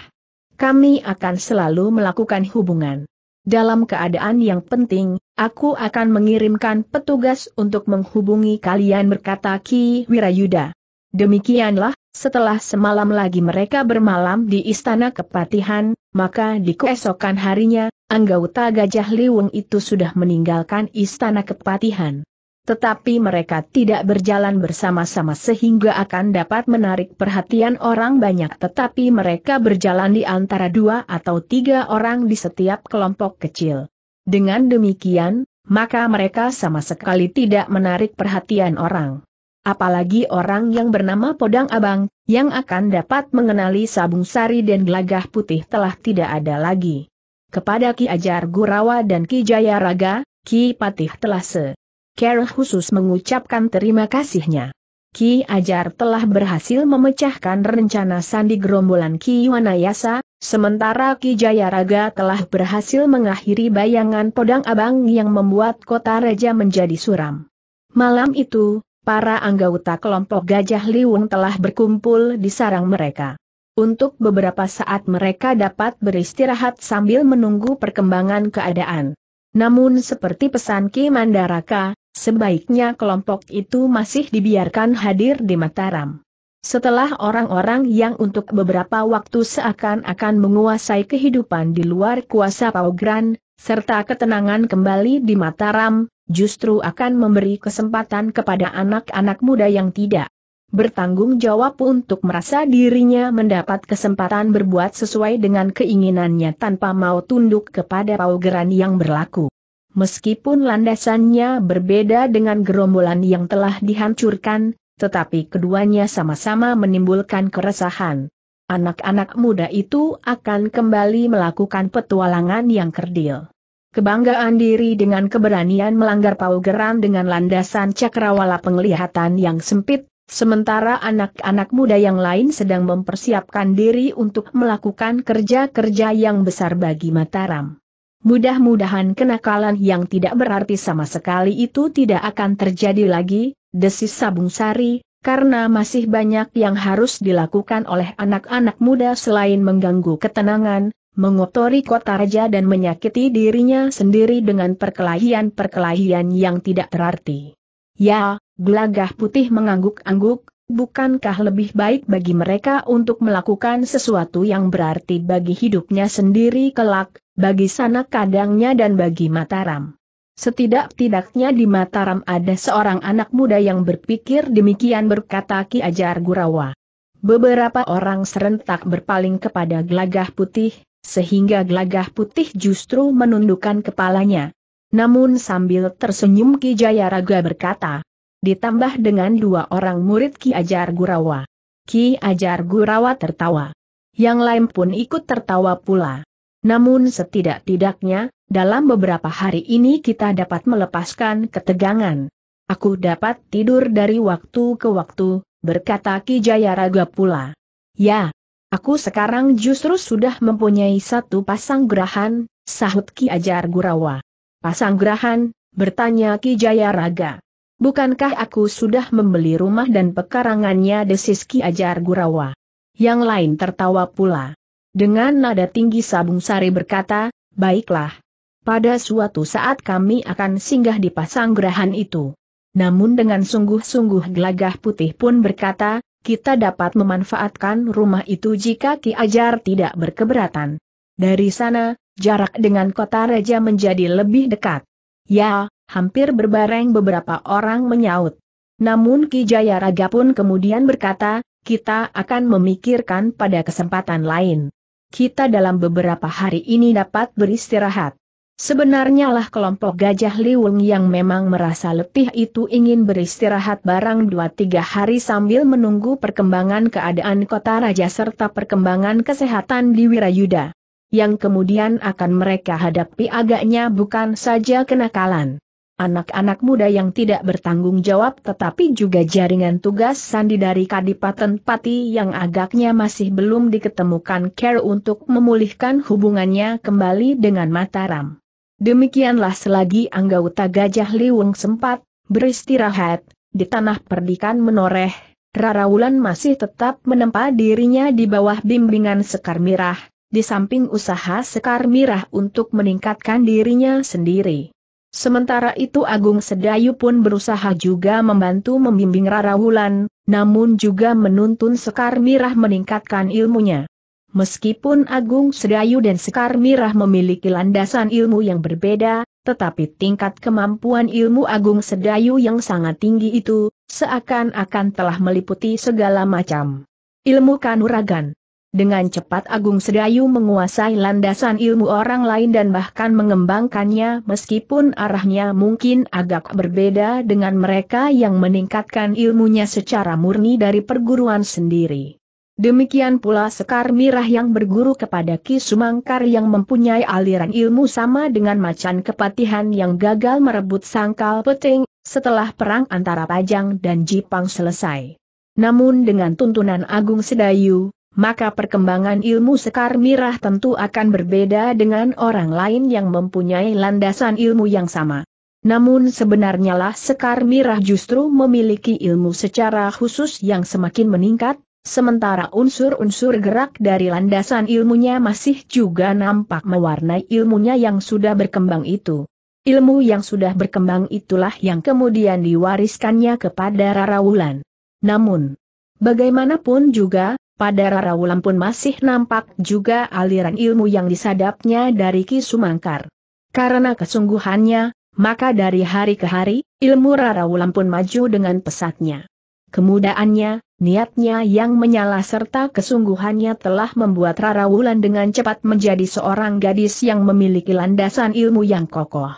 Kami akan selalu melakukan hubungan. Dalam keadaan yang penting, aku akan mengirimkan petugas untuk menghubungi kalian berkata Ki Wirayuda. Demikianlah, setelah semalam lagi mereka bermalam di Istana Kepatihan, maka di keesokan harinya, anggota Gajah Liwung itu sudah meninggalkan istana kepatihan. Tetapi mereka tidak berjalan bersama-sama sehingga akan dapat menarik perhatian orang banyak tetapi mereka berjalan di antara dua atau tiga orang di setiap kelompok kecil. Dengan demikian, maka mereka sama sekali tidak menarik perhatian orang. Apalagi orang yang bernama Podang Abang, yang akan dapat mengenali sabung sari dan gelagah putih telah tidak ada lagi. Kepada Ki Ajar Gurawa dan Ki Jayaraga, Ki Patih telah se. Care khusus mengucapkan terima kasihnya. Ki Ajar telah berhasil memecahkan rencana sandi gerombolan Ki Wanayasa, sementara Ki Jayaraga telah berhasil mengakhiri bayangan Podang abang yang membuat kota raja menjadi suram. Malam itu, para anggota kelompok Gajah Liwung telah berkumpul di sarang mereka. Untuk beberapa saat mereka dapat beristirahat sambil menunggu perkembangan keadaan. Namun seperti pesan Ki Mandaraka, sebaiknya kelompok itu masih dibiarkan hadir di Mataram. Setelah orang-orang yang untuk beberapa waktu seakan-akan menguasai kehidupan di luar kuasa Paugran, serta ketenangan kembali di Mataram, justru akan memberi kesempatan kepada anak-anak muda yang tidak bertanggung jawab untuk merasa dirinya mendapat kesempatan berbuat sesuai dengan keinginannya tanpa mau tunduk kepada paugeran yang berlaku. Meskipun landasannya berbeda dengan gerombolan yang telah dihancurkan, tetapi keduanya sama-sama menimbulkan keresahan. Anak-anak muda itu akan kembali melakukan petualangan yang kerdil. Kebanggaan diri dengan keberanian melanggar paugeran dengan landasan cakrawala penglihatan yang sempit, Sementara anak-anak muda yang lain sedang mempersiapkan diri untuk melakukan kerja-kerja yang besar bagi Mataram. Mudah-mudahan kenakalan yang tidak berarti sama sekali itu tidak akan terjadi lagi, desis Sabung Sari, karena masih banyak yang harus dilakukan oleh anak-anak muda selain mengganggu ketenangan, mengotori kota raja dan menyakiti dirinya sendiri dengan perkelahian-perkelahian yang tidak berarti. Ya, gelagah putih mengangguk-angguk, bukankah lebih baik bagi mereka untuk melakukan sesuatu yang berarti bagi hidupnya sendiri kelak, bagi sanak kadangnya dan bagi Mataram. Setidak-tidaknya di Mataram ada seorang anak muda yang berpikir demikian berkata Ki Ajar Gurawa. Beberapa orang serentak berpaling kepada gelagah putih, sehingga gelagah putih justru menundukkan kepalanya. Namun sambil tersenyum Ki Jayaraga berkata, ditambah dengan dua orang murid Ki Ajar Gurawa. Ki Ajar Gurawa tertawa. Yang lain pun ikut tertawa pula. Namun setidak-tidaknya, dalam beberapa hari ini kita dapat melepaskan ketegangan. Aku dapat tidur dari waktu ke waktu, berkata Ki Jayaraga pula. Ya, aku sekarang justru sudah mempunyai satu pasang gerahan, sahut Ki Ajar Gurawa. Pasanggrahan, bertanya Ki Jayaraga. Bukankah aku sudah membeli rumah dan pekarangannya desis Ki Ajar Gurawa? Yang lain tertawa pula. Dengan nada tinggi Sabung Sari berkata, baiklah. Pada suatu saat kami akan singgah di pasanggrahan itu. Namun dengan sungguh-sungguh gelagah putih pun berkata, kita dapat memanfaatkan rumah itu jika Ki Ajar tidak berkeberatan. Dari sana, jarak dengan kota Raja menjadi lebih dekat. Ya, hampir berbareng beberapa orang menyaut. Namun Ki Jayaraga pun kemudian berkata, kita akan memikirkan pada kesempatan lain. Kita dalam beberapa hari ini dapat beristirahat. Sebenarnya lah kelompok Gajah Liwung yang memang merasa letih itu ingin beristirahat barang 2-3 hari sambil menunggu perkembangan keadaan kota raja serta perkembangan kesehatan di Wirayuda yang kemudian akan mereka hadapi agaknya bukan saja kenakalan. Anak-anak muda yang tidak bertanggung jawab tetapi juga jaringan tugas sandi dari Kadipaten Pati yang agaknya masih belum diketemukan care untuk memulihkan hubungannya kembali dengan Mataram. Demikianlah selagi anggota Gajah Liwung sempat beristirahat, di tanah perdikan menoreh, Rara Wulan masih tetap menempa dirinya di bawah bimbingan Sekar Mirah, di samping usaha Sekar Mirah untuk meningkatkan dirinya sendiri. Sementara itu Agung Sedayu pun berusaha juga membantu membimbing Rara Wulan, namun juga menuntun Sekar Mirah meningkatkan ilmunya. Meskipun Agung Sedayu dan Sekar Mirah memiliki landasan ilmu yang berbeda, tetapi tingkat kemampuan ilmu Agung Sedayu yang sangat tinggi itu, seakan-akan telah meliputi segala macam ilmu kanuragan, dengan cepat Agung Sedayu menguasai landasan ilmu orang lain dan bahkan mengembangkannya meskipun arahnya mungkin agak berbeda dengan mereka yang meningkatkan ilmunya secara murni dari perguruan sendiri. Demikian pula Sekar Mirah yang berguru kepada Ki Sumangkar yang mempunyai aliran ilmu sama dengan macan kepatihan yang gagal merebut sangkal peting, setelah perang antara Pajang dan Jipang selesai. Namun dengan tuntunan Agung Sedayu, maka perkembangan ilmu sekar mirah tentu akan berbeda dengan orang lain yang mempunyai landasan ilmu yang sama. Namun sebenarnya lah Sekar Mirah justru memiliki ilmu secara khusus yang semakin meningkat, sementara unsur-unsur gerak dari landasan ilmunya masih juga nampak mewarnai ilmunya yang sudah berkembang itu. Ilmu yang sudah berkembang itulah yang kemudian diwariskannya kepada Rara Wulan. Namun, bagaimanapun juga, pada Rara Wulan pun masih nampak juga aliran ilmu yang disadapnya dari Ki Sumangkar. Karena kesungguhannya, maka dari hari ke hari, ilmu Rara Wulan pun maju dengan pesatnya. Kemudaannya, niatnya yang menyala serta kesungguhannya telah membuat Rara Wulan dengan cepat menjadi seorang gadis yang memiliki landasan ilmu yang kokoh.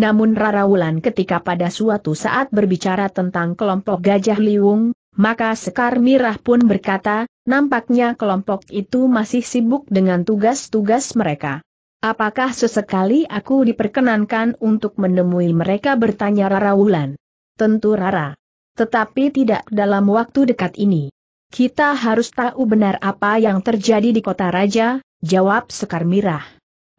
Namun Rara Wulan ketika pada suatu saat berbicara tentang kelompok Gajah Liwung, maka Sekar Mirah pun berkata, nampaknya kelompok itu masih sibuk dengan tugas-tugas mereka. Apakah sesekali aku diperkenankan untuk menemui mereka bertanya Rara Wulan? Tentu Rara. Tetapi tidak dalam waktu dekat ini. Kita harus tahu benar apa yang terjadi di kota raja, jawab Sekar Mirah.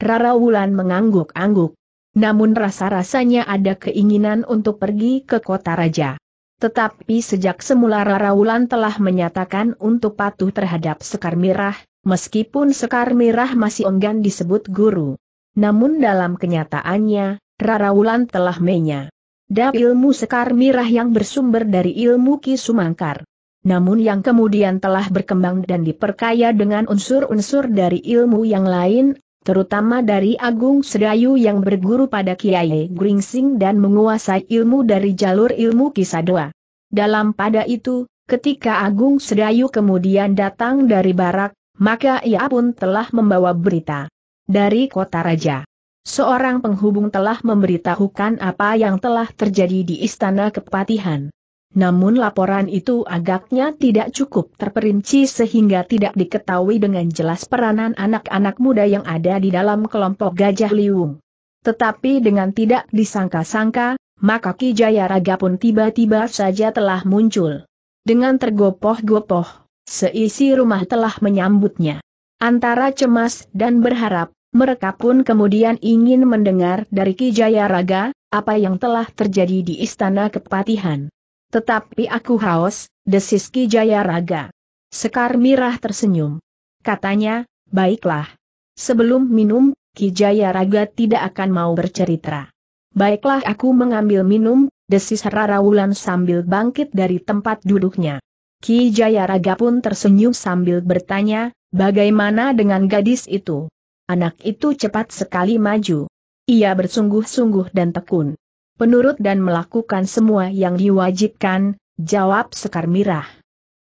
Rara Wulan mengangguk-angguk. Namun rasa-rasanya ada keinginan untuk pergi ke kota raja. Tetapi sejak semula Rara Wulan telah menyatakan untuk patuh terhadap Sekar Mirah, meskipun Sekar Mirah masih enggan disebut guru. Namun dalam kenyataannya, Rara Wulan telah menyadap ilmu Sekar Mirah yang bersumber dari ilmu Ki Sumangkar. Namun yang kemudian telah berkembang dan diperkaya dengan unsur-unsur dari ilmu yang lain, terutama dari Agung Sedayu yang berguru pada Kiai Gringsing dan menguasai ilmu dari jalur ilmu Kisadwa. Dalam pada itu, ketika Agung Sedayu kemudian datang dari barak, maka ia pun telah membawa berita dari kota raja. Seorang penghubung telah memberitahukan apa yang telah terjadi di istana kepatihan namun laporan itu agaknya tidak cukup terperinci sehingga tidak diketahui dengan jelas peranan anak-anak muda yang ada di dalam kelompok Gajah Liung. Tetapi dengan tidak disangka-sangka, maka Ki Jayaraga pun tiba-tiba saja telah muncul. Dengan tergopoh-gopoh, seisi rumah telah menyambutnya. Antara cemas dan berharap, mereka pun kemudian ingin mendengar dari Ki Jayaraga, apa yang telah terjadi di Istana Kepatihan. Tetapi aku haus, desis Ki Jayaraga. Sekar Mirah tersenyum. Katanya, baiklah. Sebelum minum, Ki Jayaraga tidak akan mau bercerita. Baiklah aku mengambil minum, desis Wulan sambil bangkit dari tempat duduknya. Ki Jayaraga pun tersenyum sambil bertanya, bagaimana dengan gadis itu? Anak itu cepat sekali maju. Ia bersungguh-sungguh dan tekun penurut dan melakukan semua yang diwajibkan, jawab Sekar Mirah.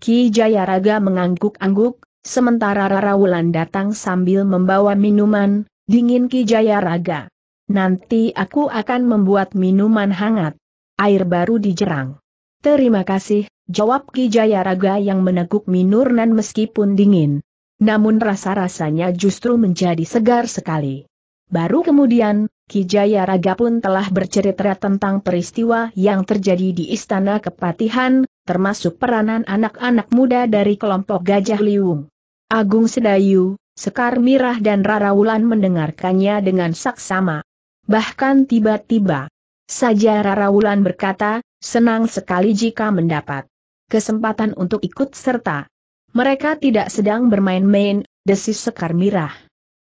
Ki Jayaraga mengangguk-angguk, sementara Rara Wulan datang sambil membawa minuman, dingin Ki Jayaraga. Nanti aku akan membuat minuman hangat. Air baru dijerang. Terima kasih, jawab Ki Jayaraga yang meneguk Minurnan meskipun dingin. Namun rasa-rasanya justru menjadi segar sekali. Baru kemudian, Kijaya Raga pun telah bercerita tentang peristiwa yang terjadi di Istana Kepatihan, termasuk peranan anak-anak muda dari kelompok Gajah Liung. Agung Sedayu, Sekar Mirah dan Rara Wulan mendengarkannya dengan saksama. Bahkan tiba-tiba saja Rara Wulan berkata, senang sekali jika mendapat kesempatan untuk ikut serta. Mereka tidak sedang bermain-main, desis Sekar Mirah.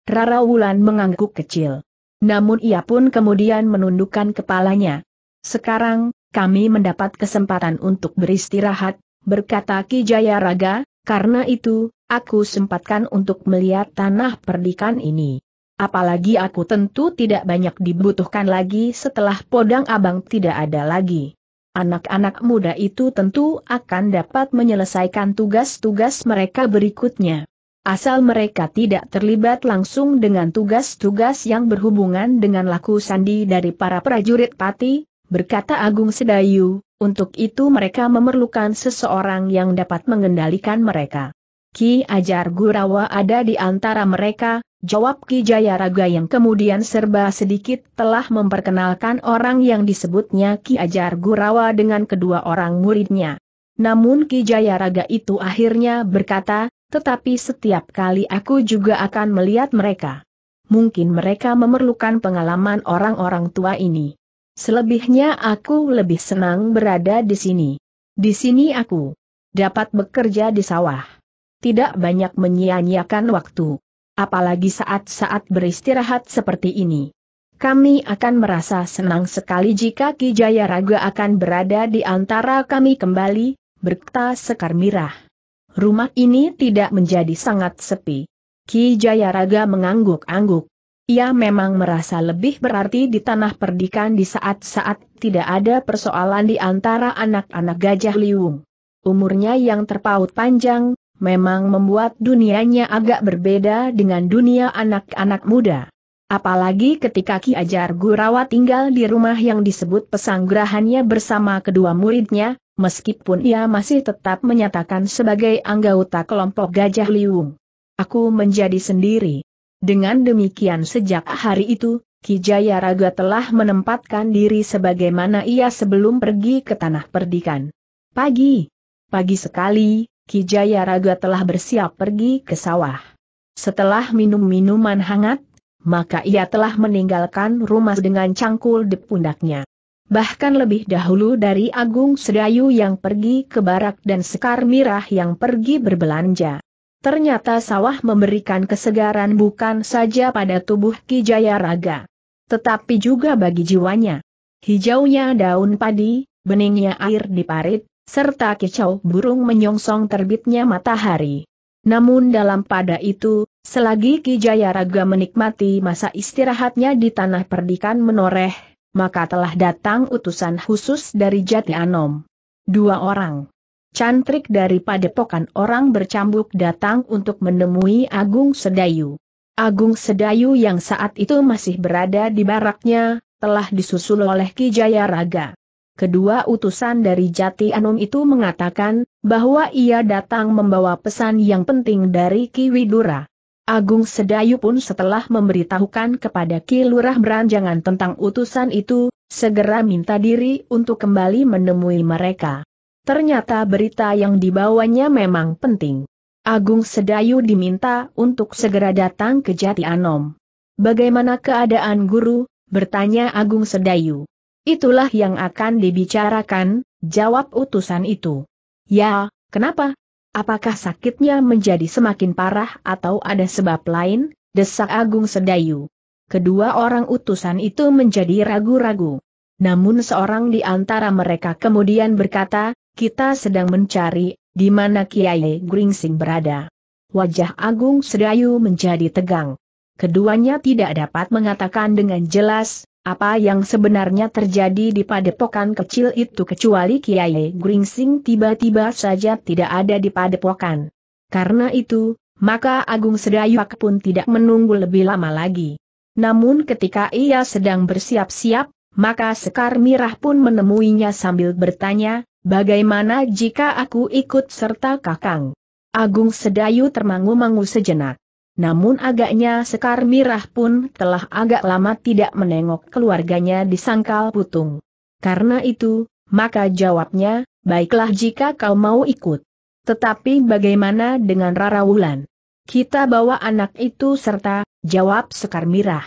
Rara Wulan mengangguk kecil. Namun ia pun kemudian menundukkan kepalanya. Sekarang, kami mendapat kesempatan untuk beristirahat, berkata Ki Jaya Raga, karena itu, aku sempatkan untuk melihat tanah perdikan ini. Apalagi aku tentu tidak banyak dibutuhkan lagi setelah podang abang tidak ada lagi. Anak-anak muda itu tentu akan dapat menyelesaikan tugas-tugas mereka berikutnya asal mereka tidak terlibat langsung dengan tugas-tugas yang berhubungan dengan laku sandi dari para prajurit pati, berkata Agung Sedayu, untuk itu mereka memerlukan seseorang yang dapat mengendalikan mereka. Ki Ajar Gurawa ada di antara mereka, jawab Ki Jayaraga yang kemudian serba sedikit telah memperkenalkan orang yang disebutnya Ki Ajar Gurawa dengan kedua orang muridnya. Namun Ki Jayaraga itu akhirnya berkata, tetapi setiap kali aku juga akan melihat mereka. Mungkin mereka memerlukan pengalaman orang-orang tua ini. Selebihnya aku lebih senang berada di sini. Di sini aku dapat bekerja di sawah. Tidak banyak menyia-nyiakan waktu. Apalagi saat-saat beristirahat seperti ini. Kami akan merasa senang sekali jika Ki Jaya Raga akan berada di antara kami kembali, berkata Sekar Mirah rumah ini tidak menjadi sangat sepi. Ki Jayaraga mengangguk-angguk. Ia memang merasa lebih berarti di tanah perdikan di saat-saat tidak ada persoalan di antara anak-anak gajah liung. Umurnya yang terpaut panjang, memang membuat dunianya agak berbeda dengan dunia anak-anak muda. Apalagi ketika Ki Ajar Gurawa tinggal di rumah yang disebut pesanggrahannya bersama kedua muridnya, meskipun ia masih tetap menyatakan sebagai anggota kelompok Gajah Liung. Aku menjadi sendiri. Dengan demikian sejak hari itu, Kijaya Raga telah menempatkan diri sebagaimana ia sebelum pergi ke tanah perdikan. Pagi. Pagi sekali, Kijaya Raga telah bersiap pergi ke sawah. Setelah minum minuman hangat, maka ia telah meninggalkan rumah dengan cangkul di pundaknya bahkan lebih dahulu dari Agung Sedayu yang pergi ke barak dan Sekar Mirah yang pergi berbelanja. Ternyata sawah memberikan kesegaran bukan saja pada tubuh Ki Jaya Raga, tetapi juga bagi jiwanya. Hijaunya daun padi, beningnya air di parit, serta kicau burung menyongsong terbitnya matahari. Namun dalam pada itu, selagi Ki Jaya Raga menikmati masa istirahatnya di tanah perdikan menoreh, maka telah datang utusan khusus dari Jati Anom. Dua orang. Cantrik dari padepokan orang bercambuk datang untuk menemui Agung Sedayu. Agung Sedayu yang saat itu masih berada di baraknya, telah disusul oleh Ki Raga. Kedua utusan dari Jati Anom itu mengatakan, bahwa ia datang membawa pesan yang penting dari Ki Widura. Agung Sedayu pun setelah memberitahukan kepada Ki Lurah Beranjangan tentang utusan itu, segera minta diri untuk kembali menemui mereka. Ternyata berita yang dibawanya memang penting. Agung Sedayu diminta untuk segera datang ke Jati Anom. Bagaimana keadaan guru? bertanya Agung Sedayu. Itulah yang akan dibicarakan, jawab utusan itu. Ya, kenapa? Apakah sakitnya menjadi semakin parah atau ada sebab lain? Desak Agung Sedayu. Kedua orang utusan itu menjadi ragu-ragu. Namun seorang di antara mereka kemudian berkata, kita sedang mencari, di mana Kiai Gringsing berada. Wajah Agung Sedayu menjadi tegang. Keduanya tidak dapat mengatakan dengan jelas, apa yang sebenarnya terjadi di padepokan kecil itu kecuali Kiai Gringsing tiba-tiba saja tidak ada di padepokan. Karena itu, maka Agung Sedayu pun tidak menunggu lebih lama lagi. Namun ketika ia sedang bersiap-siap, maka Sekar Mirah pun menemuinya sambil bertanya, bagaimana jika aku ikut serta Kakang? Agung Sedayu termangu-mangu sejenak. Namun agaknya Sekar Mirah pun telah agak lama tidak menengok keluarganya di sangkal putung. Karena itu, maka jawabnya, baiklah jika kau mau ikut. Tetapi bagaimana dengan Rara Wulan? Kita bawa anak itu serta, jawab Sekar Mirah.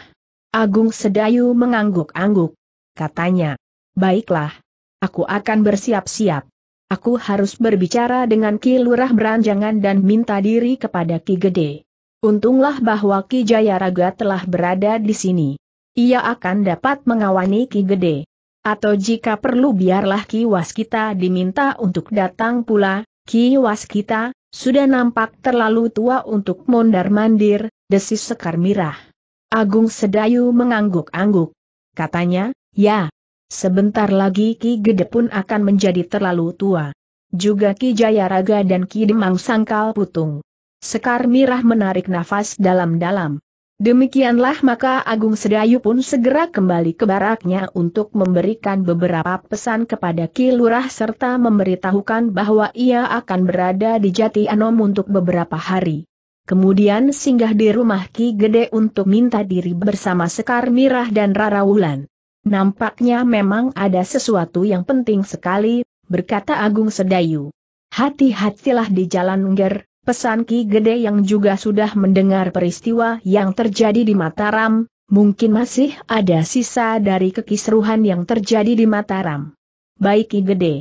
Agung Sedayu mengangguk-angguk. Katanya, baiklah, aku akan bersiap-siap. Aku harus berbicara dengan Ki Lurah Beranjangan dan minta diri kepada Ki Gede. Untunglah bahwa Ki Jayaraga telah berada di sini. Ia akan dapat mengawani Ki Gede. Atau jika perlu biarlah Ki Waskita diminta untuk datang pula, Ki Waskita, sudah nampak terlalu tua untuk mondar-mandir, desis Sekar Mirah. Agung Sedayu mengangguk-angguk. Katanya, ya, sebentar lagi Ki Gede pun akan menjadi terlalu tua. Juga Ki Jayaraga dan Ki Demang Sangkal Putung. Sekar Mirah menarik nafas dalam-dalam. Demikianlah maka Agung Sedayu pun segera kembali ke baraknya untuk memberikan beberapa pesan kepada Ki Lurah serta memberitahukan bahwa ia akan berada di Jati Anom untuk beberapa hari. Kemudian singgah di rumah Ki Gede untuk minta diri bersama Sekar Mirah dan Rara Wulan. Nampaknya memang ada sesuatu yang penting sekali, berkata Agung Sedayu. Hati-hatilah di jalan ngger. Pesan Ki Gede yang juga sudah mendengar peristiwa yang terjadi di Mataram, mungkin masih ada sisa dari kekisruhan yang terjadi di Mataram. Baik Ki Gede.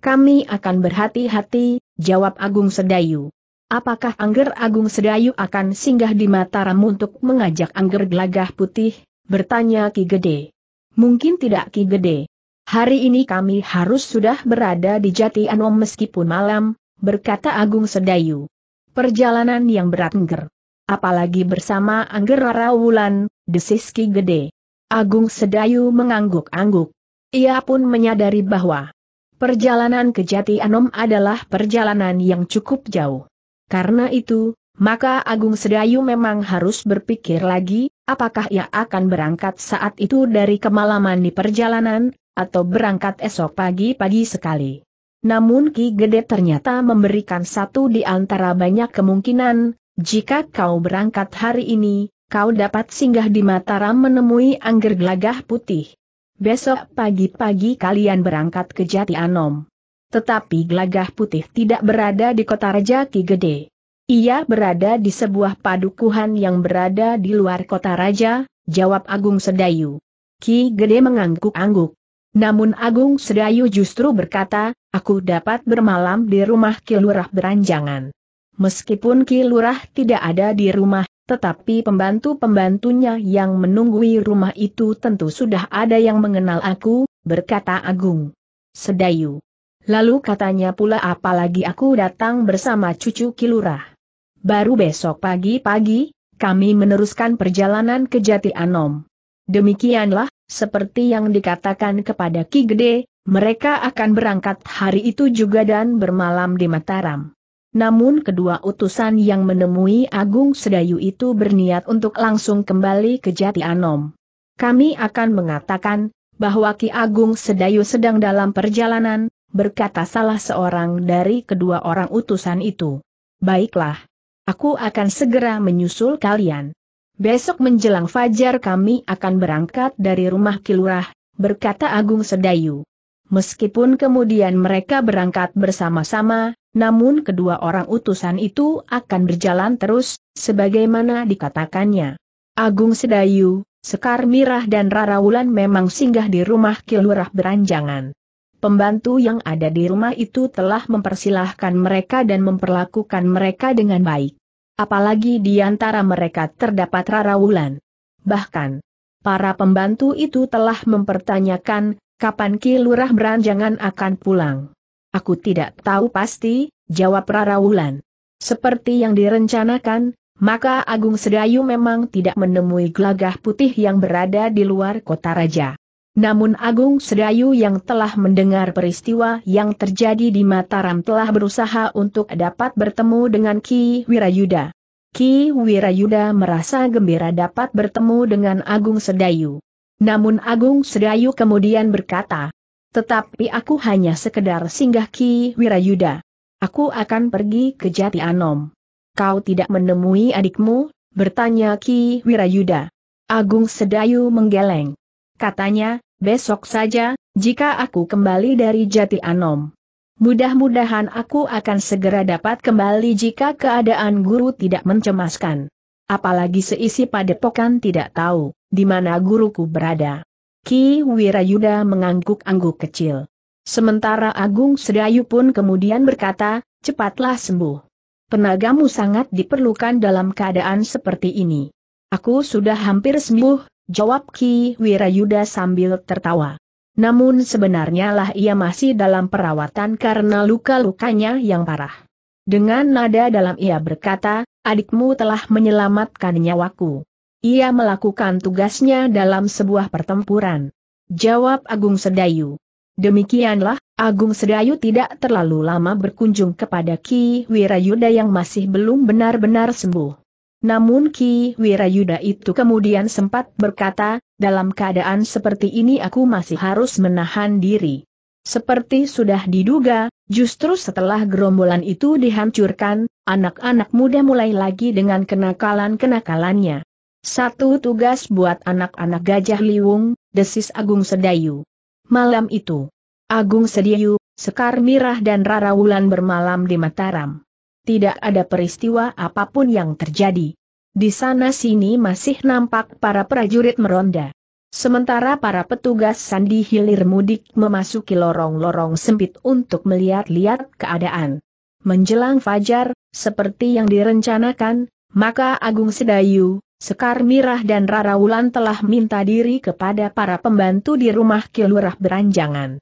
Kami akan berhati-hati, jawab Agung Sedayu. Apakah Angger Agung Sedayu akan singgah di Mataram untuk mengajak Angger Gelagah Putih? Bertanya Ki Gede. Mungkin tidak Ki Gede. Hari ini kami harus sudah berada di Jati Anom meskipun malam, berkata Agung Sedayu. Perjalanan yang berat Ngger. Apalagi bersama Angger Rawulan, desis Ki Gede. Agung Sedayu mengangguk-angguk. Ia pun menyadari bahwa perjalanan ke Jati Anom adalah perjalanan yang cukup jauh. Karena itu, maka Agung Sedayu memang harus berpikir lagi, apakah ia akan berangkat saat itu dari kemalaman di perjalanan, atau berangkat esok pagi-pagi sekali. Namun Ki Gede ternyata memberikan satu di antara banyak kemungkinan, jika kau berangkat hari ini, kau dapat singgah di Mataram menemui Angger Gelagah Putih. Besok pagi-pagi kalian berangkat ke Jati Anom. Tetapi Gelagah Putih tidak berada di kota Raja Ki Gede. Ia berada di sebuah padukuhan yang berada di luar kota raja, jawab Agung Sedayu. Ki Gede mengangguk-angguk. Namun Agung Sedayu justru berkata, aku dapat bermalam di rumah Kilurah beranjangan. Meskipun Kilurah tidak ada di rumah, tetapi pembantu-pembantunya yang menunggui rumah itu tentu sudah ada yang mengenal aku, berkata Agung. Sedayu. Lalu katanya pula apalagi aku datang bersama cucu Kilurah. Baru besok pagi-pagi, kami meneruskan perjalanan ke Jati Anom. Demikianlah, seperti yang dikatakan kepada Ki Gede, mereka akan berangkat hari itu juga dan bermalam di Mataram. Namun kedua utusan yang menemui Agung Sedayu itu berniat untuk langsung kembali ke Jati Anom. Kami akan mengatakan, bahwa Ki Agung Sedayu sedang dalam perjalanan, berkata salah seorang dari kedua orang utusan itu. Baiklah. Aku akan segera menyusul kalian. Besok menjelang fajar kami akan berangkat dari rumah Kilurah, berkata Agung Sedayu. Meskipun kemudian mereka berangkat bersama-sama, namun kedua orang utusan itu akan berjalan terus, sebagaimana dikatakannya. Agung Sedayu, Sekar Mirah dan Rara Wulan memang singgah di rumah Kilurah beranjangan. Pembantu yang ada di rumah itu telah mempersilahkan mereka dan memperlakukan mereka dengan baik apalagi di antara mereka terdapat Rara Wulan. Bahkan, para pembantu itu telah mempertanyakan, kapan Ki Lurah Beranjangan akan pulang. Aku tidak tahu pasti, jawab Rara Wulan. Seperti yang direncanakan, maka Agung Sedayu memang tidak menemui gelagah putih yang berada di luar kota raja. Namun Agung Sedayu yang telah mendengar peristiwa yang terjadi di Mataram telah berusaha untuk dapat bertemu dengan Ki Wirayuda. Ki Wirayuda merasa gembira dapat bertemu dengan Agung Sedayu. Namun Agung Sedayu kemudian berkata, tetapi aku hanya sekedar singgah Ki Wirayuda. Aku akan pergi ke Jati Anom. Kau tidak menemui adikmu? Bertanya Ki Wirayuda. Agung Sedayu menggeleng. Katanya, besok saja, jika aku kembali dari Jati Anom. Mudah-mudahan aku akan segera dapat kembali jika keadaan guru tidak mencemaskan. Apalagi seisi padepokan tidak tahu, di mana guruku berada. Ki Wirayuda mengangguk-angguk kecil. Sementara Agung Sedayu pun kemudian berkata, cepatlah sembuh. Penagamu sangat diperlukan dalam keadaan seperti ini. Aku sudah hampir sembuh, jawab Ki Wirayuda sambil tertawa. Namun sebenarnya lah ia masih dalam perawatan karena luka-lukanya yang parah. Dengan nada dalam ia berkata, adikmu telah menyelamatkan nyawaku. Ia melakukan tugasnya dalam sebuah pertempuran. Jawab Agung Sedayu. Demikianlah, Agung Sedayu tidak terlalu lama berkunjung kepada Ki Wirayuda yang masih belum benar-benar sembuh. Namun Ki Wirayuda itu kemudian sempat berkata, dalam keadaan seperti ini aku masih harus menahan diri. Seperti sudah diduga, justru setelah gerombolan itu dihancurkan, anak-anak muda mulai lagi dengan kenakalan-kenakalannya. Satu tugas buat anak-anak gajah liwung, desis Agung Sedayu. Malam itu, Agung Sedayu, Sekar Mirah dan Rara Wulan bermalam di Mataram tidak ada peristiwa apapun yang terjadi. Di sana-sini masih nampak para prajurit meronda. Sementara para petugas sandi hilir mudik memasuki lorong-lorong sempit untuk melihat-lihat keadaan. Menjelang fajar, seperti yang direncanakan, maka Agung Sedayu, Sekar Mirah dan Rara Wulan telah minta diri kepada para pembantu di rumah Kilurah Beranjangan.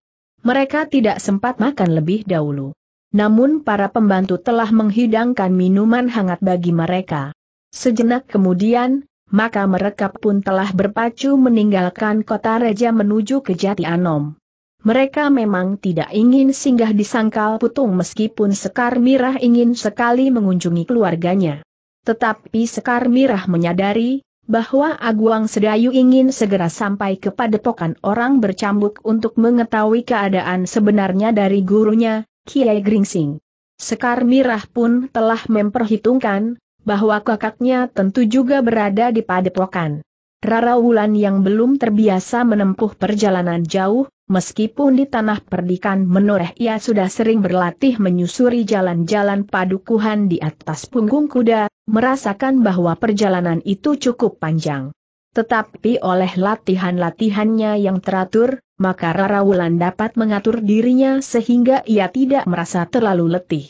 Mereka tidak sempat makan lebih dahulu. Namun para pembantu telah menghidangkan minuman hangat bagi mereka. Sejenak kemudian, maka mereka pun telah berpacu meninggalkan kota Raja menuju ke Jati Anom. Mereka memang tidak ingin singgah di Sangkal Putung meskipun Sekar Mirah ingin sekali mengunjungi keluarganya. Tetapi Sekar Mirah menyadari, bahwa Aguang Sedayu ingin segera sampai kepada pokan orang bercambuk untuk mengetahui keadaan sebenarnya dari gurunya, Kiai Gringsing. Sekar Mirah pun telah memperhitungkan, bahwa kakaknya tentu juga berada di padepokan. Rara Wulan yang belum terbiasa menempuh perjalanan jauh, meskipun di tanah perdikan menoreh ia sudah sering berlatih menyusuri jalan-jalan padukuhan di atas punggung kuda, merasakan bahwa perjalanan itu cukup panjang. Tetapi oleh latihan-latihannya yang teratur, maka Rara Wulan dapat mengatur dirinya sehingga ia tidak merasa terlalu letih.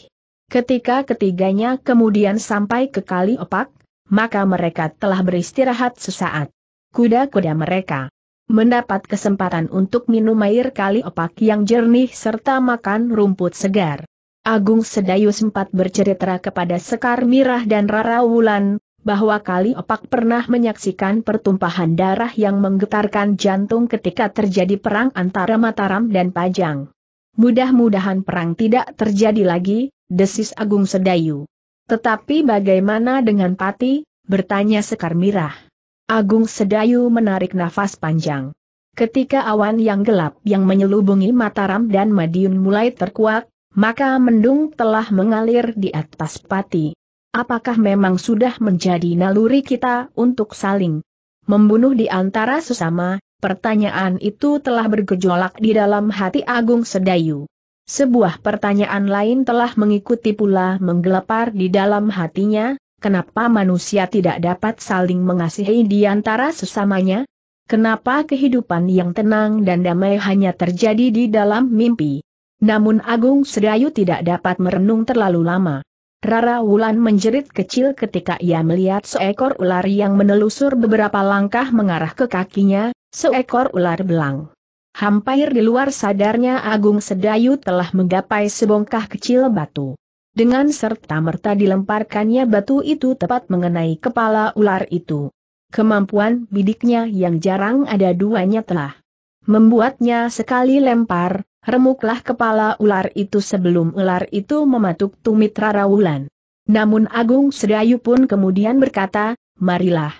Ketika ketiganya kemudian sampai ke kali opak, maka mereka telah beristirahat sesaat. Kuda-kuda mereka mendapat kesempatan untuk minum air kali opak yang jernih serta makan rumput segar. Agung Sedayu sempat bercerita kepada Sekar Mirah dan Rara Wulan, bahwa kali opak pernah menyaksikan pertumpahan darah yang menggetarkan jantung ketika terjadi perang antara Mataram dan Pajang. Mudah-mudahan perang tidak terjadi lagi, desis Agung Sedayu. Tetapi bagaimana dengan Pati, bertanya Sekar Mirah. Agung Sedayu menarik nafas panjang. Ketika awan yang gelap yang menyelubungi Mataram dan Madiun mulai terkuak, maka mendung telah mengalir di atas Pati. Apakah memang sudah menjadi naluri kita untuk saling membunuh di antara sesama? Pertanyaan itu telah bergejolak di dalam hati Agung Sedayu. Sebuah pertanyaan lain telah mengikuti pula menggelepar di dalam hatinya, kenapa manusia tidak dapat saling mengasihi di antara sesamanya? Kenapa kehidupan yang tenang dan damai hanya terjadi di dalam mimpi? Namun Agung Sedayu tidak dapat merenung terlalu lama. Rara Wulan menjerit kecil ketika ia melihat seekor ular yang menelusur beberapa langkah mengarah ke kakinya, seekor ular belang. Hampir di luar sadarnya Agung Sedayu telah menggapai sebongkah kecil batu. Dengan serta merta dilemparkannya batu itu tepat mengenai kepala ular itu. Kemampuan bidiknya yang jarang ada duanya telah membuatnya sekali lempar, remuklah kepala ular itu sebelum ular itu mematuk tumit Rara Wulan. Namun Agung Sedayu pun kemudian berkata, marilah.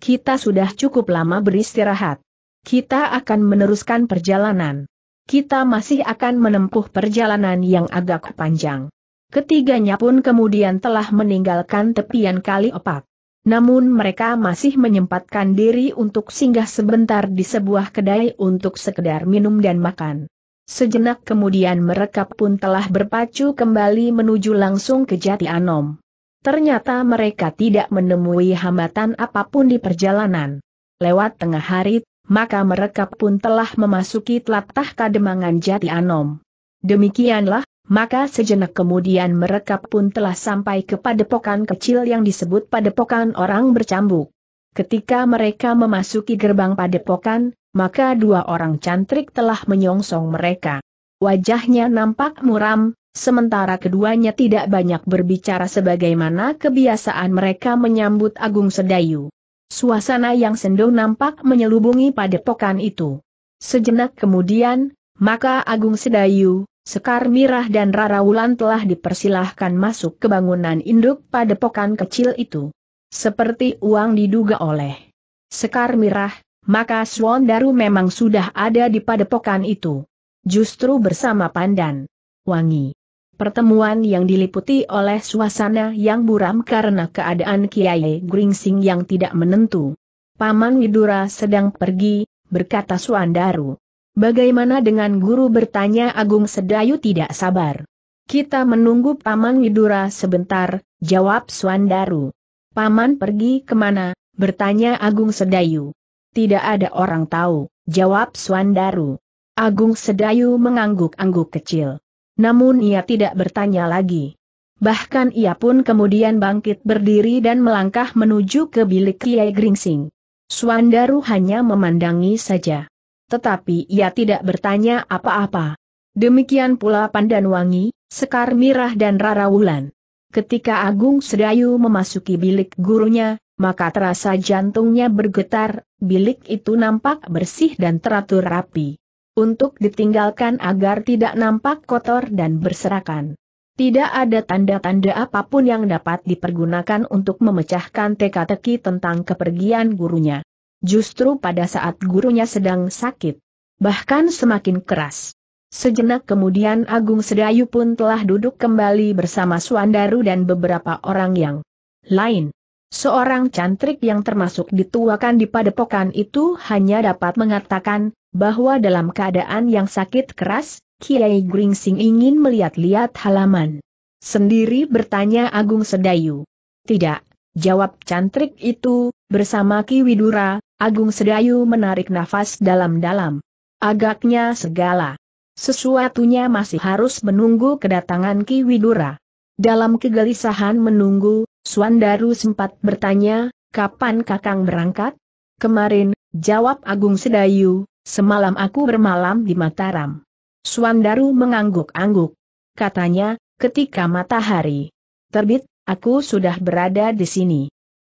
Kita sudah cukup lama beristirahat. Kita akan meneruskan perjalanan. Kita masih akan menempuh perjalanan yang agak panjang. Ketiganya pun kemudian telah meninggalkan tepian kali opak. Namun mereka masih menyempatkan diri untuk singgah sebentar di sebuah kedai untuk sekedar minum dan makan. Sejenak kemudian mereka pun telah berpacu kembali menuju langsung ke Jati Anom. Ternyata mereka tidak menemui hambatan apapun di perjalanan. Lewat tengah hari, maka mereka pun telah memasuki telatah kademangan Jati Anom. Demikianlah, maka sejenak kemudian mereka pun telah sampai ke padepokan kecil yang disebut padepokan orang bercambuk. Ketika mereka memasuki gerbang padepokan, maka dua orang cantrik telah menyongsong mereka. Wajahnya nampak muram, sementara keduanya tidak banyak berbicara sebagaimana kebiasaan mereka menyambut Agung Sedayu. Suasana yang sendung nampak menyelubungi padepokan itu. Sejenak kemudian, maka Agung Sedayu, Sekar Mirah dan Rara Wulan telah dipersilahkan masuk ke bangunan induk padepokan kecil itu seperti uang diduga oleh Sekar Mirah, maka Swan Daru memang sudah ada di padepokan itu. Justru bersama Pandan. Wangi. Pertemuan yang diliputi oleh suasana yang buram karena keadaan Kiai Gringsing yang tidak menentu. Paman Widura sedang pergi, berkata Daru. Bagaimana dengan guru bertanya Agung Sedayu tidak sabar. Kita menunggu Paman Widura sebentar, jawab Suandaru. Paman pergi kemana? bertanya Agung Sedayu. Tidak ada orang tahu, jawab Swandaru. Agung Sedayu mengangguk-angguk kecil. Namun ia tidak bertanya lagi. Bahkan ia pun kemudian bangkit berdiri dan melangkah menuju ke bilik Kiai Gringsing. Swandaru hanya memandangi saja. Tetapi ia tidak bertanya apa-apa. Demikian pula Wangi, Sekar Mirah dan Rara Wulan. Ketika Agung Sedayu memasuki bilik gurunya, maka terasa jantungnya bergetar, bilik itu nampak bersih dan teratur rapi. Untuk ditinggalkan agar tidak nampak kotor dan berserakan. Tidak ada tanda-tanda apapun yang dapat dipergunakan untuk memecahkan teka-teki tentang kepergian gurunya. Justru pada saat gurunya sedang sakit, bahkan semakin keras. Sejenak kemudian Agung Sedayu pun telah duduk kembali bersama Suandaru dan beberapa orang yang lain. Seorang cantrik yang termasuk dituakan di padepokan itu hanya dapat mengatakan, bahwa dalam keadaan yang sakit keras, Kiai Gringsing ingin melihat-lihat halaman. Sendiri bertanya Agung Sedayu. Tidak, jawab cantrik itu, bersama Ki Widura, Agung Sedayu menarik nafas dalam-dalam. Agaknya segala Sesuatunya masih harus menunggu kedatangan Ki Widura. Dalam kegelisahan menunggu, Swandaru sempat bertanya, kapan kakang berangkat? Kemarin, jawab Agung Sedayu, semalam aku bermalam di Mataram. Swandaru mengangguk-angguk. Katanya, ketika matahari terbit, aku sudah berada di sini.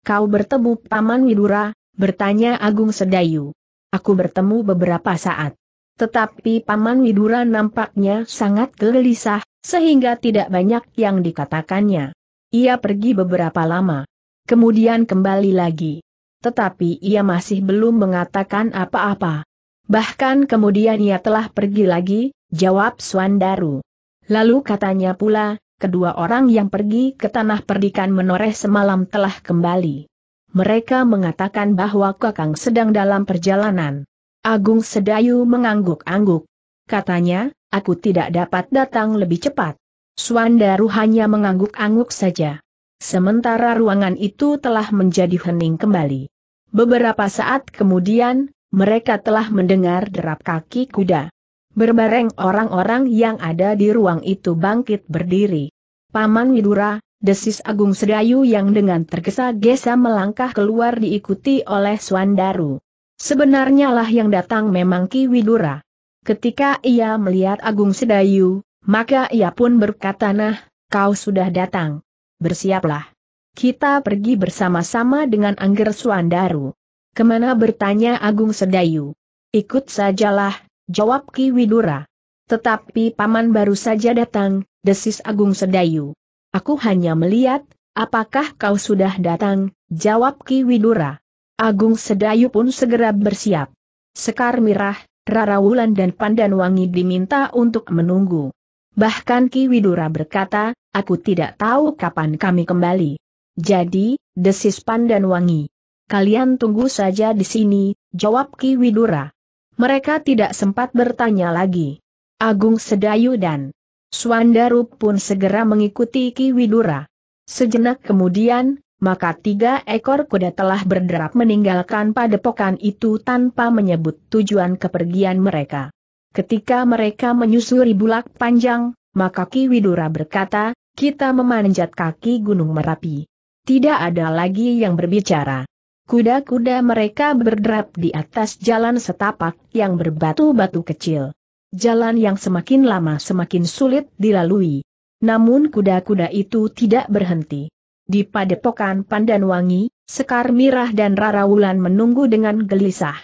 Kau bertemu Paman Widura, bertanya Agung Sedayu. Aku bertemu beberapa saat. Tetapi Paman Widura nampaknya sangat gelisah, sehingga tidak banyak yang dikatakannya. Ia pergi beberapa lama. Kemudian kembali lagi. Tetapi ia masih belum mengatakan apa-apa. Bahkan kemudian ia telah pergi lagi, jawab Swandaru. Lalu katanya pula, kedua orang yang pergi ke tanah perdikan menoreh semalam telah kembali. Mereka mengatakan bahwa Kakang sedang dalam perjalanan. Agung Sedayu mengangguk-angguk. Katanya, aku tidak dapat datang lebih cepat. Suandaru hanya mengangguk-angguk saja. Sementara ruangan itu telah menjadi hening kembali. Beberapa saat kemudian, mereka telah mendengar derap kaki kuda. Berbareng orang-orang yang ada di ruang itu bangkit berdiri. Paman Widura, desis Agung Sedayu yang dengan tergesa-gesa melangkah keluar diikuti oleh Swandaru. Sebenarnya lah yang datang memang Ki Widura. Ketika ia melihat Agung Sedayu, maka ia pun berkata nah, kau sudah datang. Bersiaplah. Kita pergi bersama-sama dengan Angger Suandaru. Kemana bertanya Agung Sedayu? Ikut sajalah, jawab Ki Widura. Tetapi paman baru saja datang, desis Agung Sedayu. Aku hanya melihat, apakah kau sudah datang, jawab Ki Widura. Agung Sedayu pun segera bersiap. Sekar Mirah, Rara Wulan dan Wangi diminta untuk menunggu. Bahkan Ki Widura berkata, aku tidak tahu kapan kami kembali. Jadi, desis Wangi, Kalian tunggu saja di sini, jawab Ki Widura. Mereka tidak sempat bertanya lagi. Agung Sedayu dan Swandaru pun segera mengikuti Ki Widura. Sejenak kemudian, maka tiga ekor kuda telah berderap meninggalkan padepokan itu tanpa menyebut tujuan kepergian mereka. Ketika mereka menyusuri bulak panjang, maka Ki Widura berkata, kita memanjat kaki Gunung Merapi. Tidak ada lagi yang berbicara. Kuda-kuda mereka berderap di atas jalan setapak yang berbatu-batu kecil. Jalan yang semakin lama semakin sulit dilalui. Namun kuda-kuda itu tidak berhenti. Di padepokan Wangi, Sekar Mirah dan Rara Wulan menunggu dengan gelisah.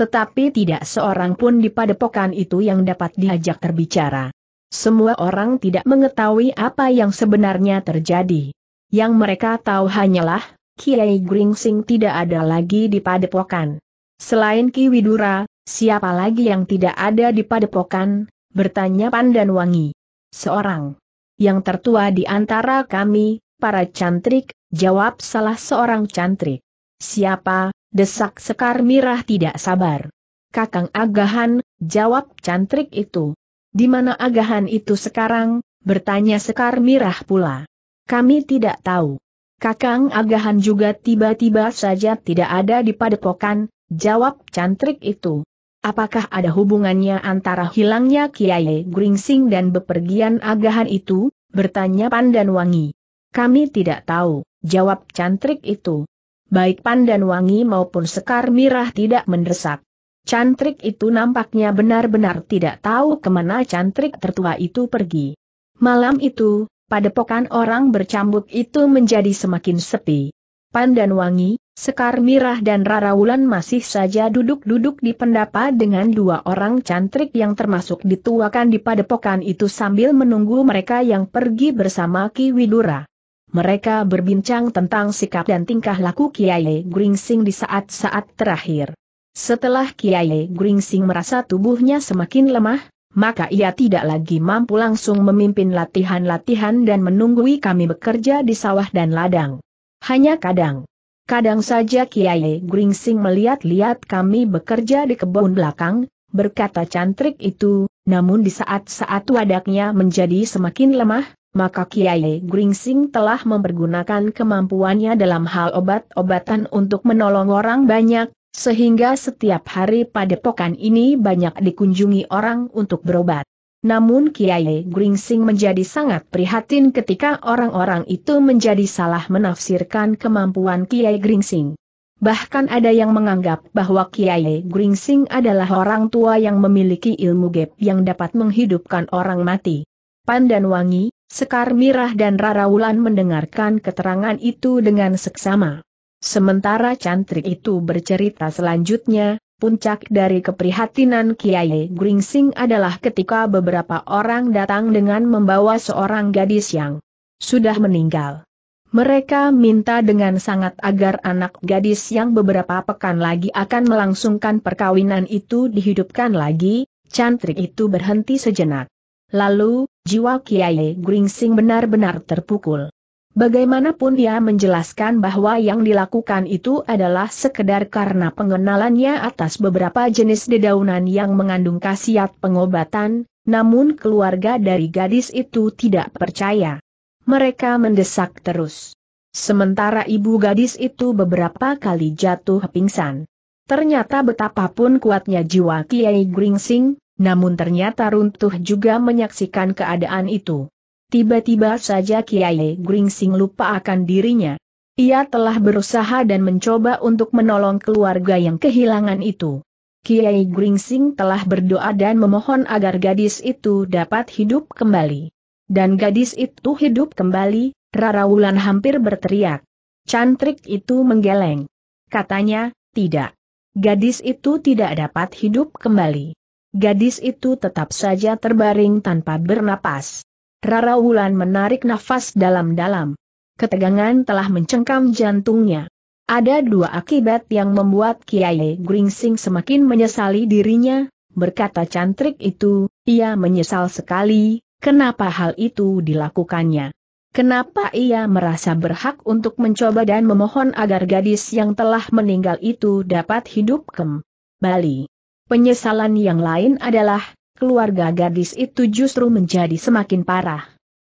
Tetapi tidak seorang pun di padepokan itu yang dapat diajak berbicara. Semua orang tidak mengetahui apa yang sebenarnya terjadi. Yang mereka tahu hanyalah, Kiai Gringsing tidak ada lagi di padepokan. Selain Ki Widura, siapa lagi yang tidak ada di padepokan, bertanya Wangi. Seorang yang tertua di antara kami, para cantrik, jawab salah seorang cantrik. Siapa, desak Sekar Mirah tidak sabar. Kakang Agahan, jawab cantrik itu. Di mana Agahan itu sekarang, bertanya Sekar Mirah pula. Kami tidak tahu. Kakang Agahan juga tiba-tiba saja tidak ada di padepokan, jawab cantrik itu. Apakah ada hubungannya antara hilangnya Kiai Gringsing dan bepergian Agahan itu? bertanya Pandan Wangi. Kami tidak tahu, jawab cantrik itu. Baik Pandan Wangi maupun Sekar Mirah tidak mendesak. Cantrik itu nampaknya benar-benar tidak tahu kemana cantrik tertua itu pergi. Malam itu, padepokan orang bercambuk itu menjadi semakin sepi. Pandan Wangi, Sekar Mirah dan Rara Wulan masih saja duduk-duduk di pendapa dengan dua orang cantrik yang termasuk dituakan di padepokan itu sambil menunggu mereka yang pergi bersama Ki Widura. Mereka berbincang tentang sikap dan tingkah laku Kiai Gringsing di saat-saat terakhir. Setelah Kiai Gringsing merasa tubuhnya semakin lemah, maka ia tidak lagi mampu langsung memimpin latihan-latihan dan menunggui kami bekerja di sawah dan ladang. Hanya kadang. Kadang saja Kiai Gringsing melihat-lihat kami bekerja di kebun belakang, berkata cantrik itu, namun di saat-saat wadaknya menjadi semakin lemah, maka Kiai Gringsing telah mempergunakan kemampuannya dalam hal obat-obatan untuk menolong orang banyak, sehingga setiap hari pada pokan ini banyak dikunjungi orang untuk berobat. Namun Kiai Gringsing menjadi sangat prihatin ketika orang-orang itu menjadi salah menafsirkan kemampuan Kiai Gringsing. Bahkan ada yang menganggap bahwa Kiai Gringsing adalah orang tua yang memiliki ilmu gap yang dapat menghidupkan orang mati. Pandan Wangi, Sekar Mirah dan Rara Wulan mendengarkan keterangan itu dengan seksama. Sementara cantrik itu bercerita selanjutnya, puncak dari keprihatinan Kiai Gringsing adalah ketika beberapa orang datang dengan membawa seorang gadis yang sudah meninggal. Mereka minta dengan sangat agar anak gadis yang beberapa pekan lagi akan melangsungkan perkawinan itu dihidupkan lagi, cantrik itu berhenti sejenak. Lalu, jiwa Kiai Gringsing benar-benar terpukul. Bagaimanapun dia menjelaskan bahwa yang dilakukan itu adalah sekedar karena pengenalannya atas beberapa jenis dedaunan yang mengandung khasiat pengobatan, namun keluarga dari gadis itu tidak percaya. Mereka mendesak terus. Sementara ibu gadis itu beberapa kali jatuh pingsan. Ternyata betapapun kuatnya jiwa Kiai Gringsing, namun ternyata runtuh juga menyaksikan keadaan itu. Tiba-tiba saja Kiai Gringsing lupa akan dirinya. Ia telah berusaha dan mencoba untuk menolong keluarga yang kehilangan itu. Kiai Gringsing telah berdoa dan memohon agar gadis itu dapat hidup kembali. Dan gadis itu hidup kembali, Rara Wulan hampir berteriak. Cantrik itu menggeleng. Katanya, tidak. Gadis itu tidak dapat hidup kembali. Gadis itu tetap saja terbaring tanpa bernapas. Rara Wulan menarik nafas dalam-dalam. Ketegangan telah mencengkam jantungnya. Ada dua akibat yang membuat Kiai Gringsing semakin menyesali dirinya, berkata cantrik itu, ia menyesal sekali, kenapa hal itu dilakukannya. Kenapa ia merasa berhak untuk mencoba dan memohon agar gadis yang telah meninggal itu dapat hidup kembali. Penyesalan yang lain adalah, keluarga gadis itu justru menjadi semakin parah.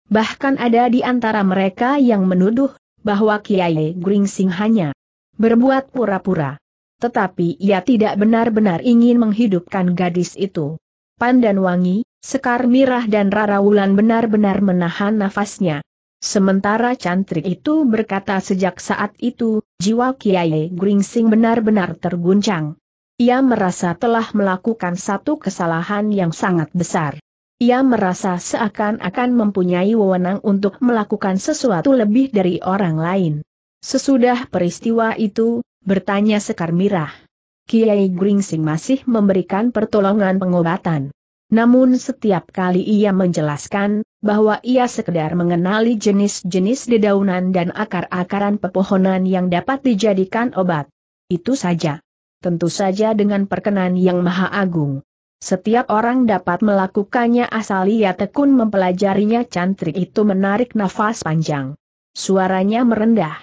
Bahkan ada di antara mereka yang menuduh, bahwa Kiai Gringsing hanya berbuat pura-pura. Tetapi ia tidak benar-benar ingin menghidupkan gadis itu. Pandan Wangi, Sekar Mirah dan Rara Wulan benar-benar menahan nafasnya. Sementara cantrik itu berkata sejak saat itu, jiwa Kiai Gringsing benar-benar terguncang. Ia merasa telah melakukan satu kesalahan yang sangat besar. Ia merasa seakan-akan mempunyai wewenang untuk melakukan sesuatu lebih dari orang lain. Sesudah peristiwa itu, bertanya Sekar Mirah. Kiai Gringsing masih memberikan pertolongan pengobatan. Namun setiap kali ia menjelaskan, bahwa ia sekedar mengenali jenis-jenis dedaunan dan akar-akaran pepohonan yang dapat dijadikan obat. Itu saja tentu saja dengan perkenan yang maha agung. Setiap orang dapat melakukannya asal ia tekun mempelajarinya cantrik itu menarik nafas panjang. Suaranya merendah.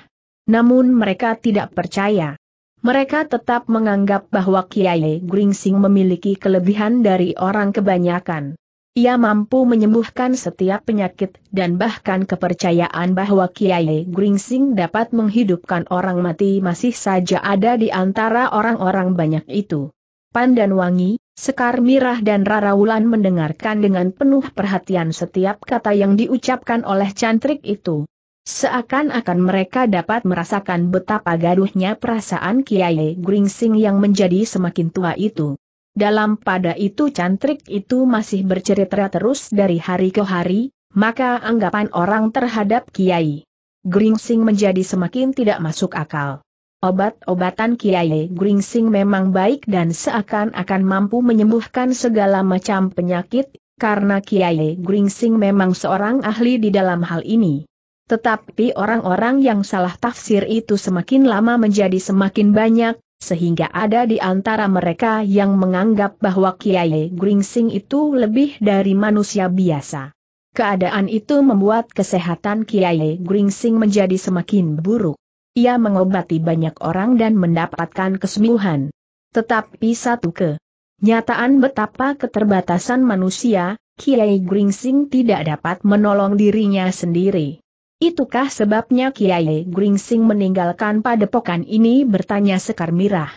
Namun mereka tidak percaya. Mereka tetap menganggap bahwa Kiai Gringsing memiliki kelebihan dari orang kebanyakan. Ia mampu menyembuhkan setiap penyakit dan bahkan kepercayaan bahwa Kiai Gringsing dapat menghidupkan orang mati masih saja ada di antara orang-orang banyak itu. Pandan Wangi, Sekar Mirah dan Raraulan mendengarkan dengan penuh perhatian setiap kata yang diucapkan oleh cantrik itu. Seakan-akan mereka dapat merasakan betapa gaduhnya perasaan Kiai Gringsing yang menjadi semakin tua itu dalam pada itu cantrik itu masih bercerita terus dari hari ke hari, maka anggapan orang terhadap Kiai Gringsing menjadi semakin tidak masuk akal. Obat-obatan Kiai Gringsing memang baik dan seakan-akan mampu menyembuhkan segala macam penyakit, karena Kiai Gringsing memang seorang ahli di dalam hal ini. Tetapi orang-orang yang salah tafsir itu semakin lama menjadi semakin banyak, sehingga ada di antara mereka yang menganggap bahwa Kiai Gringsing itu lebih dari manusia biasa. Keadaan itu membuat kesehatan Kiai Gringsing menjadi semakin buruk. Ia mengobati banyak orang dan mendapatkan kesembuhan. Tetapi satu ke. Nyataan betapa keterbatasan manusia, Kiai Gringsing tidak dapat menolong dirinya sendiri. Itukah sebabnya Kiai Gringsing meninggalkan padepokan ini bertanya Sekar Mirah.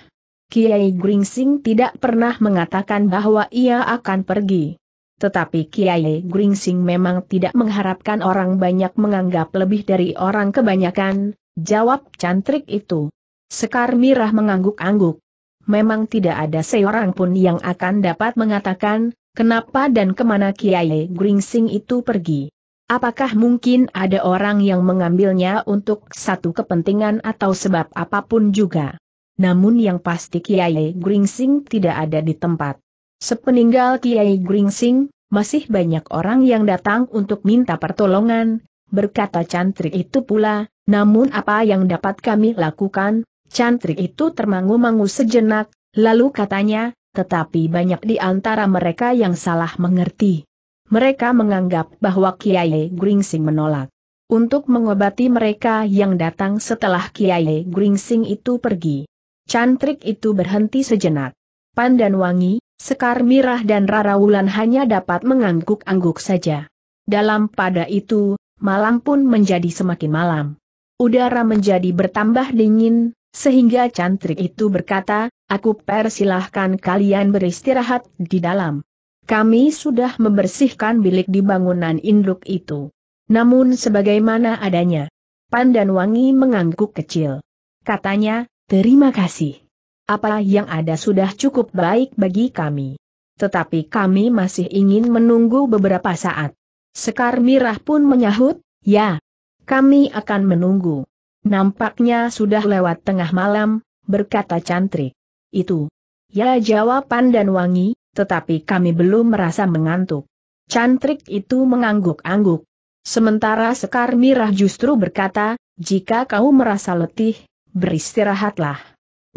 Kiai Gringsing tidak pernah mengatakan bahwa ia akan pergi. Tetapi Kiai Gringsing memang tidak mengharapkan orang banyak menganggap lebih dari orang kebanyakan, jawab cantrik itu. Sekar Mirah mengangguk-angguk. Memang tidak ada seorang pun yang akan dapat mengatakan, kenapa dan kemana Kiai Gringsing itu pergi. Apakah mungkin ada orang yang mengambilnya untuk satu kepentingan atau sebab apapun juga? Namun yang pasti Kiai Gringsing tidak ada di tempat. Sepeninggal Kiai Gringsing, masih banyak orang yang datang untuk minta pertolongan, berkata cantrik itu pula, namun apa yang dapat kami lakukan? Cantrik itu termangu-mangu sejenak, lalu katanya, tetapi banyak di antara mereka yang salah mengerti mereka menganggap bahwa Kiai Gringsing menolak. Untuk mengobati mereka yang datang setelah Kiai Gringsing itu pergi. Cantrik itu berhenti sejenak. Pandan Wangi, Sekar Mirah dan Rara Wulan hanya dapat mengangguk-angguk saja. Dalam pada itu, malam pun menjadi semakin malam. Udara menjadi bertambah dingin, sehingga cantrik itu berkata, aku persilahkan kalian beristirahat di dalam. Kami sudah membersihkan bilik di bangunan induk itu. Namun sebagaimana adanya. Pandan Wangi mengangguk kecil. Katanya, terima kasih. Apa yang ada sudah cukup baik bagi kami. Tetapi kami masih ingin menunggu beberapa saat. Sekar Mirah pun menyahut, ya, kami akan menunggu. Nampaknya sudah lewat tengah malam, berkata cantrik. Itu. Ya jawaban dan wangi, tetapi kami belum merasa mengantuk. Cantrik itu mengangguk-angguk. Sementara Sekar Mirah justru berkata, jika kau merasa letih, beristirahatlah.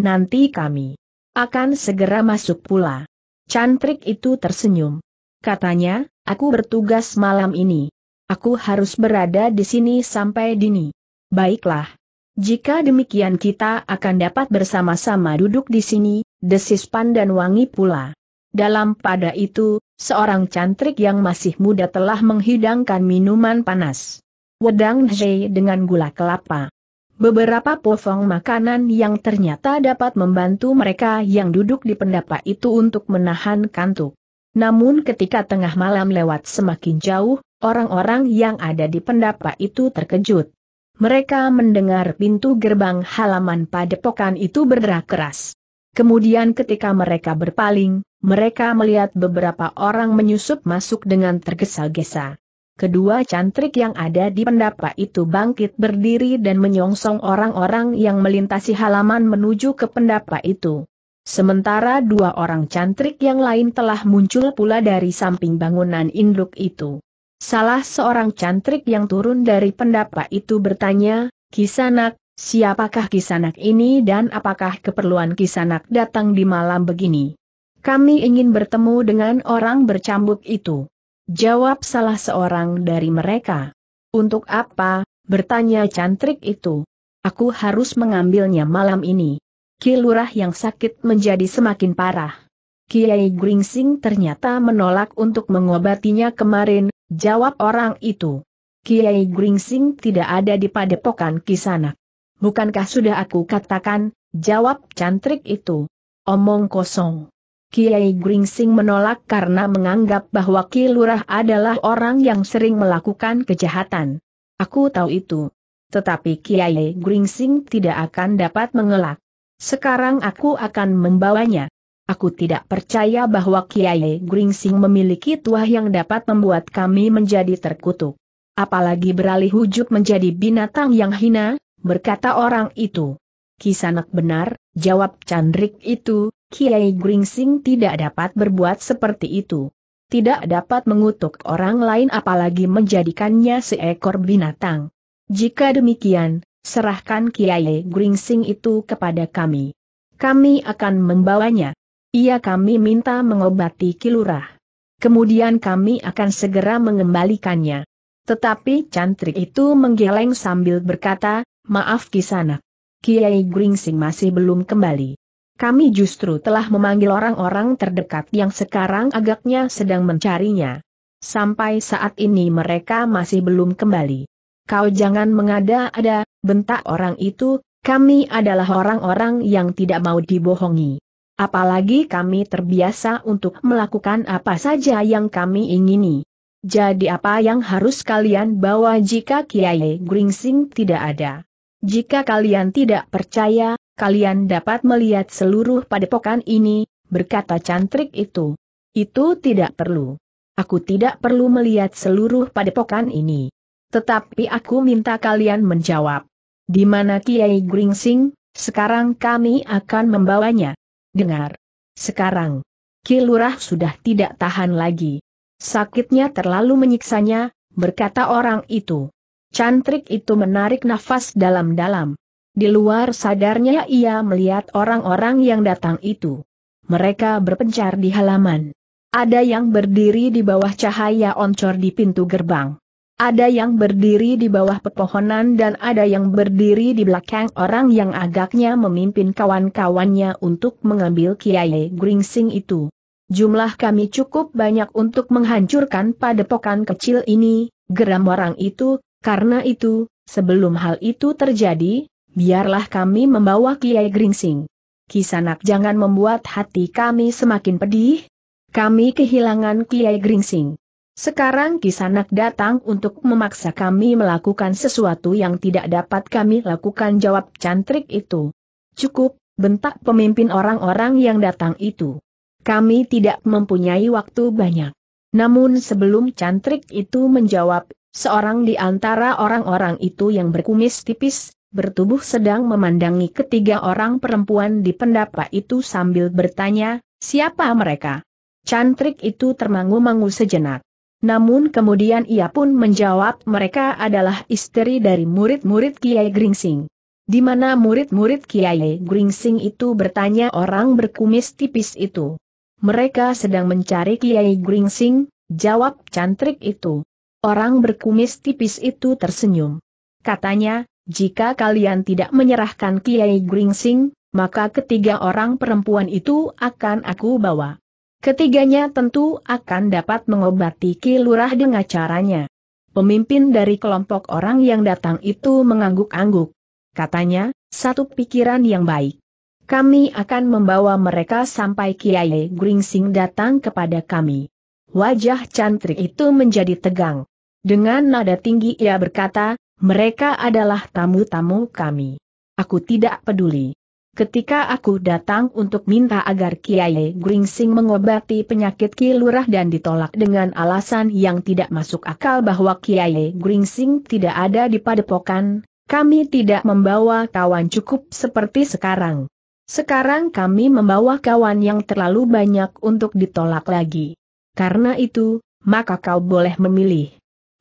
Nanti kami akan segera masuk pula. Cantrik itu tersenyum. Katanya, aku bertugas malam ini. Aku harus berada di sini sampai dini. Baiklah. Jika demikian kita akan dapat bersama-sama duduk di sini, desis pandan wangi pula. Dalam pada itu, seorang cantrik yang masih muda telah menghidangkan minuman panas. Wedang Zhe dengan gula kelapa. Beberapa pofong makanan yang ternyata dapat membantu mereka yang duduk di pendapa itu untuk menahan kantuk. Namun ketika tengah malam lewat semakin jauh, orang-orang yang ada di pendapa itu terkejut. Mereka mendengar pintu gerbang halaman padepokan itu berderak keras. Kemudian ketika mereka berpaling, mereka melihat beberapa orang menyusup masuk dengan tergesa-gesa. Kedua cantrik yang ada di pendapa itu bangkit berdiri dan menyongsong orang-orang yang melintasi halaman menuju ke pendapa itu. Sementara dua orang cantrik yang lain telah muncul pula dari samping bangunan induk itu. Salah seorang cantrik yang turun dari pendapa itu bertanya, Kisanak, Siapakah Kisanak ini dan apakah keperluan Kisanak datang di malam begini? Kami ingin bertemu dengan orang bercambuk itu. Jawab salah seorang dari mereka. Untuk apa? bertanya cantrik itu. Aku harus mengambilnya malam ini. Kilurah yang sakit menjadi semakin parah. Kiai Gringsing ternyata menolak untuk mengobatinya kemarin, jawab orang itu. Kiai Gringsing tidak ada di padepokan Kisanak. Bukankah sudah aku katakan, jawab cantrik itu. Omong kosong. Kiai Gringsing menolak karena menganggap bahwa Ki Lurah adalah orang yang sering melakukan kejahatan. Aku tahu itu. Tetapi Kiai Gringsing tidak akan dapat mengelak. Sekarang aku akan membawanya. Aku tidak percaya bahwa Kiai Gringsing memiliki tuah yang dapat membuat kami menjadi terkutuk. Apalagi beralih wujud menjadi binatang yang hina, berkata orang itu. Kisanak benar, jawab Candrik itu, Kiai Gringsing tidak dapat berbuat seperti itu. Tidak dapat mengutuk orang lain apalagi menjadikannya seekor binatang. Jika demikian, serahkan Kiai Gringsing itu kepada kami. Kami akan membawanya. Ia kami minta mengobati kilurah. Kemudian kami akan segera mengembalikannya. Tetapi cantrik itu menggeleng sambil berkata, Maaf Kisana. Kiai Gringsing masih belum kembali. Kami justru telah memanggil orang-orang terdekat yang sekarang agaknya sedang mencarinya. Sampai saat ini mereka masih belum kembali. Kau jangan mengada-ada, bentak orang itu, kami adalah orang-orang yang tidak mau dibohongi. Apalagi kami terbiasa untuk melakukan apa saja yang kami ingini. Jadi apa yang harus kalian bawa jika Kiai Gringsing tidak ada? Jika kalian tidak percaya, kalian dapat melihat seluruh padepokan ini, berkata cantrik itu. Itu tidak perlu. Aku tidak perlu melihat seluruh padepokan ini. Tetapi aku minta kalian menjawab. Di mana Kiai Gringsing, sekarang kami akan membawanya. Dengar. Sekarang. Kilurah sudah tidak tahan lagi. Sakitnya terlalu menyiksanya, berkata orang itu. Cantrik itu menarik nafas dalam-dalam. Di luar sadarnya ia melihat orang-orang yang datang itu. Mereka berpencar di halaman. Ada yang berdiri di bawah cahaya oncor di pintu gerbang. Ada yang berdiri di bawah pepohonan dan ada yang berdiri di belakang orang yang agaknya memimpin kawan-kawannya untuk mengambil Kiai Gringsing itu. Jumlah kami cukup banyak untuk menghancurkan padepokan kecil ini, geram orang itu, karena itu, sebelum hal itu terjadi, biarlah kami membawa Kiai Gringsing. Kisanak jangan membuat hati kami semakin pedih. Kami kehilangan Kiai Gringsing. Sekarang Kisanak datang untuk memaksa kami melakukan sesuatu yang tidak dapat kami lakukan jawab cantrik itu. Cukup, bentak pemimpin orang-orang yang datang itu. Kami tidak mempunyai waktu banyak. Namun sebelum cantrik itu menjawab, Seorang di antara orang-orang itu yang berkumis tipis, bertubuh sedang memandangi ketiga orang perempuan di pendapa itu sambil bertanya, siapa mereka? Cantrik itu termangu-mangu sejenak. Namun kemudian ia pun menjawab mereka adalah istri dari murid-murid Kiai Gringsing. Di mana murid-murid Kiai Gringsing itu bertanya orang berkumis tipis itu. Mereka sedang mencari Kiai Gringsing, jawab cantrik itu. Orang berkumis tipis itu tersenyum. Katanya, jika kalian tidak menyerahkan Kiai Gringsing, maka ketiga orang perempuan itu akan aku bawa. Ketiganya tentu akan dapat mengobati Ki Lurah dengan caranya. Pemimpin dari kelompok orang yang datang itu mengangguk-angguk. Katanya, satu pikiran yang baik. Kami akan membawa mereka sampai Kiai Gringsing datang kepada kami. Wajah cantrik itu menjadi tegang. Dengan nada tinggi ia berkata, mereka adalah tamu-tamu kami. Aku tidak peduli. Ketika aku datang untuk minta agar Kiai Gringsing mengobati penyakit kilurah dan ditolak dengan alasan yang tidak masuk akal bahwa Kiai Gringsing tidak ada di padepokan, kami tidak membawa kawan cukup seperti sekarang. Sekarang kami membawa kawan yang terlalu banyak untuk ditolak lagi. Karena itu, maka kau boleh memilih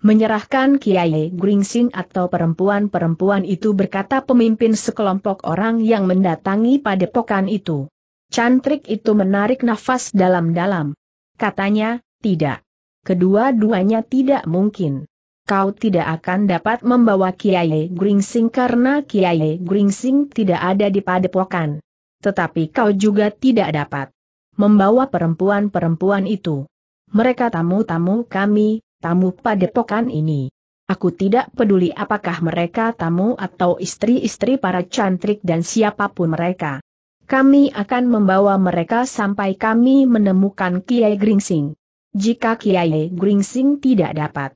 menyerahkan Kiai Gringsing atau perempuan-perempuan itu berkata pemimpin sekelompok orang yang mendatangi padepokan itu. Cantrik itu menarik nafas dalam-dalam. Katanya, tidak. Kedua-duanya tidak mungkin. Kau tidak akan dapat membawa Kiai Gringsing karena Kiai Gringsing tidak ada di padepokan. Tetapi kau juga tidak dapat membawa perempuan-perempuan itu. Mereka tamu-tamu kami, tamu padepokan ini. Aku tidak peduli apakah mereka tamu atau istri-istri para cantrik dan siapapun mereka. Kami akan membawa mereka sampai kami menemukan Kiai Gringsing. Jika Kiai Gringsing tidak dapat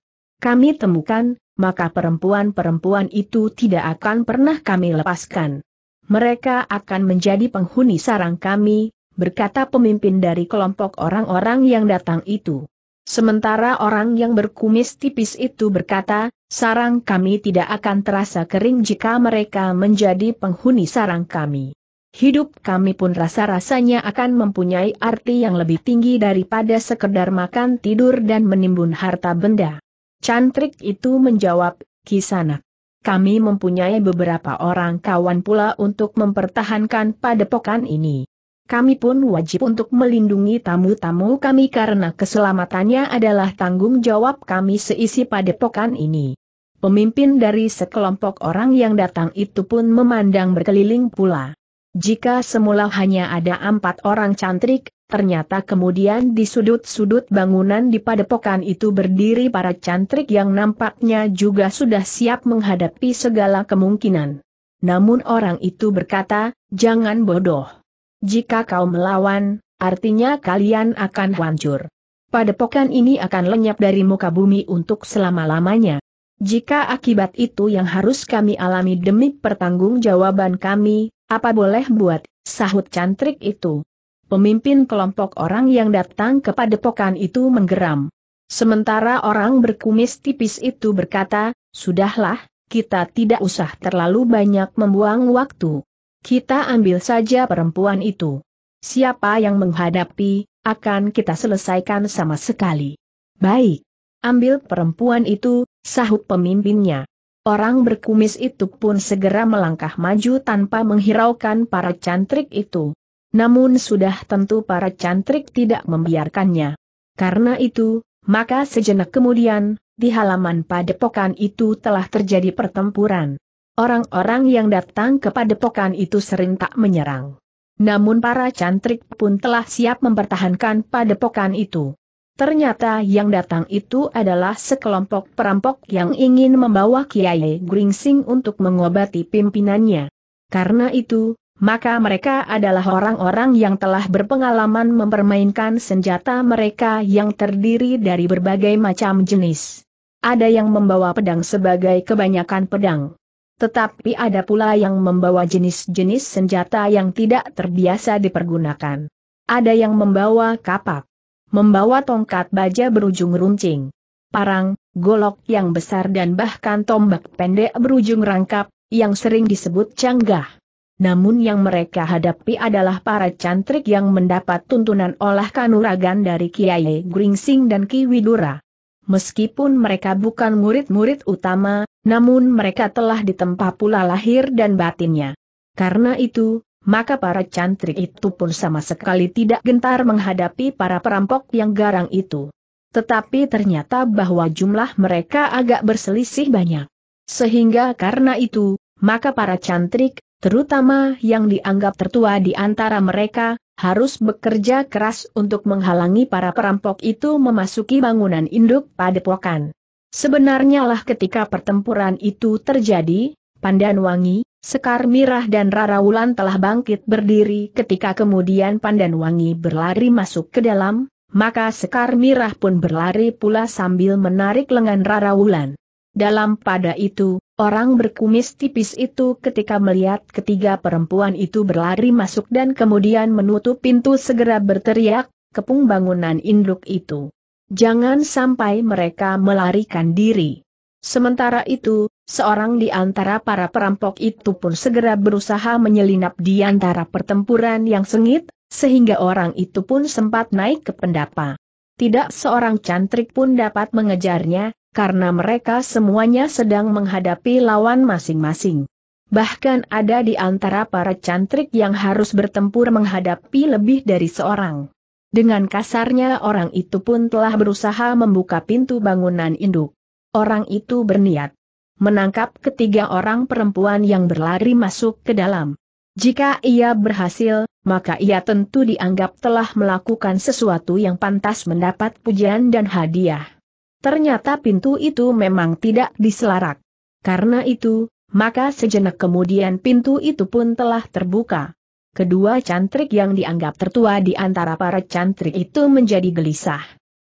kami temukan, maka perempuan-perempuan itu tidak akan pernah kami lepaskan. Mereka akan menjadi penghuni sarang kami, berkata pemimpin dari kelompok orang-orang yang datang itu. Sementara orang yang berkumis tipis itu berkata, sarang kami tidak akan terasa kering jika mereka menjadi penghuni sarang kami. Hidup kami pun rasa-rasanya akan mempunyai arti yang lebih tinggi daripada sekedar makan tidur dan menimbun harta benda. Cantrik itu menjawab, kisana, Kami mempunyai beberapa orang kawan pula untuk mempertahankan padepokan ini kami pun wajib untuk melindungi tamu-tamu kami karena keselamatannya adalah tanggung jawab kami seisi padepokan ini. Pemimpin dari sekelompok orang yang datang itu pun memandang berkeliling pula. Jika semula hanya ada empat orang cantrik, ternyata kemudian di sudut-sudut bangunan di padepokan itu berdiri para cantrik yang nampaknya juga sudah siap menghadapi segala kemungkinan. Namun orang itu berkata, jangan bodoh. Jika kau melawan, artinya kalian akan hancur. Padepokan ini akan lenyap dari muka bumi untuk selama-lamanya. Jika akibat itu yang harus kami alami demi pertanggungjawaban kami, apa boleh buat, sahut cantrik itu. Pemimpin kelompok orang yang datang ke padepokan itu menggeram. Sementara orang berkumis tipis itu berkata, sudahlah, kita tidak usah terlalu banyak membuang waktu. Kita ambil saja perempuan itu. Siapa yang menghadapi, akan kita selesaikan sama sekali. Baik. Ambil perempuan itu, sahut pemimpinnya. Orang berkumis itu pun segera melangkah maju tanpa menghiraukan para cantrik itu. Namun sudah tentu para cantrik tidak membiarkannya. Karena itu, maka sejenak kemudian, di halaman padepokan itu telah terjadi pertempuran. Orang-orang yang datang ke padepokan itu sering tak menyerang. Namun para cantrik pun telah siap mempertahankan padepokan itu. Ternyata yang datang itu adalah sekelompok perampok yang ingin membawa Kiai Gringsing untuk mengobati pimpinannya. Karena itu, maka mereka adalah orang-orang yang telah berpengalaman mempermainkan senjata mereka yang terdiri dari berbagai macam jenis. Ada yang membawa pedang sebagai kebanyakan pedang. Tetapi ada pula yang membawa jenis-jenis senjata yang tidak terbiasa dipergunakan. Ada yang membawa kapak, membawa tongkat baja berujung runcing, parang, golok yang besar dan bahkan tombak pendek berujung rangkap, yang sering disebut canggah. Namun yang mereka hadapi adalah para cantrik yang mendapat tuntunan olah kanuragan dari Kiai Gringsing dan Ki Widura. Meskipun mereka bukan murid-murid utama, namun mereka telah ditempa pula lahir dan batinnya. Karena itu, maka para cantrik itu pun sama sekali tidak gentar menghadapi para perampok yang garang itu. Tetapi ternyata bahwa jumlah mereka agak berselisih banyak. Sehingga karena itu, maka para cantrik, terutama yang dianggap tertua di antara mereka, harus bekerja keras untuk menghalangi para perampok itu memasuki bangunan induk padepokan. Sebenarnya lah ketika pertempuran itu terjadi, Pandan Wangi, Sekar Mirah dan Rara Wulan telah bangkit berdiri ketika kemudian Pandan Wangi berlari masuk ke dalam, maka Sekar Mirah pun berlari pula sambil menarik lengan Rara Wulan. Dalam pada itu, Orang berkumis tipis itu ketika melihat ketiga perempuan itu berlari masuk dan kemudian menutup pintu segera berteriak, kepung bangunan induk itu. Jangan sampai mereka melarikan diri. Sementara itu, seorang di antara para perampok itu pun segera berusaha menyelinap di antara pertempuran yang sengit, sehingga orang itu pun sempat naik ke pendapa. Tidak seorang cantrik pun dapat mengejarnya, karena mereka semuanya sedang menghadapi lawan masing-masing. Bahkan ada di antara para cantrik yang harus bertempur menghadapi lebih dari seorang. Dengan kasarnya orang itu pun telah berusaha membuka pintu bangunan induk. Orang itu berniat menangkap ketiga orang perempuan yang berlari masuk ke dalam. Jika ia berhasil, maka ia tentu dianggap telah melakukan sesuatu yang pantas mendapat pujian dan hadiah. Ternyata pintu itu memang tidak diselarak. Karena itu, maka sejenak kemudian pintu itu pun telah terbuka. Kedua cantrik yang dianggap tertua di antara para cantrik itu menjadi gelisah.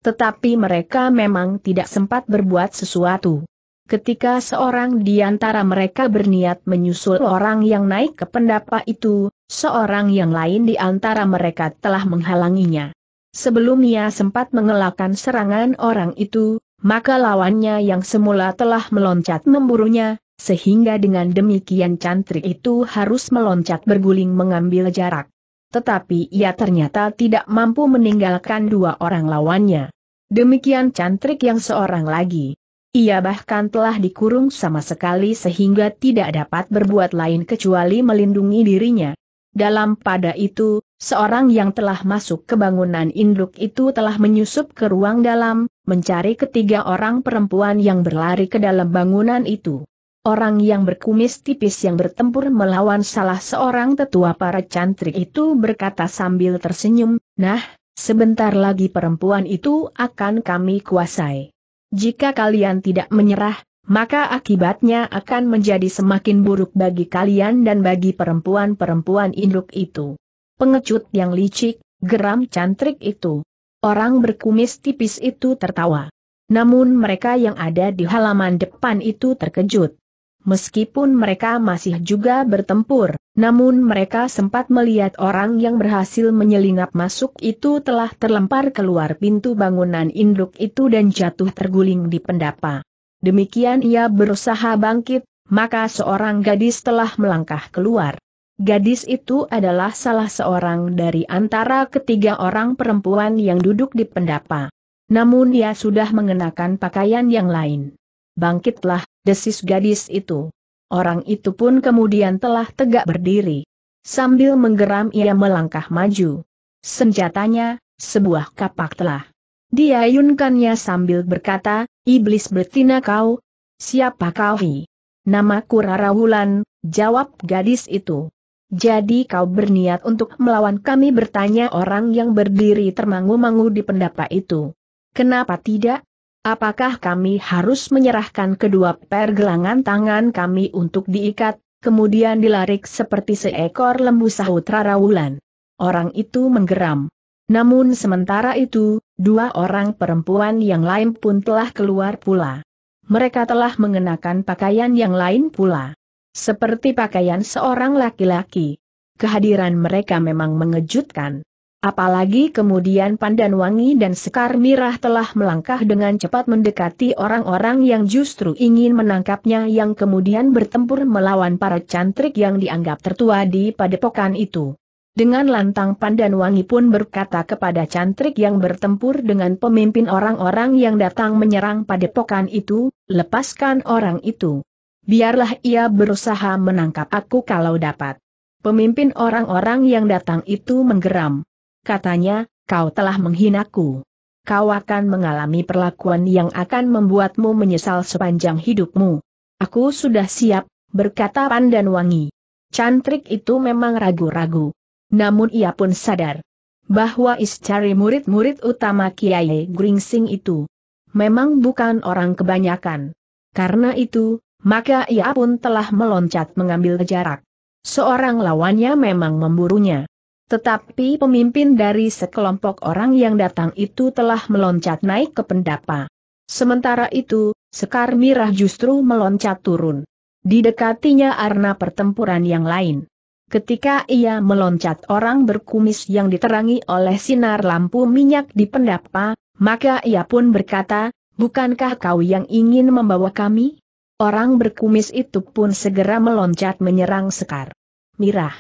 Tetapi mereka memang tidak sempat berbuat sesuatu. Ketika seorang di antara mereka berniat menyusul orang yang naik ke pendapa itu, seorang yang lain di antara mereka telah menghalanginya. Sebelum ia sempat mengelakkan serangan orang itu, maka lawannya yang semula telah meloncat memburunya, sehingga dengan demikian cantrik itu harus meloncat berguling mengambil jarak. Tetapi ia ternyata tidak mampu meninggalkan dua orang lawannya. Demikian cantrik yang seorang lagi. Ia bahkan telah dikurung sama sekali sehingga tidak dapat berbuat lain kecuali melindungi dirinya. Dalam pada itu, Seorang yang telah masuk ke bangunan induk itu telah menyusup ke ruang dalam, mencari ketiga orang perempuan yang berlari ke dalam bangunan itu. Orang yang berkumis tipis yang bertempur melawan salah seorang tetua para cantrik itu berkata sambil tersenyum, Nah, sebentar lagi perempuan itu akan kami kuasai. Jika kalian tidak menyerah, maka akibatnya akan menjadi semakin buruk bagi kalian dan bagi perempuan-perempuan induk itu pengecut yang licik, geram cantrik itu. Orang berkumis tipis itu tertawa. Namun mereka yang ada di halaman depan itu terkejut. Meskipun mereka masih juga bertempur, namun mereka sempat melihat orang yang berhasil menyelinap masuk itu telah terlempar keluar pintu bangunan induk itu dan jatuh terguling di pendapa. Demikian ia berusaha bangkit, maka seorang gadis telah melangkah keluar. Gadis itu adalah salah seorang dari antara ketiga orang perempuan yang duduk di pendapa. Namun ia sudah mengenakan pakaian yang lain. Bangkitlah, desis gadis itu. Orang itu pun kemudian telah tegak berdiri. Sambil menggeram ia melangkah maju. Senjatanya, sebuah kapak telah. Diayunkannya sambil berkata, Iblis betina kau, siapa kau hi? Namaku Rara Wulan, jawab gadis itu. Jadi kau berniat untuk melawan kami bertanya orang yang berdiri termangu-mangu di pendapa itu. Kenapa tidak? Apakah kami harus menyerahkan kedua pergelangan tangan kami untuk diikat, kemudian dilarik seperti seekor lembu sahut Rarawulan? Orang itu menggeram. Namun sementara itu, dua orang perempuan yang lain pun telah keluar pula. Mereka telah mengenakan pakaian yang lain pula seperti pakaian seorang laki-laki. Kehadiran mereka memang mengejutkan. Apalagi kemudian Pandan Wangi dan Sekar Mirah telah melangkah dengan cepat mendekati orang-orang yang justru ingin menangkapnya yang kemudian bertempur melawan para cantrik yang dianggap tertua di padepokan itu. Dengan lantang Pandan Wangi pun berkata kepada cantrik yang bertempur dengan pemimpin orang-orang yang datang menyerang padepokan itu, lepaskan orang itu biarlah ia berusaha menangkap aku kalau dapat. Pemimpin orang-orang yang datang itu menggeram. Katanya, kau telah menghinaku. Kau akan mengalami perlakuan yang akan membuatmu menyesal sepanjang hidupmu. Aku sudah siap, berkata pandan Wangi. Cantrik itu memang ragu-ragu. Namun ia pun sadar bahwa istri murid-murid utama Kiai Gringsing itu memang bukan orang kebanyakan. Karena itu, maka ia pun telah meloncat mengambil jarak. Seorang lawannya memang memburunya. Tetapi pemimpin dari sekelompok orang yang datang itu telah meloncat naik ke pendapa. Sementara itu, Sekar Mirah justru meloncat turun. Didekatinya arna pertempuran yang lain. Ketika ia meloncat orang berkumis yang diterangi oleh sinar lampu minyak di pendapa, maka ia pun berkata, Bukankah kau yang ingin membawa kami? Orang berkumis itu pun segera meloncat menyerang Sekar. Mirah.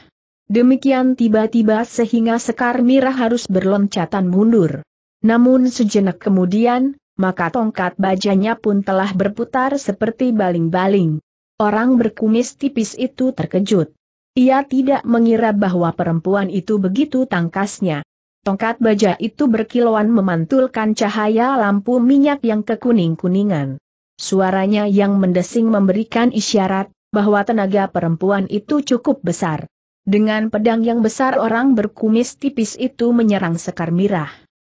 Demikian tiba-tiba sehingga Sekar Mirah harus berloncatan mundur. Namun sejenak kemudian, maka tongkat bajanya pun telah berputar seperti baling-baling. Orang berkumis tipis itu terkejut. Ia tidak mengira bahwa perempuan itu begitu tangkasnya. Tongkat baja itu berkilauan memantulkan cahaya lampu minyak yang kekuning-kuningan. Suaranya yang mendesing memberikan isyarat bahwa tenaga perempuan itu cukup besar. Dengan pedang yang besar orang berkumis tipis itu menyerang Sekar Mirah.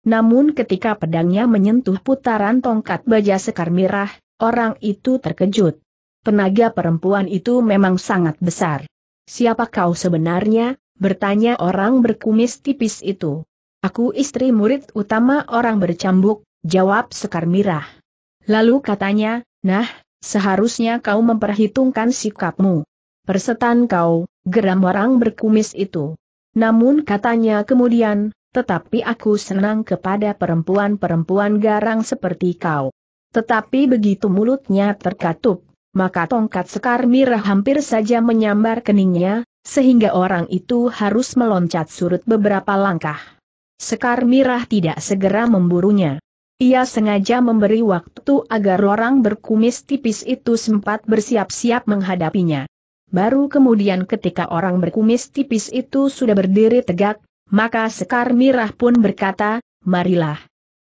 Namun ketika pedangnya menyentuh putaran tongkat baja Sekar Mirah, orang itu terkejut. Tenaga perempuan itu memang sangat besar. Siapa kau sebenarnya? bertanya orang berkumis tipis itu. Aku istri murid utama orang bercambuk, jawab Sekar Mirah. Lalu katanya, nah, seharusnya kau memperhitungkan sikapmu. Persetan kau, geram orang berkumis itu. Namun katanya kemudian, tetapi aku senang kepada perempuan-perempuan garang seperti kau. Tetapi begitu mulutnya terkatup, maka tongkat sekar mirah hampir saja menyambar keningnya, sehingga orang itu harus meloncat surut beberapa langkah. Sekar mirah tidak segera memburunya. Ia sengaja memberi waktu agar orang berkumis tipis itu sempat bersiap-siap menghadapinya. Baru kemudian ketika orang berkumis tipis itu sudah berdiri tegak, maka Sekar Mirah pun berkata, marilah.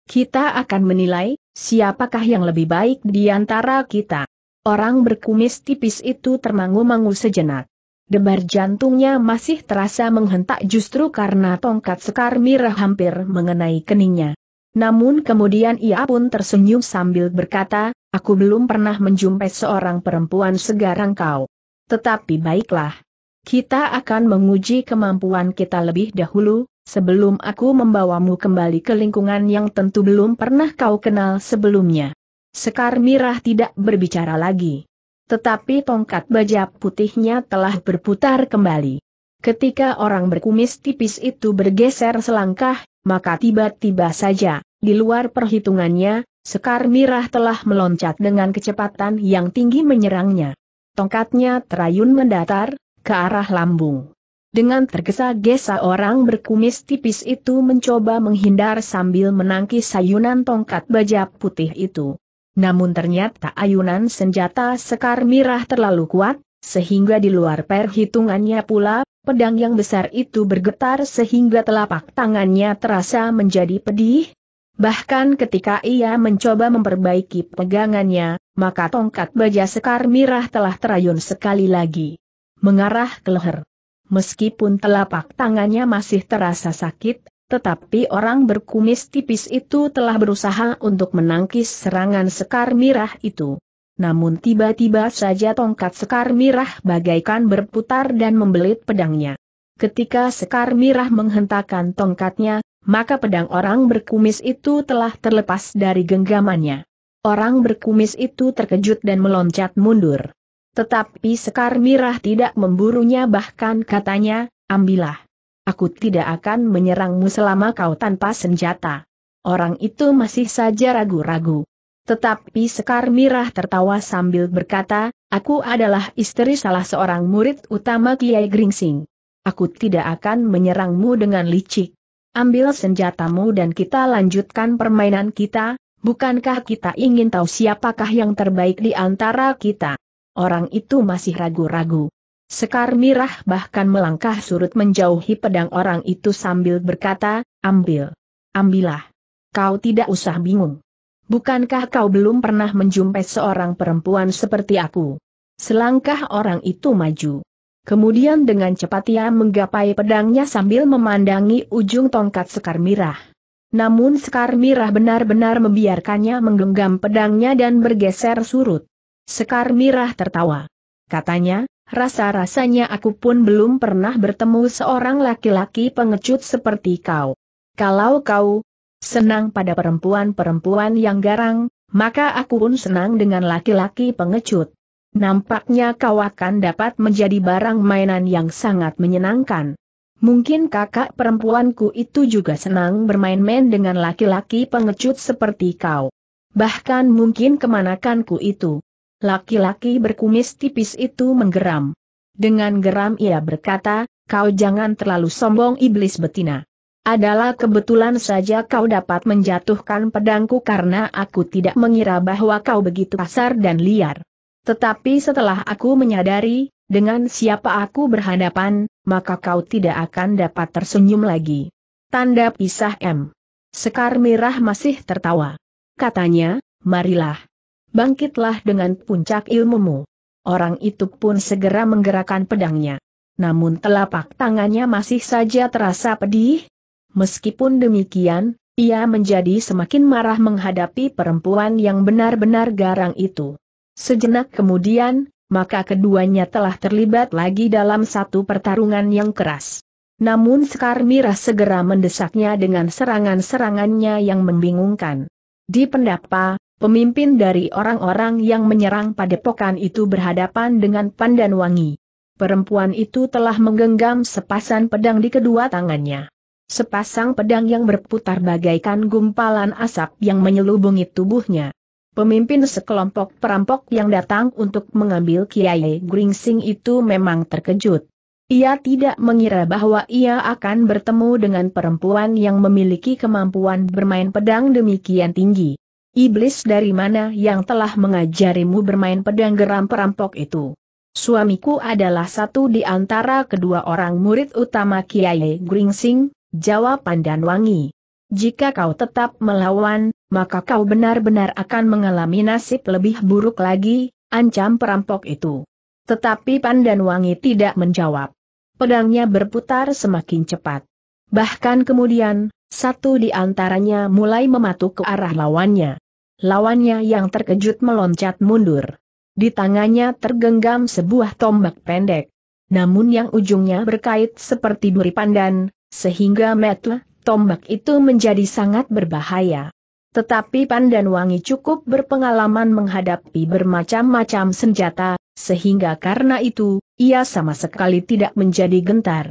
Kita akan menilai, siapakah yang lebih baik di antara kita. Orang berkumis tipis itu termangu-mangu sejenak. Debar jantungnya masih terasa menghentak justru karena tongkat Sekar Mirah hampir mengenai keningnya. Namun kemudian ia pun tersenyum sambil berkata, aku belum pernah menjumpai seorang perempuan segarang kau. Tetapi baiklah. Kita akan menguji kemampuan kita lebih dahulu, sebelum aku membawamu kembali ke lingkungan yang tentu belum pernah kau kenal sebelumnya. Sekar Mirah tidak berbicara lagi. Tetapi tongkat baja putihnya telah berputar kembali. Ketika orang berkumis tipis itu bergeser selangkah, maka tiba-tiba saja, di luar perhitungannya, Sekar Mirah telah meloncat dengan kecepatan yang tinggi menyerangnya. Tongkatnya terayun mendatar, ke arah lambung. Dengan tergesa-gesa orang berkumis tipis itu mencoba menghindar sambil menangkis sayunan tongkat baja putih itu. Namun ternyata ayunan senjata Sekar Mirah terlalu kuat, sehingga di luar perhitungannya pula, pedang yang besar itu bergetar sehingga telapak tangannya terasa menjadi pedih, Bahkan ketika ia mencoba memperbaiki pegangannya, maka tongkat baja sekar mirah telah terayun sekali lagi. Mengarah ke leher. Meskipun telapak tangannya masih terasa sakit, tetapi orang berkumis tipis itu telah berusaha untuk menangkis serangan sekar mirah itu. Namun tiba-tiba saja tongkat sekar mirah bagaikan berputar dan membelit pedangnya. Ketika Sekar Mirah menghentakkan tongkatnya, maka pedang orang berkumis itu telah terlepas dari genggamannya. Orang berkumis itu terkejut dan meloncat mundur. Tetapi Sekar Mirah tidak memburunya bahkan katanya, ambillah. Aku tidak akan menyerangmu selama kau tanpa senjata. Orang itu masih saja ragu-ragu. Tetapi Sekar Mirah tertawa sambil berkata, aku adalah istri salah seorang murid utama Kiai Gringsing. Aku tidak akan menyerangmu dengan licik ambil senjatamu dan kita lanjutkan permainan kita, bukankah kita ingin tahu siapakah yang terbaik di antara kita? Orang itu masih ragu-ragu. Sekar Mirah bahkan melangkah surut menjauhi pedang orang itu sambil berkata, ambil. Ambillah. Kau tidak usah bingung. Bukankah kau belum pernah menjumpai seorang perempuan seperti aku? Selangkah orang itu maju. Kemudian dengan cepat ia menggapai pedangnya sambil memandangi ujung tongkat Sekar Mirah. Namun Sekar Mirah benar-benar membiarkannya menggenggam pedangnya dan bergeser surut. Sekar Mirah tertawa. Katanya, rasa-rasanya aku pun belum pernah bertemu seorang laki-laki pengecut seperti kau. Kalau kau senang pada perempuan-perempuan yang garang, maka aku pun senang dengan laki-laki pengecut. Nampaknya kau akan dapat menjadi barang mainan yang sangat menyenangkan. Mungkin kakak perempuanku itu juga senang bermain-main dengan laki-laki pengecut seperti kau. Bahkan mungkin kemanakanku itu. Laki-laki berkumis tipis itu menggeram. Dengan geram ia berkata, kau jangan terlalu sombong iblis betina. Adalah kebetulan saja kau dapat menjatuhkan pedangku karena aku tidak mengira bahwa kau begitu kasar dan liar. Tetapi setelah aku menyadari, dengan siapa aku berhadapan, maka kau tidak akan dapat tersenyum lagi. Tanda pisah M. Sekar Merah masih tertawa. Katanya, marilah. Bangkitlah dengan puncak ilmumu. Orang itu pun segera menggerakkan pedangnya. Namun telapak tangannya masih saja terasa pedih. Meskipun demikian, ia menjadi semakin marah menghadapi perempuan yang benar-benar garang itu. Sejenak kemudian, maka keduanya telah terlibat lagi dalam satu pertarungan yang keras. Namun Sekar Mirah segera mendesaknya dengan serangan-serangannya yang membingungkan. Di pendapa, pemimpin dari orang-orang yang menyerang padepokan itu berhadapan dengan Pandanwangi. Perempuan itu telah menggenggam sepasang pedang di kedua tangannya. Sepasang pedang yang berputar bagaikan gumpalan asap yang menyelubungi tubuhnya. Pemimpin sekelompok perampok yang datang untuk mengambil Kiai Gringsing itu memang terkejut. Ia tidak mengira bahwa ia akan bertemu dengan perempuan yang memiliki kemampuan bermain pedang demikian tinggi. Iblis dari mana yang telah mengajarimu bermain pedang geram perampok itu? Suamiku adalah satu di antara kedua orang murid utama Kiai Gringsing, jawab Pandan Wangi. Jika kau tetap melawan, maka kau benar-benar akan mengalami nasib lebih buruk lagi, ancam perampok itu. Tetapi Pandan Wangi tidak menjawab. Pedangnya berputar semakin cepat. Bahkan kemudian, satu di antaranya mulai mematuk ke arah lawannya. Lawannya yang terkejut meloncat mundur. Di tangannya tergenggam sebuah tombak pendek. Namun yang ujungnya berkait seperti duri pandan, sehingga Metla tombak itu menjadi sangat berbahaya. Tetapi Wangi cukup berpengalaman menghadapi bermacam-macam senjata, sehingga karena itu, ia sama sekali tidak menjadi gentar.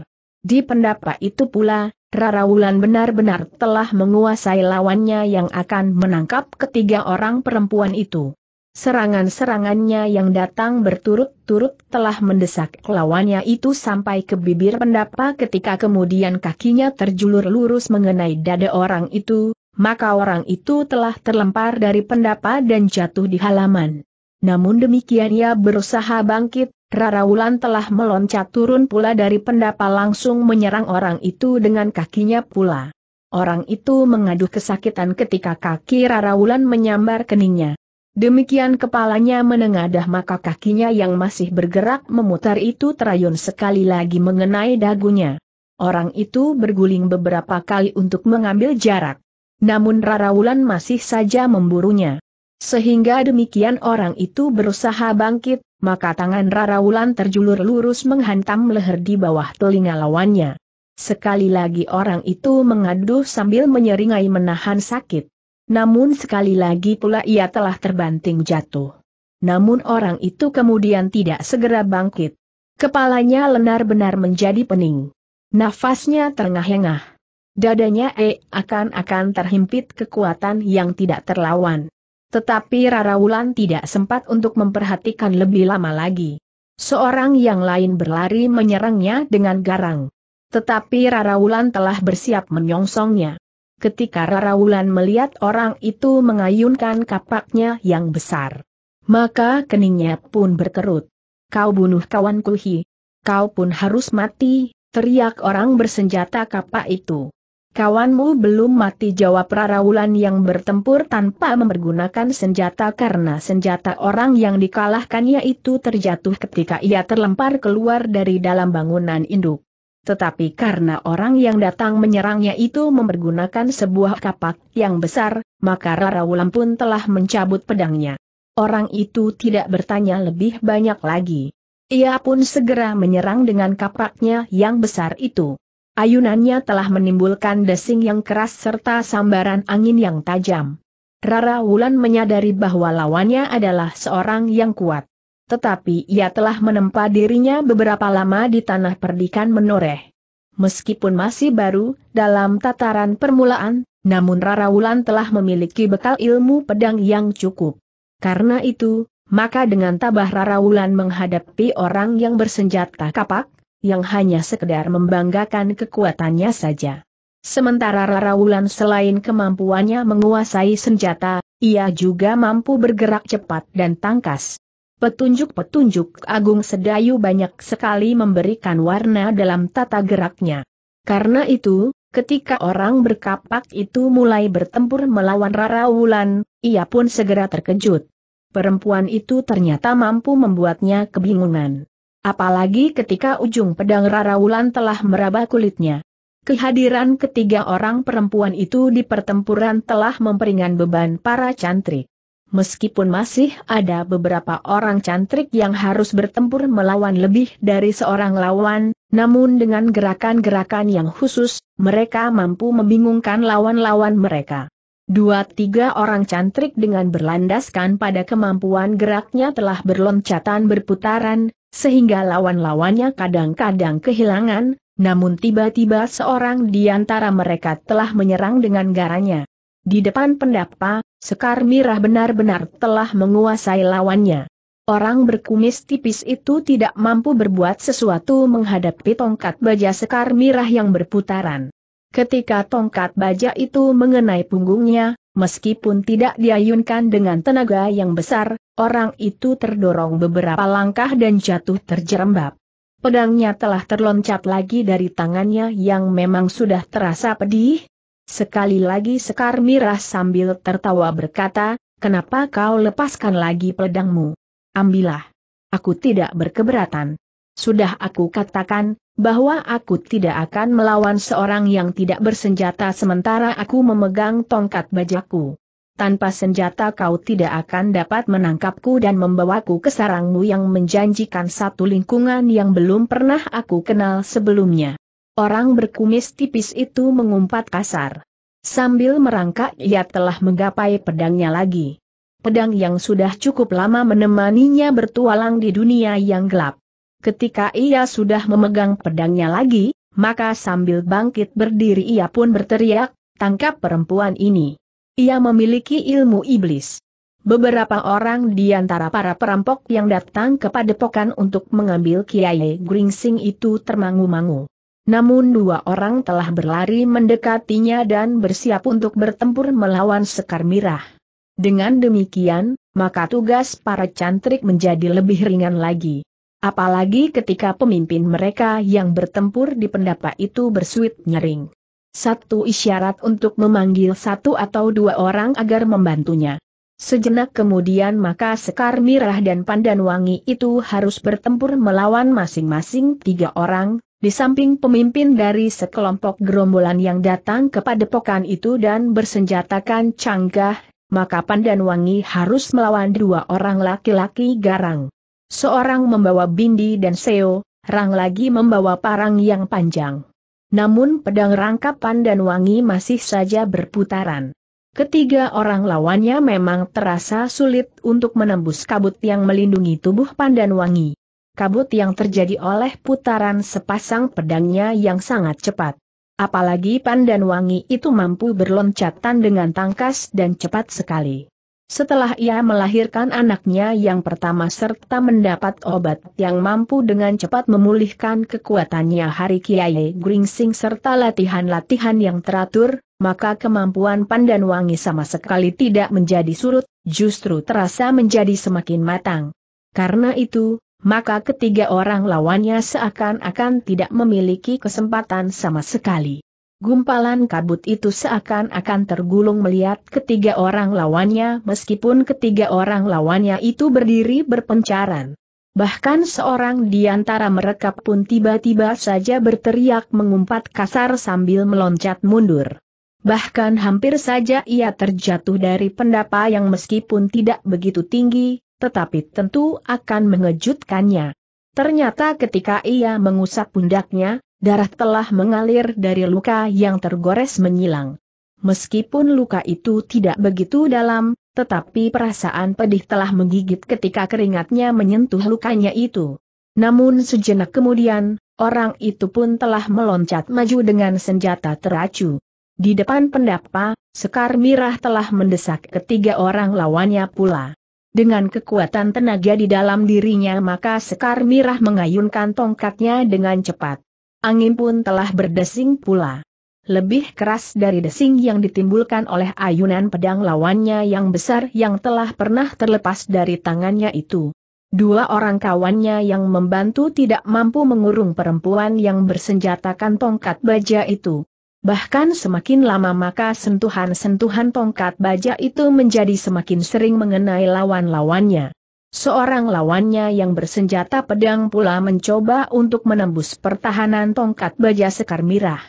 Di pendapat itu pula, Rara Wulan benar-benar telah menguasai lawannya yang akan menangkap ketiga orang perempuan itu. Serangan-serangannya yang datang berturut-turut telah mendesak lawannya itu sampai ke bibir pendapa ketika kemudian kakinya terjulur lurus mengenai dada orang itu, maka orang itu telah terlempar dari pendapa dan jatuh di halaman. Namun demikian ia berusaha bangkit, Raraulan telah meloncat turun pula dari pendapa langsung menyerang orang itu dengan kakinya pula. Orang itu mengaduh kesakitan ketika kaki Raraulan menyambar keningnya. Demikian kepalanya menengadah maka kakinya yang masih bergerak memutar itu terayun sekali lagi mengenai dagunya. Orang itu berguling beberapa kali untuk mengambil jarak. Namun Rarawulan masih saja memburunya. Sehingga demikian orang itu berusaha bangkit, maka tangan Rarawulan terjulur lurus menghantam leher di bawah telinga lawannya. Sekali lagi orang itu mengaduh sambil menyeringai menahan sakit. Namun sekali lagi pula ia telah terbanting jatuh. Namun orang itu kemudian tidak segera bangkit. Kepalanya lenar benar menjadi pening. Nafasnya terengah-engah. Dadanya e eh, akan-akan terhimpit kekuatan yang tidak terlawan. Tetapi Rarawulan tidak sempat untuk memperhatikan lebih lama lagi. Seorang yang lain berlari menyerangnya dengan garang. Tetapi Rarawulan telah bersiap menyongsongnya ketika Rara Wulan melihat orang itu mengayunkan kapaknya yang besar. Maka keningnya pun berkerut. Kau bunuh kawanku kuhi. Kau pun harus mati, teriak orang bersenjata kapak itu. Kawanmu belum mati jawab Rara Wulan yang bertempur tanpa mempergunakan senjata karena senjata orang yang dikalahkannya itu terjatuh ketika ia terlempar keluar dari dalam bangunan induk. Tetapi karena orang yang datang menyerangnya itu mempergunakan sebuah kapak yang besar, maka Rara Wulan pun telah mencabut pedangnya. Orang itu tidak bertanya lebih banyak lagi. Ia pun segera menyerang dengan kapaknya yang besar itu. Ayunannya telah menimbulkan desing yang keras serta sambaran angin yang tajam. Rara Wulan menyadari bahwa lawannya adalah seorang yang kuat tetapi ia telah menempa dirinya beberapa lama di tanah perdikan menoreh. Meskipun masih baru, dalam tataran permulaan, namun Rara Wulan telah memiliki bekal ilmu pedang yang cukup. Karena itu, maka dengan tabah Rara Wulan menghadapi orang yang bersenjata kapak, yang hanya sekedar membanggakan kekuatannya saja. Sementara Rara Wulan selain kemampuannya menguasai senjata, ia juga mampu bergerak cepat dan tangkas. Petunjuk-petunjuk Agung Sedayu banyak sekali memberikan warna dalam tata geraknya. Karena itu, ketika orang berkapak itu mulai bertempur melawan Rara Wulan, ia pun segera terkejut. Perempuan itu ternyata mampu membuatnya kebingungan. Apalagi ketika ujung pedang Rara Wulan telah meraba kulitnya. Kehadiran ketiga orang perempuan itu di pertempuran telah memperingan beban para cantrik meskipun masih ada beberapa orang cantrik yang harus bertempur melawan lebih dari seorang lawan, namun dengan gerakan-gerakan yang khusus, mereka mampu membingungkan lawan-lawan mereka. Dua tiga orang cantrik dengan berlandaskan pada kemampuan geraknya telah berloncatan berputaran, sehingga lawan-lawannya kadang-kadang kehilangan, namun tiba-tiba seorang di antara mereka telah menyerang dengan garanya. Di depan pendapa, Sekar Mirah benar-benar telah menguasai lawannya. Orang berkumis tipis itu tidak mampu berbuat sesuatu menghadapi tongkat baja Sekar Mirah yang berputaran. Ketika tongkat baja itu mengenai punggungnya, meskipun tidak diayunkan dengan tenaga yang besar, orang itu terdorong beberapa langkah dan jatuh terjerembab. Pedangnya telah terloncat lagi dari tangannya yang memang sudah terasa pedih, Sekali lagi Sekar Mirah sambil tertawa berkata, kenapa kau lepaskan lagi pedangmu? Ambillah. Aku tidak berkeberatan. Sudah aku katakan, bahwa aku tidak akan melawan seorang yang tidak bersenjata sementara aku memegang tongkat bajaku. Tanpa senjata kau tidak akan dapat menangkapku dan membawaku ke sarangmu yang menjanjikan satu lingkungan yang belum pernah aku kenal sebelumnya. Orang berkumis tipis itu mengumpat kasar. Sambil merangkak ia telah menggapai pedangnya lagi. Pedang yang sudah cukup lama menemaninya bertualang di dunia yang gelap. Ketika ia sudah memegang pedangnya lagi, maka sambil bangkit berdiri ia pun berteriak, tangkap perempuan ini. Ia memiliki ilmu iblis. Beberapa orang di antara para perampok yang datang kepada padepokan untuk mengambil Kiai Gringsing itu termangu-mangu. Namun dua orang telah berlari mendekatinya dan bersiap untuk bertempur melawan Sekar Mirah. Dengan demikian, maka tugas para cantrik menjadi lebih ringan lagi. Apalagi ketika pemimpin mereka yang bertempur di pendapa itu bersuit nyering. Satu isyarat untuk memanggil satu atau dua orang agar membantunya. Sejenak kemudian maka Sekar Mirah dan Pandan Wangi itu harus bertempur melawan masing-masing tiga orang, di samping pemimpin dari sekelompok gerombolan yang datang kepada pokan itu dan bersenjatakan canggah, maka Pandan Wangi harus melawan dua orang laki-laki garang. Seorang membawa bindi dan seo, Rang lagi membawa parang yang panjang. Namun pedang rangkap Pandan wangi masih saja berputaran. Ketiga orang lawannya memang terasa sulit untuk menembus kabut yang melindungi tubuh Pandan Wangi. Kabut yang terjadi oleh putaran sepasang pedangnya yang sangat cepat. Apalagi Pandan Wangi itu mampu berloncatan dengan tangkas dan cepat sekali. Setelah ia melahirkan anaknya yang pertama serta mendapat obat yang mampu dengan cepat memulihkan kekuatannya hari Kiai Gringsing serta latihan-latihan yang teratur, maka kemampuan Pandan Wangi sama sekali tidak menjadi surut, justru terasa menjadi semakin matang. Karena itu, maka ketiga orang lawannya seakan-akan tidak memiliki kesempatan sama sekali. Gumpalan kabut itu seakan-akan tergulung melihat ketiga orang lawannya meskipun ketiga orang lawannya itu berdiri berpencaran. Bahkan seorang di antara mereka pun tiba-tiba saja berteriak mengumpat kasar sambil meloncat mundur. Bahkan hampir saja ia terjatuh dari pendapa yang meskipun tidak begitu tinggi, tetapi tentu akan mengejutkannya. Ternyata ketika ia mengusap pundaknya, Darah telah mengalir dari luka yang tergores menyilang. Meskipun luka itu tidak begitu dalam, tetapi perasaan pedih telah menggigit ketika keringatnya menyentuh lukanya itu. Namun sejenak kemudian, orang itu pun telah meloncat maju dengan senjata teracu. Di depan pendapa, Sekar Mirah telah mendesak ketiga orang lawannya pula. Dengan kekuatan tenaga di dalam dirinya maka Sekar Mirah mengayunkan tongkatnya dengan cepat. Angin pun telah berdesing pula. Lebih keras dari desing yang ditimbulkan oleh ayunan pedang lawannya yang besar yang telah pernah terlepas dari tangannya itu. Dua orang kawannya yang membantu tidak mampu mengurung perempuan yang bersenjatakan tongkat baja itu. Bahkan semakin lama maka sentuhan-sentuhan tongkat baja itu menjadi semakin sering mengenai lawan-lawannya. Seorang lawannya yang bersenjata pedang pula mencoba untuk menembus pertahanan tongkat baja sekar mirah.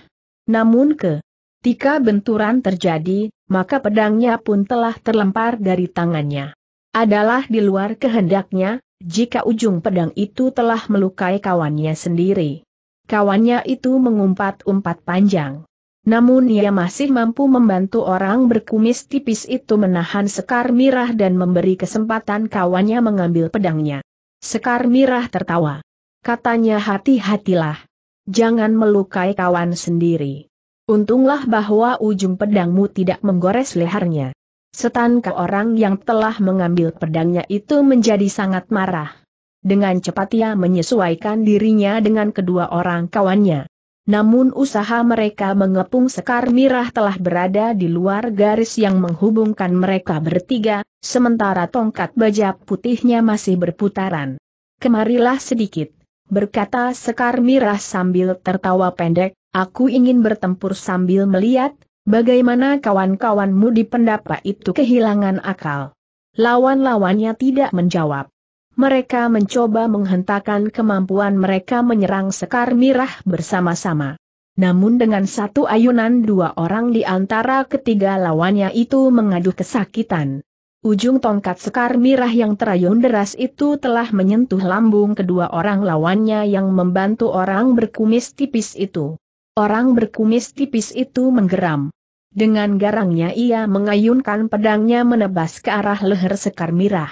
Namun ke ketika benturan terjadi, maka pedangnya pun telah terlempar dari tangannya. Adalah di luar kehendaknya, jika ujung pedang itu telah melukai kawannya sendiri. Kawannya itu mengumpat-umpat panjang. Namun ia masih mampu membantu orang berkumis tipis itu menahan Sekar Mirah dan memberi kesempatan kawannya mengambil pedangnya. Sekar Mirah tertawa. Katanya hati-hatilah. Jangan melukai kawan sendiri. Untunglah bahwa ujung pedangmu tidak menggores lehernya. Setan ke orang yang telah mengambil pedangnya itu menjadi sangat marah. Dengan cepat ia menyesuaikan dirinya dengan kedua orang kawannya. Namun usaha mereka mengepung Sekar Mirah telah berada di luar garis yang menghubungkan mereka bertiga, sementara tongkat baja putihnya masih berputaran. Kemarilah sedikit, berkata Sekar Mirah sambil tertawa pendek, aku ingin bertempur sambil melihat, bagaimana kawan-kawanmu di pendapa itu kehilangan akal. Lawan-lawannya tidak menjawab mereka mencoba menghentakkan kemampuan mereka menyerang Sekar Mirah bersama-sama. Namun dengan satu ayunan dua orang di antara ketiga lawannya itu mengaduh kesakitan. Ujung tongkat Sekar Mirah yang terayun deras itu telah menyentuh lambung kedua orang lawannya yang membantu orang berkumis tipis itu. Orang berkumis tipis itu menggeram. Dengan garangnya ia mengayunkan pedangnya menebas ke arah leher Sekar Mirah.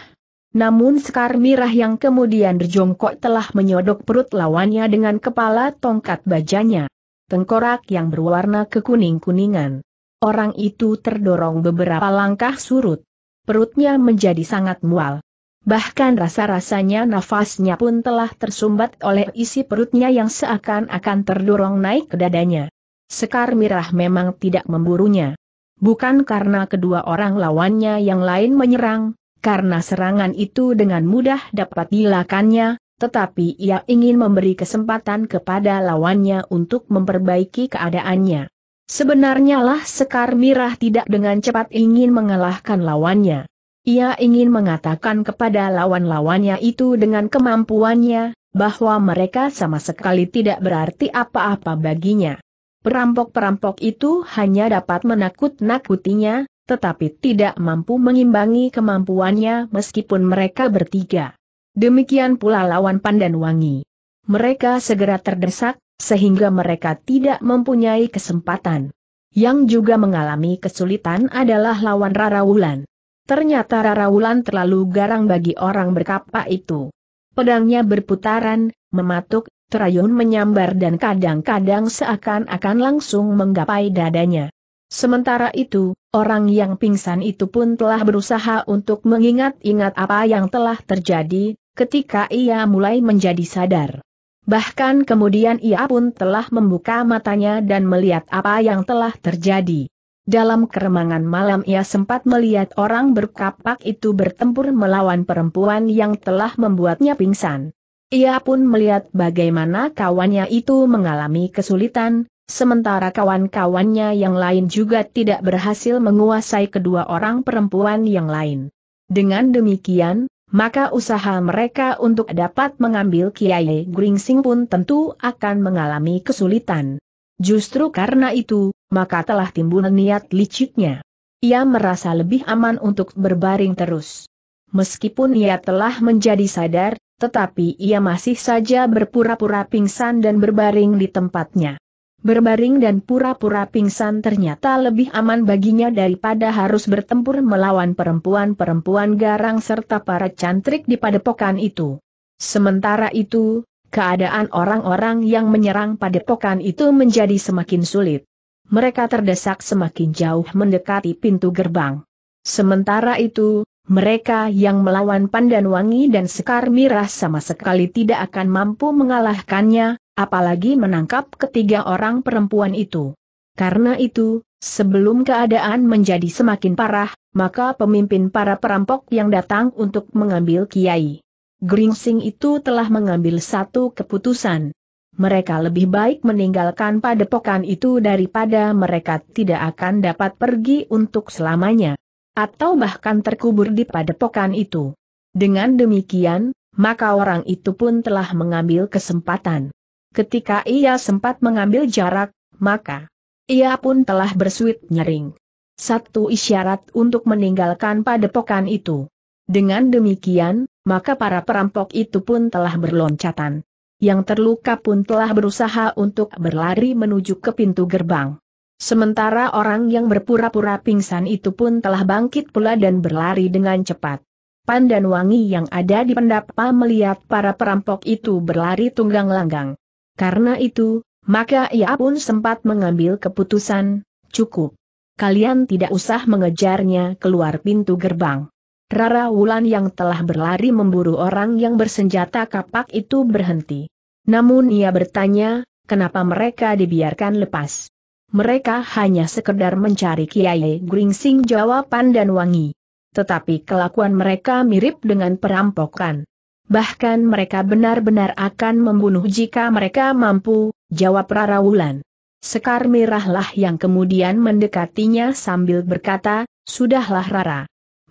Namun sekar mirah yang kemudian berjongkok telah menyodok perut lawannya dengan kepala tongkat bajanya. Tengkorak yang berwarna kekuning-kuningan. Orang itu terdorong beberapa langkah surut. Perutnya menjadi sangat mual. Bahkan rasa-rasanya nafasnya pun telah tersumbat oleh isi perutnya yang seakan-akan terdorong naik ke dadanya. Sekar mirah memang tidak memburunya. Bukan karena kedua orang lawannya yang lain menyerang, karena serangan itu dengan mudah dapat dilakannya, tetapi ia ingin memberi kesempatan kepada lawannya untuk memperbaiki keadaannya. Sebenarnya lah Sekar Mirah tidak dengan cepat ingin mengalahkan lawannya. Ia ingin mengatakan kepada lawan-lawannya itu dengan kemampuannya, bahwa mereka sama sekali tidak berarti apa-apa baginya. Perampok-perampok itu hanya dapat menakut-nakutinya, tetapi tidak mampu mengimbangi kemampuannya meskipun mereka bertiga. Demikian pula lawan Pandan Wangi. Mereka segera terdesak, sehingga mereka tidak mempunyai kesempatan. Yang juga mengalami kesulitan adalah lawan Rarawulan. Ternyata Rarawulan terlalu garang bagi orang berkapak itu. Pedangnya berputaran, mematuk, terayun menyambar dan kadang-kadang seakan-akan langsung menggapai dadanya. Sementara itu, orang yang pingsan itu pun telah berusaha untuk mengingat-ingat apa yang telah terjadi, ketika ia mulai menjadi sadar. Bahkan kemudian ia pun telah membuka matanya dan melihat apa yang telah terjadi. Dalam keremangan malam ia sempat melihat orang berkapak itu bertempur melawan perempuan yang telah membuatnya pingsan. Ia pun melihat bagaimana kawannya itu mengalami kesulitan, sementara kawan-kawannya yang lain juga tidak berhasil menguasai kedua orang perempuan yang lain. Dengan demikian, maka usaha mereka untuk dapat mengambil Kiai Gringsing pun tentu akan mengalami kesulitan. Justru karena itu, maka telah timbul niat liciknya. Ia merasa lebih aman untuk berbaring terus. Meskipun ia telah menjadi sadar, tetapi ia masih saja berpura-pura pingsan dan berbaring di tempatnya berbaring dan pura-pura pingsan ternyata lebih aman baginya daripada harus bertempur melawan perempuan-perempuan garang serta para cantrik di padepokan itu. Sementara itu, keadaan orang-orang yang menyerang padepokan itu menjadi semakin sulit. Mereka terdesak semakin jauh mendekati pintu gerbang. Sementara itu, mereka yang melawan Pandanwangi dan Sekar Mirah sama sekali tidak akan mampu mengalahkannya, apalagi menangkap ketiga orang perempuan itu. Karena itu, sebelum keadaan menjadi semakin parah, maka pemimpin para perampok yang datang untuk mengambil kiai. Gringsing itu telah mengambil satu keputusan. Mereka lebih baik meninggalkan padepokan itu daripada mereka tidak akan dapat pergi untuk selamanya. Atau bahkan terkubur di padepokan itu. Dengan demikian, maka orang itu pun telah mengambil kesempatan. Ketika ia sempat mengambil jarak, maka ia pun telah bersuit nyering. Satu isyarat untuk meninggalkan padepokan itu. Dengan demikian, maka para perampok itu pun telah berloncatan. Yang terluka pun telah berusaha untuk berlari menuju ke pintu gerbang. Sementara orang yang berpura-pura pingsan itu pun telah bangkit pula dan berlari dengan cepat. Pandan Wangi yang ada di pendapa melihat para perampok itu berlari tunggang langgang. Karena itu, maka ia pun sempat mengambil keputusan, cukup. Kalian tidak usah mengejarnya keluar pintu gerbang. Rara Wulan yang telah berlari memburu orang yang bersenjata kapak itu berhenti. Namun ia bertanya, kenapa mereka dibiarkan lepas. Mereka hanya sekedar mencari Kiai Gringsing jawaban dan wangi. Tetapi kelakuan mereka mirip dengan perampokan bahkan mereka benar-benar akan membunuh jika mereka mampu, jawab Rara Wulan. Sekar Mirahlah yang kemudian mendekatinya sambil berkata, Sudahlah Rara.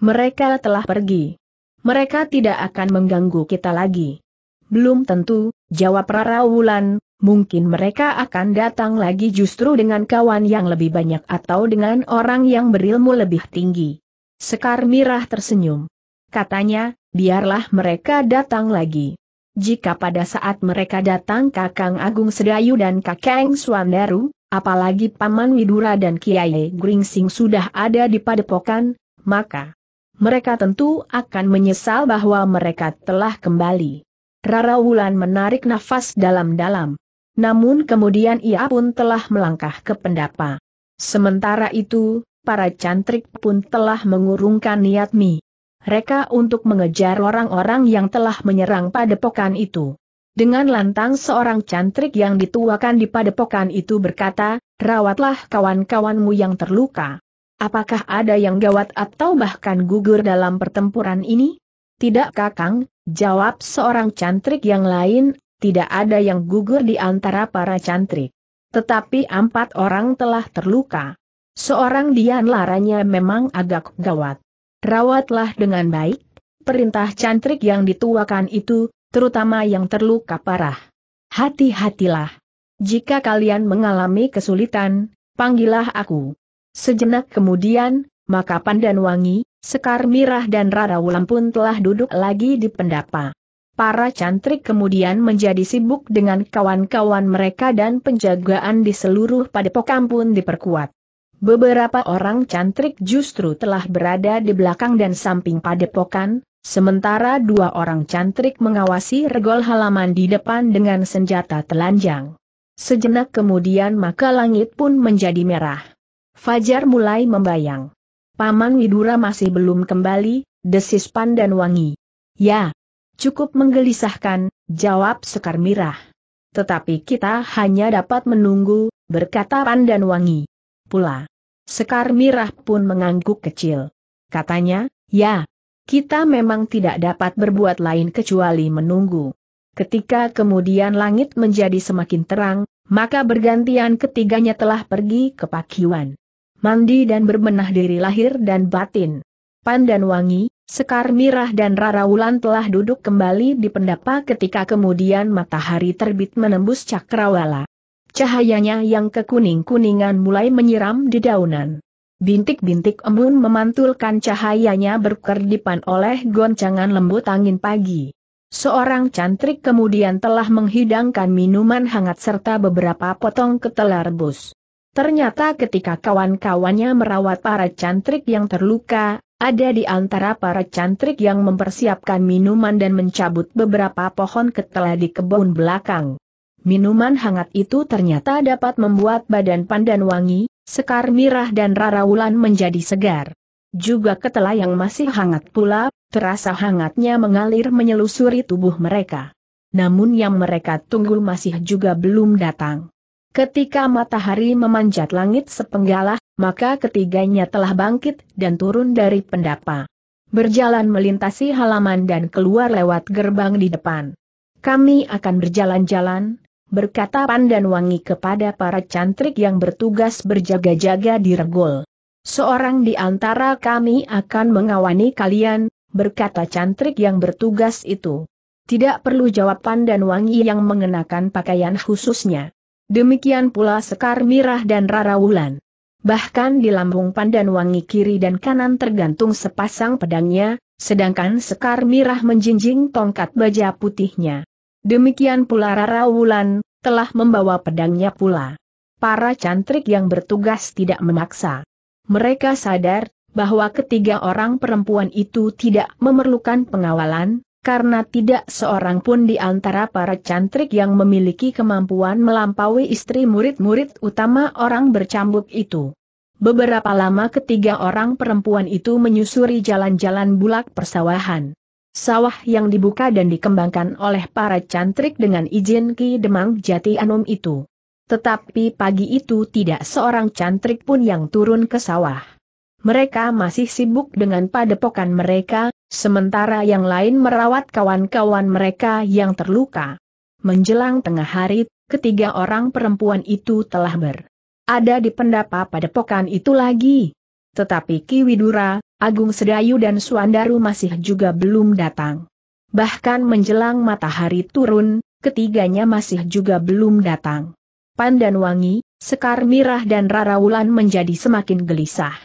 Mereka telah pergi. Mereka tidak akan mengganggu kita lagi. Belum tentu, jawab Rara Wulan, mungkin mereka akan datang lagi justru dengan kawan yang lebih banyak atau dengan orang yang berilmu lebih tinggi. Sekar Mirah tersenyum. Katanya, biarlah mereka datang lagi. Jika pada saat mereka datang Kakang Agung Sedayu dan Kakang Swandaru, apalagi Paman Widura dan Kiai Gringsing sudah ada di padepokan, maka mereka tentu akan menyesal bahwa mereka telah kembali. Rara Wulan menarik nafas dalam-dalam. Namun kemudian ia pun telah melangkah ke pendapa. Sementara itu, para cantrik pun telah mengurungkan niat mi reka untuk mengejar orang-orang yang telah menyerang padepokan itu. Dengan lantang seorang cantrik yang dituakan di padepokan itu berkata, rawatlah kawan-kawanmu yang terluka. Apakah ada yang gawat atau bahkan gugur dalam pertempuran ini? Tidak kakang, jawab seorang cantrik yang lain, tidak ada yang gugur di antara para cantrik. Tetapi empat orang telah terluka. Seorang Dian laranya memang agak gawat rawatlah dengan baik, perintah cantrik yang dituakan itu, terutama yang terluka parah. Hati-hatilah. Jika kalian mengalami kesulitan, panggillah aku. Sejenak kemudian, maka Pandan Wangi, Sekar Mirah dan Rara Wulan pun telah duduk lagi di pendapa. Para cantrik kemudian menjadi sibuk dengan kawan-kawan mereka dan penjagaan di seluruh padepokan pun diperkuat. Beberapa orang cantrik justru telah berada di belakang dan samping padepokan, sementara dua orang cantrik mengawasi regol halaman di depan dengan senjata telanjang. Sejenak kemudian maka langit pun menjadi merah. Fajar mulai membayang. Paman Widura masih belum kembali, desis Pandan Wangi. Ya, cukup menggelisahkan, jawab Sekar Mirah. Tetapi kita hanya dapat menunggu, berkata Pandan Wangi. Pula, Sekar Mirah pun mengangguk kecil. Katanya, ya, kita memang tidak dapat berbuat lain kecuali menunggu. Ketika kemudian langit menjadi semakin terang, maka bergantian ketiganya telah pergi ke Pakiwan. Mandi dan berbenah diri lahir dan batin. Pan dan Wangi, Sekar Mirah dan Rara Wulan telah duduk kembali di pendapa ketika kemudian matahari terbit menembus cakrawala. Cahayanya yang kekuning-kuningan mulai menyiram di daunan. Bintik-bintik embun memantulkan cahayanya berkerdipan oleh goncangan lembut angin pagi. Seorang cantrik kemudian telah menghidangkan minuman hangat serta beberapa potong ketela rebus. Ternyata ketika kawan-kawannya merawat para cantrik yang terluka, ada di antara para cantrik yang mempersiapkan minuman dan mencabut beberapa pohon ketela di kebun belakang. Minuman hangat itu ternyata dapat membuat badan pandan wangi, sekar mirah dan Rara Wulan menjadi segar. Juga ketela yang masih hangat pula, terasa hangatnya mengalir menyelusuri tubuh mereka. Namun yang mereka tunggu masih juga belum datang. Ketika matahari memanjat langit sepenggalah, maka ketiganya telah bangkit dan turun dari pendapa. Berjalan melintasi halaman dan keluar lewat gerbang di depan. Kami akan berjalan-jalan, berkata pandan wangi kepada para cantrik yang bertugas berjaga-jaga di regol. Seorang di antara kami akan mengawani kalian, berkata cantrik yang bertugas itu. Tidak perlu jawaban dan wangi yang mengenakan pakaian khususnya. Demikian pula Sekar Mirah dan Rara Wulan. Bahkan di lambung pandan wangi kiri dan kanan tergantung sepasang pedangnya, sedangkan Sekar Mirah menjinjing tongkat baja putihnya. Demikian pula Rara Wulan, telah membawa pedangnya pula. Para cantrik yang bertugas tidak memaksa. Mereka sadar, bahwa ketiga orang perempuan itu tidak memerlukan pengawalan, karena tidak seorang pun di antara para cantrik yang memiliki kemampuan melampaui istri murid-murid utama orang bercambuk itu. Beberapa lama ketiga orang perempuan itu menyusuri jalan-jalan bulak persawahan. Sawah yang dibuka dan dikembangkan oleh para cantrik dengan izin Ki Demang Jati Anom itu. Tetapi pagi itu tidak seorang cantrik pun yang turun ke sawah. Mereka masih sibuk dengan padepokan mereka, sementara yang lain merawat kawan-kawan mereka yang terluka. Menjelang tengah hari, ketiga orang perempuan itu telah berada di pendapa padepokan itu lagi. Tetapi Ki Widura, Agung Sedayu dan Suandaru masih juga belum datang. Bahkan menjelang matahari turun, ketiganya masih juga belum datang. Pandan Wangi, Sekar Mirah dan Rara Wulan menjadi semakin gelisah.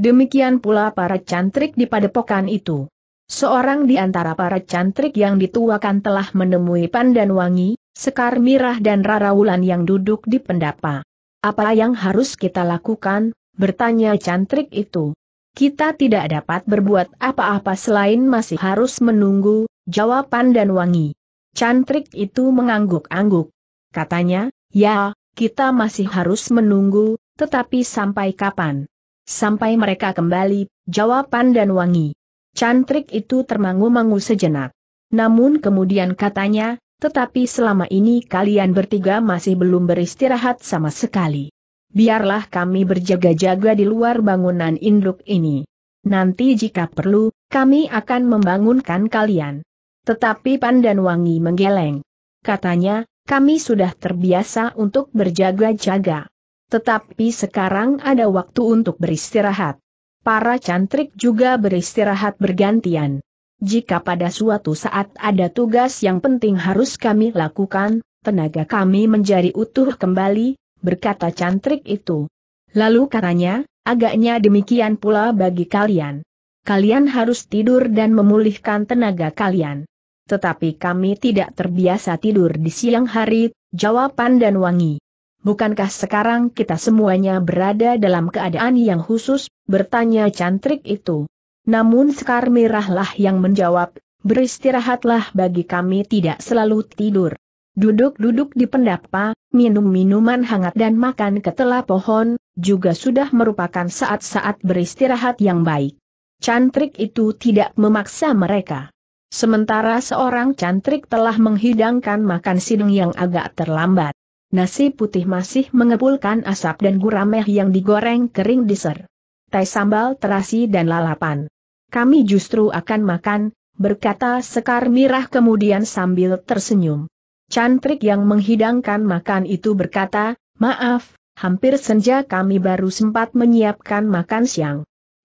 Demikian pula para cantrik di padepokan itu. Seorang di antara para cantrik yang dituakan telah menemui Pandan Wangi, Sekar Mirah dan Rara Wulan yang duduk di pendapa. Apa yang harus kita lakukan? bertanya cantrik itu. Kita tidak dapat berbuat apa-apa selain masih harus menunggu, jawaban dan wangi. Cantrik itu mengangguk-angguk. Katanya, ya, kita masih harus menunggu, tetapi sampai kapan? Sampai mereka kembali, jawaban dan wangi. Cantrik itu termangu-mangu sejenak. Namun kemudian katanya, tetapi selama ini kalian bertiga masih belum beristirahat sama sekali biarlah kami berjaga-jaga di luar bangunan induk ini. Nanti jika perlu, kami akan membangunkan kalian. Tetapi Wangi menggeleng. Katanya, kami sudah terbiasa untuk berjaga-jaga. Tetapi sekarang ada waktu untuk beristirahat. Para cantrik juga beristirahat bergantian. Jika pada suatu saat ada tugas yang penting harus kami lakukan, tenaga kami menjadi utuh kembali, berkata cantrik itu. Lalu katanya, agaknya demikian pula bagi kalian. Kalian harus tidur dan memulihkan tenaga kalian. Tetapi kami tidak terbiasa tidur di siang hari, jawaban dan Wangi. Bukankah sekarang kita semuanya berada dalam keadaan yang khusus, bertanya cantrik itu. Namun Sekar Mirahlah yang menjawab, beristirahatlah bagi kami tidak selalu tidur. Duduk-duduk di pendapa, minum minuman hangat dan makan ketela pohon, juga sudah merupakan saat-saat beristirahat yang baik. Cantrik itu tidak memaksa mereka. Sementara seorang cantrik telah menghidangkan makan sidung yang agak terlambat. Nasi putih masih mengepulkan asap dan gurameh yang digoreng kering diser. Tai sambal terasi dan lalapan. Kami justru akan makan, berkata Sekar Mirah kemudian sambil tersenyum. Cantrik yang menghidangkan makan itu berkata, maaf, hampir senja kami baru sempat menyiapkan makan siang.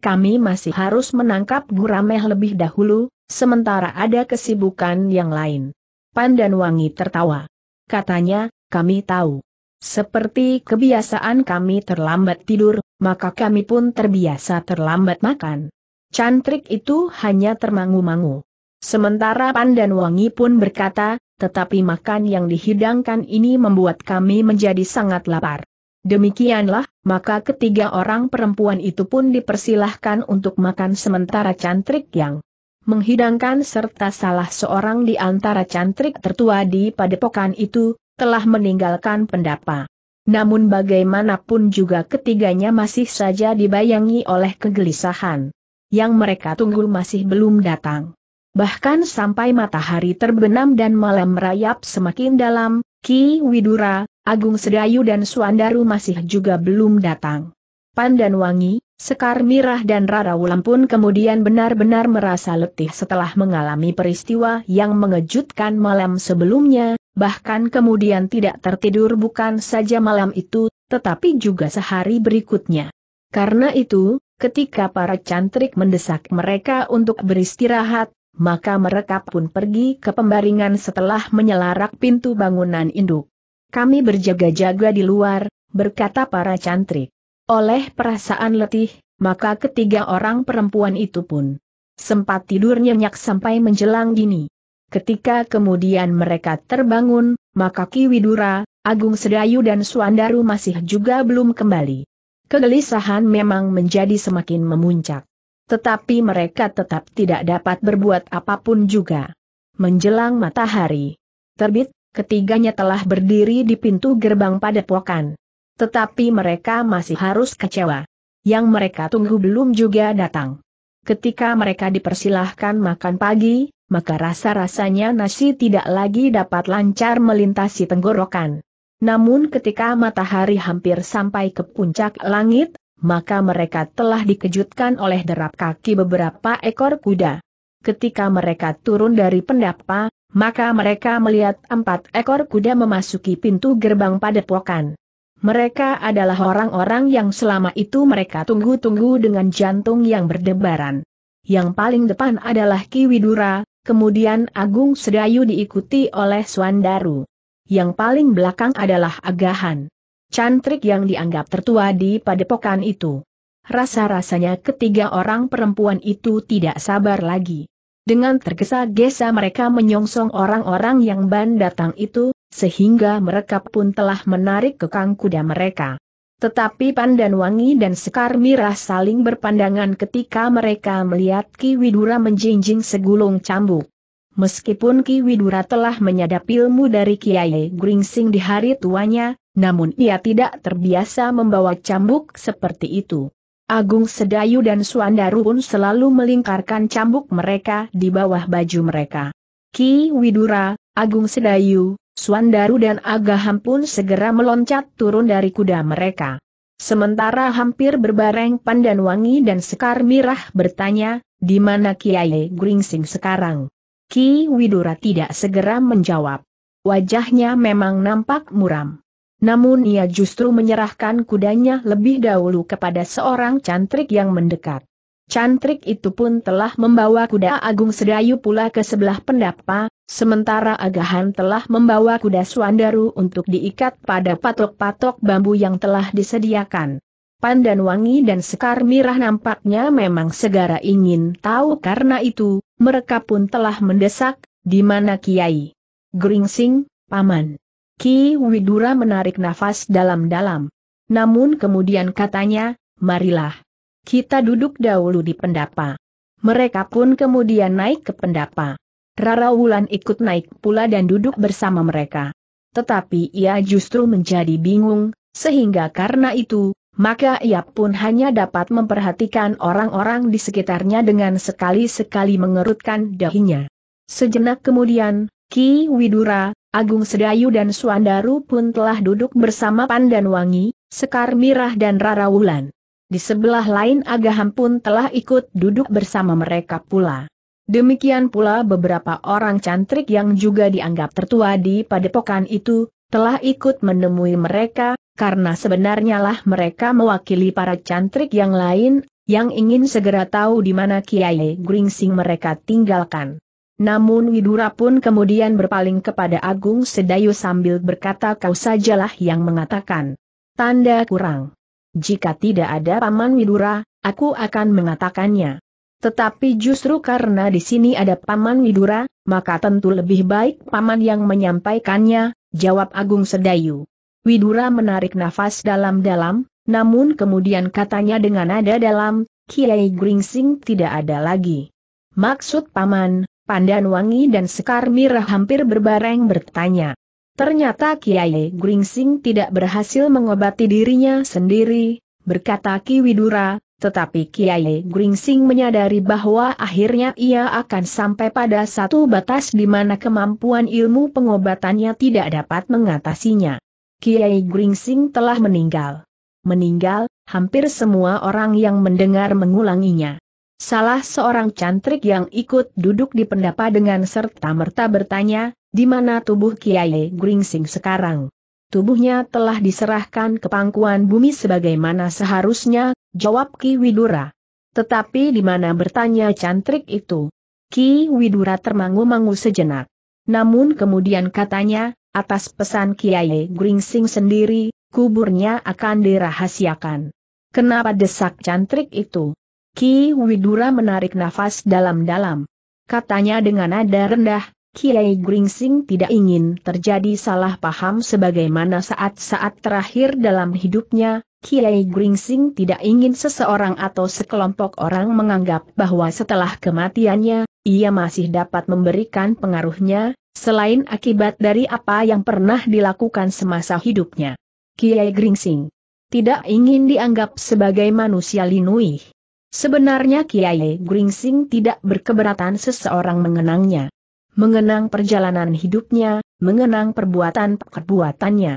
Kami masih harus menangkap gurameh lebih dahulu, sementara ada kesibukan yang lain. Pandan Wangi tertawa. Katanya, kami tahu. Seperti kebiasaan kami terlambat tidur, maka kami pun terbiasa terlambat makan. Cantrik itu hanya termangu-mangu. Sementara Pandan Wangi pun berkata, tetapi makan yang dihidangkan ini membuat kami menjadi sangat lapar. Demikianlah, maka ketiga orang perempuan itu pun dipersilahkan untuk makan sementara cantrik yang menghidangkan serta salah seorang di antara cantrik tertua di padepokan itu, telah meninggalkan pendapa. Namun bagaimanapun juga ketiganya masih saja dibayangi oleh kegelisahan. Yang mereka tunggu masih belum datang. Bahkan sampai matahari terbenam dan malam merayap semakin dalam, Ki Widura, Agung Sedayu dan Suandaru masih juga belum datang. Pandan Wangi, Sekar Mirah dan Rara Wulan pun kemudian benar-benar merasa letih setelah mengalami peristiwa yang mengejutkan malam sebelumnya, bahkan kemudian tidak tertidur bukan saja malam itu, tetapi juga sehari berikutnya. Karena itu, ketika para cantrik mendesak mereka untuk beristirahat, maka mereka pun pergi ke pembaringan setelah menyelarak pintu bangunan induk. Kami berjaga-jaga di luar, berkata para cantrik. Oleh perasaan letih, maka ketiga orang perempuan itu pun sempat tidur nyenyak sampai menjelang dini. Ketika kemudian mereka terbangun, maka Ki Widura, Agung Sedayu dan Suandaru masih juga belum kembali. Kegelisahan memang menjadi semakin memuncak. Tetapi mereka tetap tidak dapat berbuat apapun juga. Menjelang matahari terbit, ketiganya telah berdiri di pintu gerbang padepokan. Tetapi mereka masih harus kecewa. Yang mereka tunggu belum juga datang. Ketika mereka dipersilahkan makan pagi, maka rasa-rasanya nasi tidak lagi dapat lancar melintasi tenggorokan. Namun ketika matahari hampir sampai ke puncak langit, maka mereka telah dikejutkan oleh derap kaki beberapa ekor kuda. Ketika mereka turun dari pendapa, maka mereka melihat empat ekor kuda memasuki pintu gerbang padepokan. Mereka adalah orang-orang yang selama itu mereka tunggu-tunggu dengan jantung yang berdebaran. Yang paling depan adalah Ki Widura, kemudian Agung Sedayu diikuti oleh Swandaru. Yang paling belakang adalah Agahan cantrik yang dianggap tertua di padepokan itu. Rasa-rasanya ketiga orang perempuan itu tidak sabar lagi. Dengan tergesa-gesa mereka menyongsong orang-orang yang ban datang itu, sehingga mereka pun telah menarik kekang kuda mereka. Tetapi Pandan Wangi dan Sekar Mirah saling berpandangan ketika mereka melihat Ki Widura menjinjing segulung cambuk. Meskipun Ki Widura telah menyadap ilmu dari Kiai Gringsing di hari tuanya, namun ia tidak terbiasa membawa cambuk seperti itu. Agung Sedayu dan Suandaru pun selalu melingkarkan cambuk mereka di bawah baju mereka. Ki Widura, Agung Sedayu, Suandaru dan Agaham pun segera meloncat turun dari kuda mereka. Sementara hampir berbareng Wangi dan Sekar Mirah bertanya, di mana Kiai Gringsing sekarang? Ki Widura tidak segera menjawab. Wajahnya memang nampak muram. Namun ia justru menyerahkan kudanya lebih dahulu kepada seorang cantrik yang mendekat. Cantrik itu pun telah membawa kuda Agung Sedayu pula ke sebelah pendapa, sementara Agahan telah membawa kuda Suandaru untuk diikat pada patok-patok bambu yang telah disediakan. Pandan Wangi dan Sekar Mirah nampaknya memang segera ingin tahu karena itu, mereka pun telah mendesak, di mana Kiai Gringsing, Paman. Ki Widura menarik nafas dalam-dalam. Namun kemudian katanya, marilah. Kita duduk dahulu di pendapa. Mereka pun kemudian naik ke pendapa. Rara Wulan ikut naik pula dan duduk bersama mereka. Tetapi ia justru menjadi bingung, sehingga karena itu, maka ia pun hanya dapat memperhatikan orang-orang di sekitarnya dengan sekali-sekali mengerutkan dahinya. Sejenak kemudian, Ki Widura, Agung Sedayu dan Suandaru pun telah duduk bersama Pandanwangi, Sekar Mirah dan Rara Wulan. Di sebelah lain Agaham pun telah ikut duduk bersama mereka pula. Demikian pula beberapa orang cantrik yang juga dianggap tertua di padepokan itu, telah ikut menemui mereka, karena sebenarnya lah mereka mewakili para cantrik yang lain, yang ingin segera tahu di mana Kiai Gringsing mereka tinggalkan. Namun Widura pun kemudian berpaling kepada Agung Sedayu sambil berkata kau sajalah yang mengatakan. Tanda kurang. Jika tidak ada Paman Widura, aku akan mengatakannya. Tetapi justru karena di sini ada Paman Widura, maka tentu lebih baik Paman yang menyampaikannya, jawab Agung Sedayu. Widura menarik nafas dalam-dalam, namun kemudian katanya dengan nada dalam, Kiai Gringsing tidak ada lagi. Maksud Paman, Pandan Wangi dan Sekar Mirah hampir berbareng bertanya. Ternyata Kiai Gringsing tidak berhasil mengobati dirinya sendiri, berkata Ki Widura, tetapi Kiai Gringsing menyadari bahwa akhirnya ia akan sampai pada satu batas di mana kemampuan ilmu pengobatannya tidak dapat mengatasinya. Kiai Gringsing telah meninggal. Meninggal, hampir semua orang yang mendengar mengulanginya. Salah seorang cantrik yang ikut duduk di pendapa dengan serta-merta bertanya, di mana tubuh Kiai Gringsing sekarang? Tubuhnya telah diserahkan ke pangkuan bumi sebagaimana seharusnya, jawab Ki Widura. Tetapi di mana bertanya cantrik itu? Ki Widura termangu-mangu sejenak. Namun kemudian katanya, atas pesan Kiai Gringsing sendiri, kuburnya akan dirahasiakan. Kenapa desak cantrik itu? Ki Widura menarik nafas dalam-dalam. Katanya dengan nada rendah, Kiai Gringsing tidak ingin terjadi salah paham sebagaimana saat-saat terakhir dalam hidupnya, Kiai Gringsing tidak ingin seseorang atau sekelompok orang menganggap bahwa setelah kematiannya, ia masih dapat memberikan pengaruhnya, selain akibat dari apa yang pernah dilakukan semasa hidupnya. Kiai Gringsing tidak ingin dianggap sebagai manusia linuih. Sebenarnya Kiai Gringsing tidak berkeberatan seseorang mengenangnya. Mengenang perjalanan hidupnya, mengenang perbuatan-perbuatannya.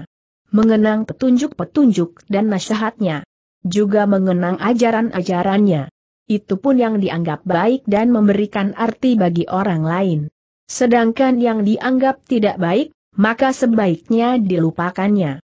Mengenang petunjuk-petunjuk dan nasihatnya. Juga mengenang ajaran-ajarannya. Itu pun yang dianggap baik dan memberikan arti bagi orang lain. Sedangkan yang dianggap tidak baik, maka sebaiknya dilupakannya.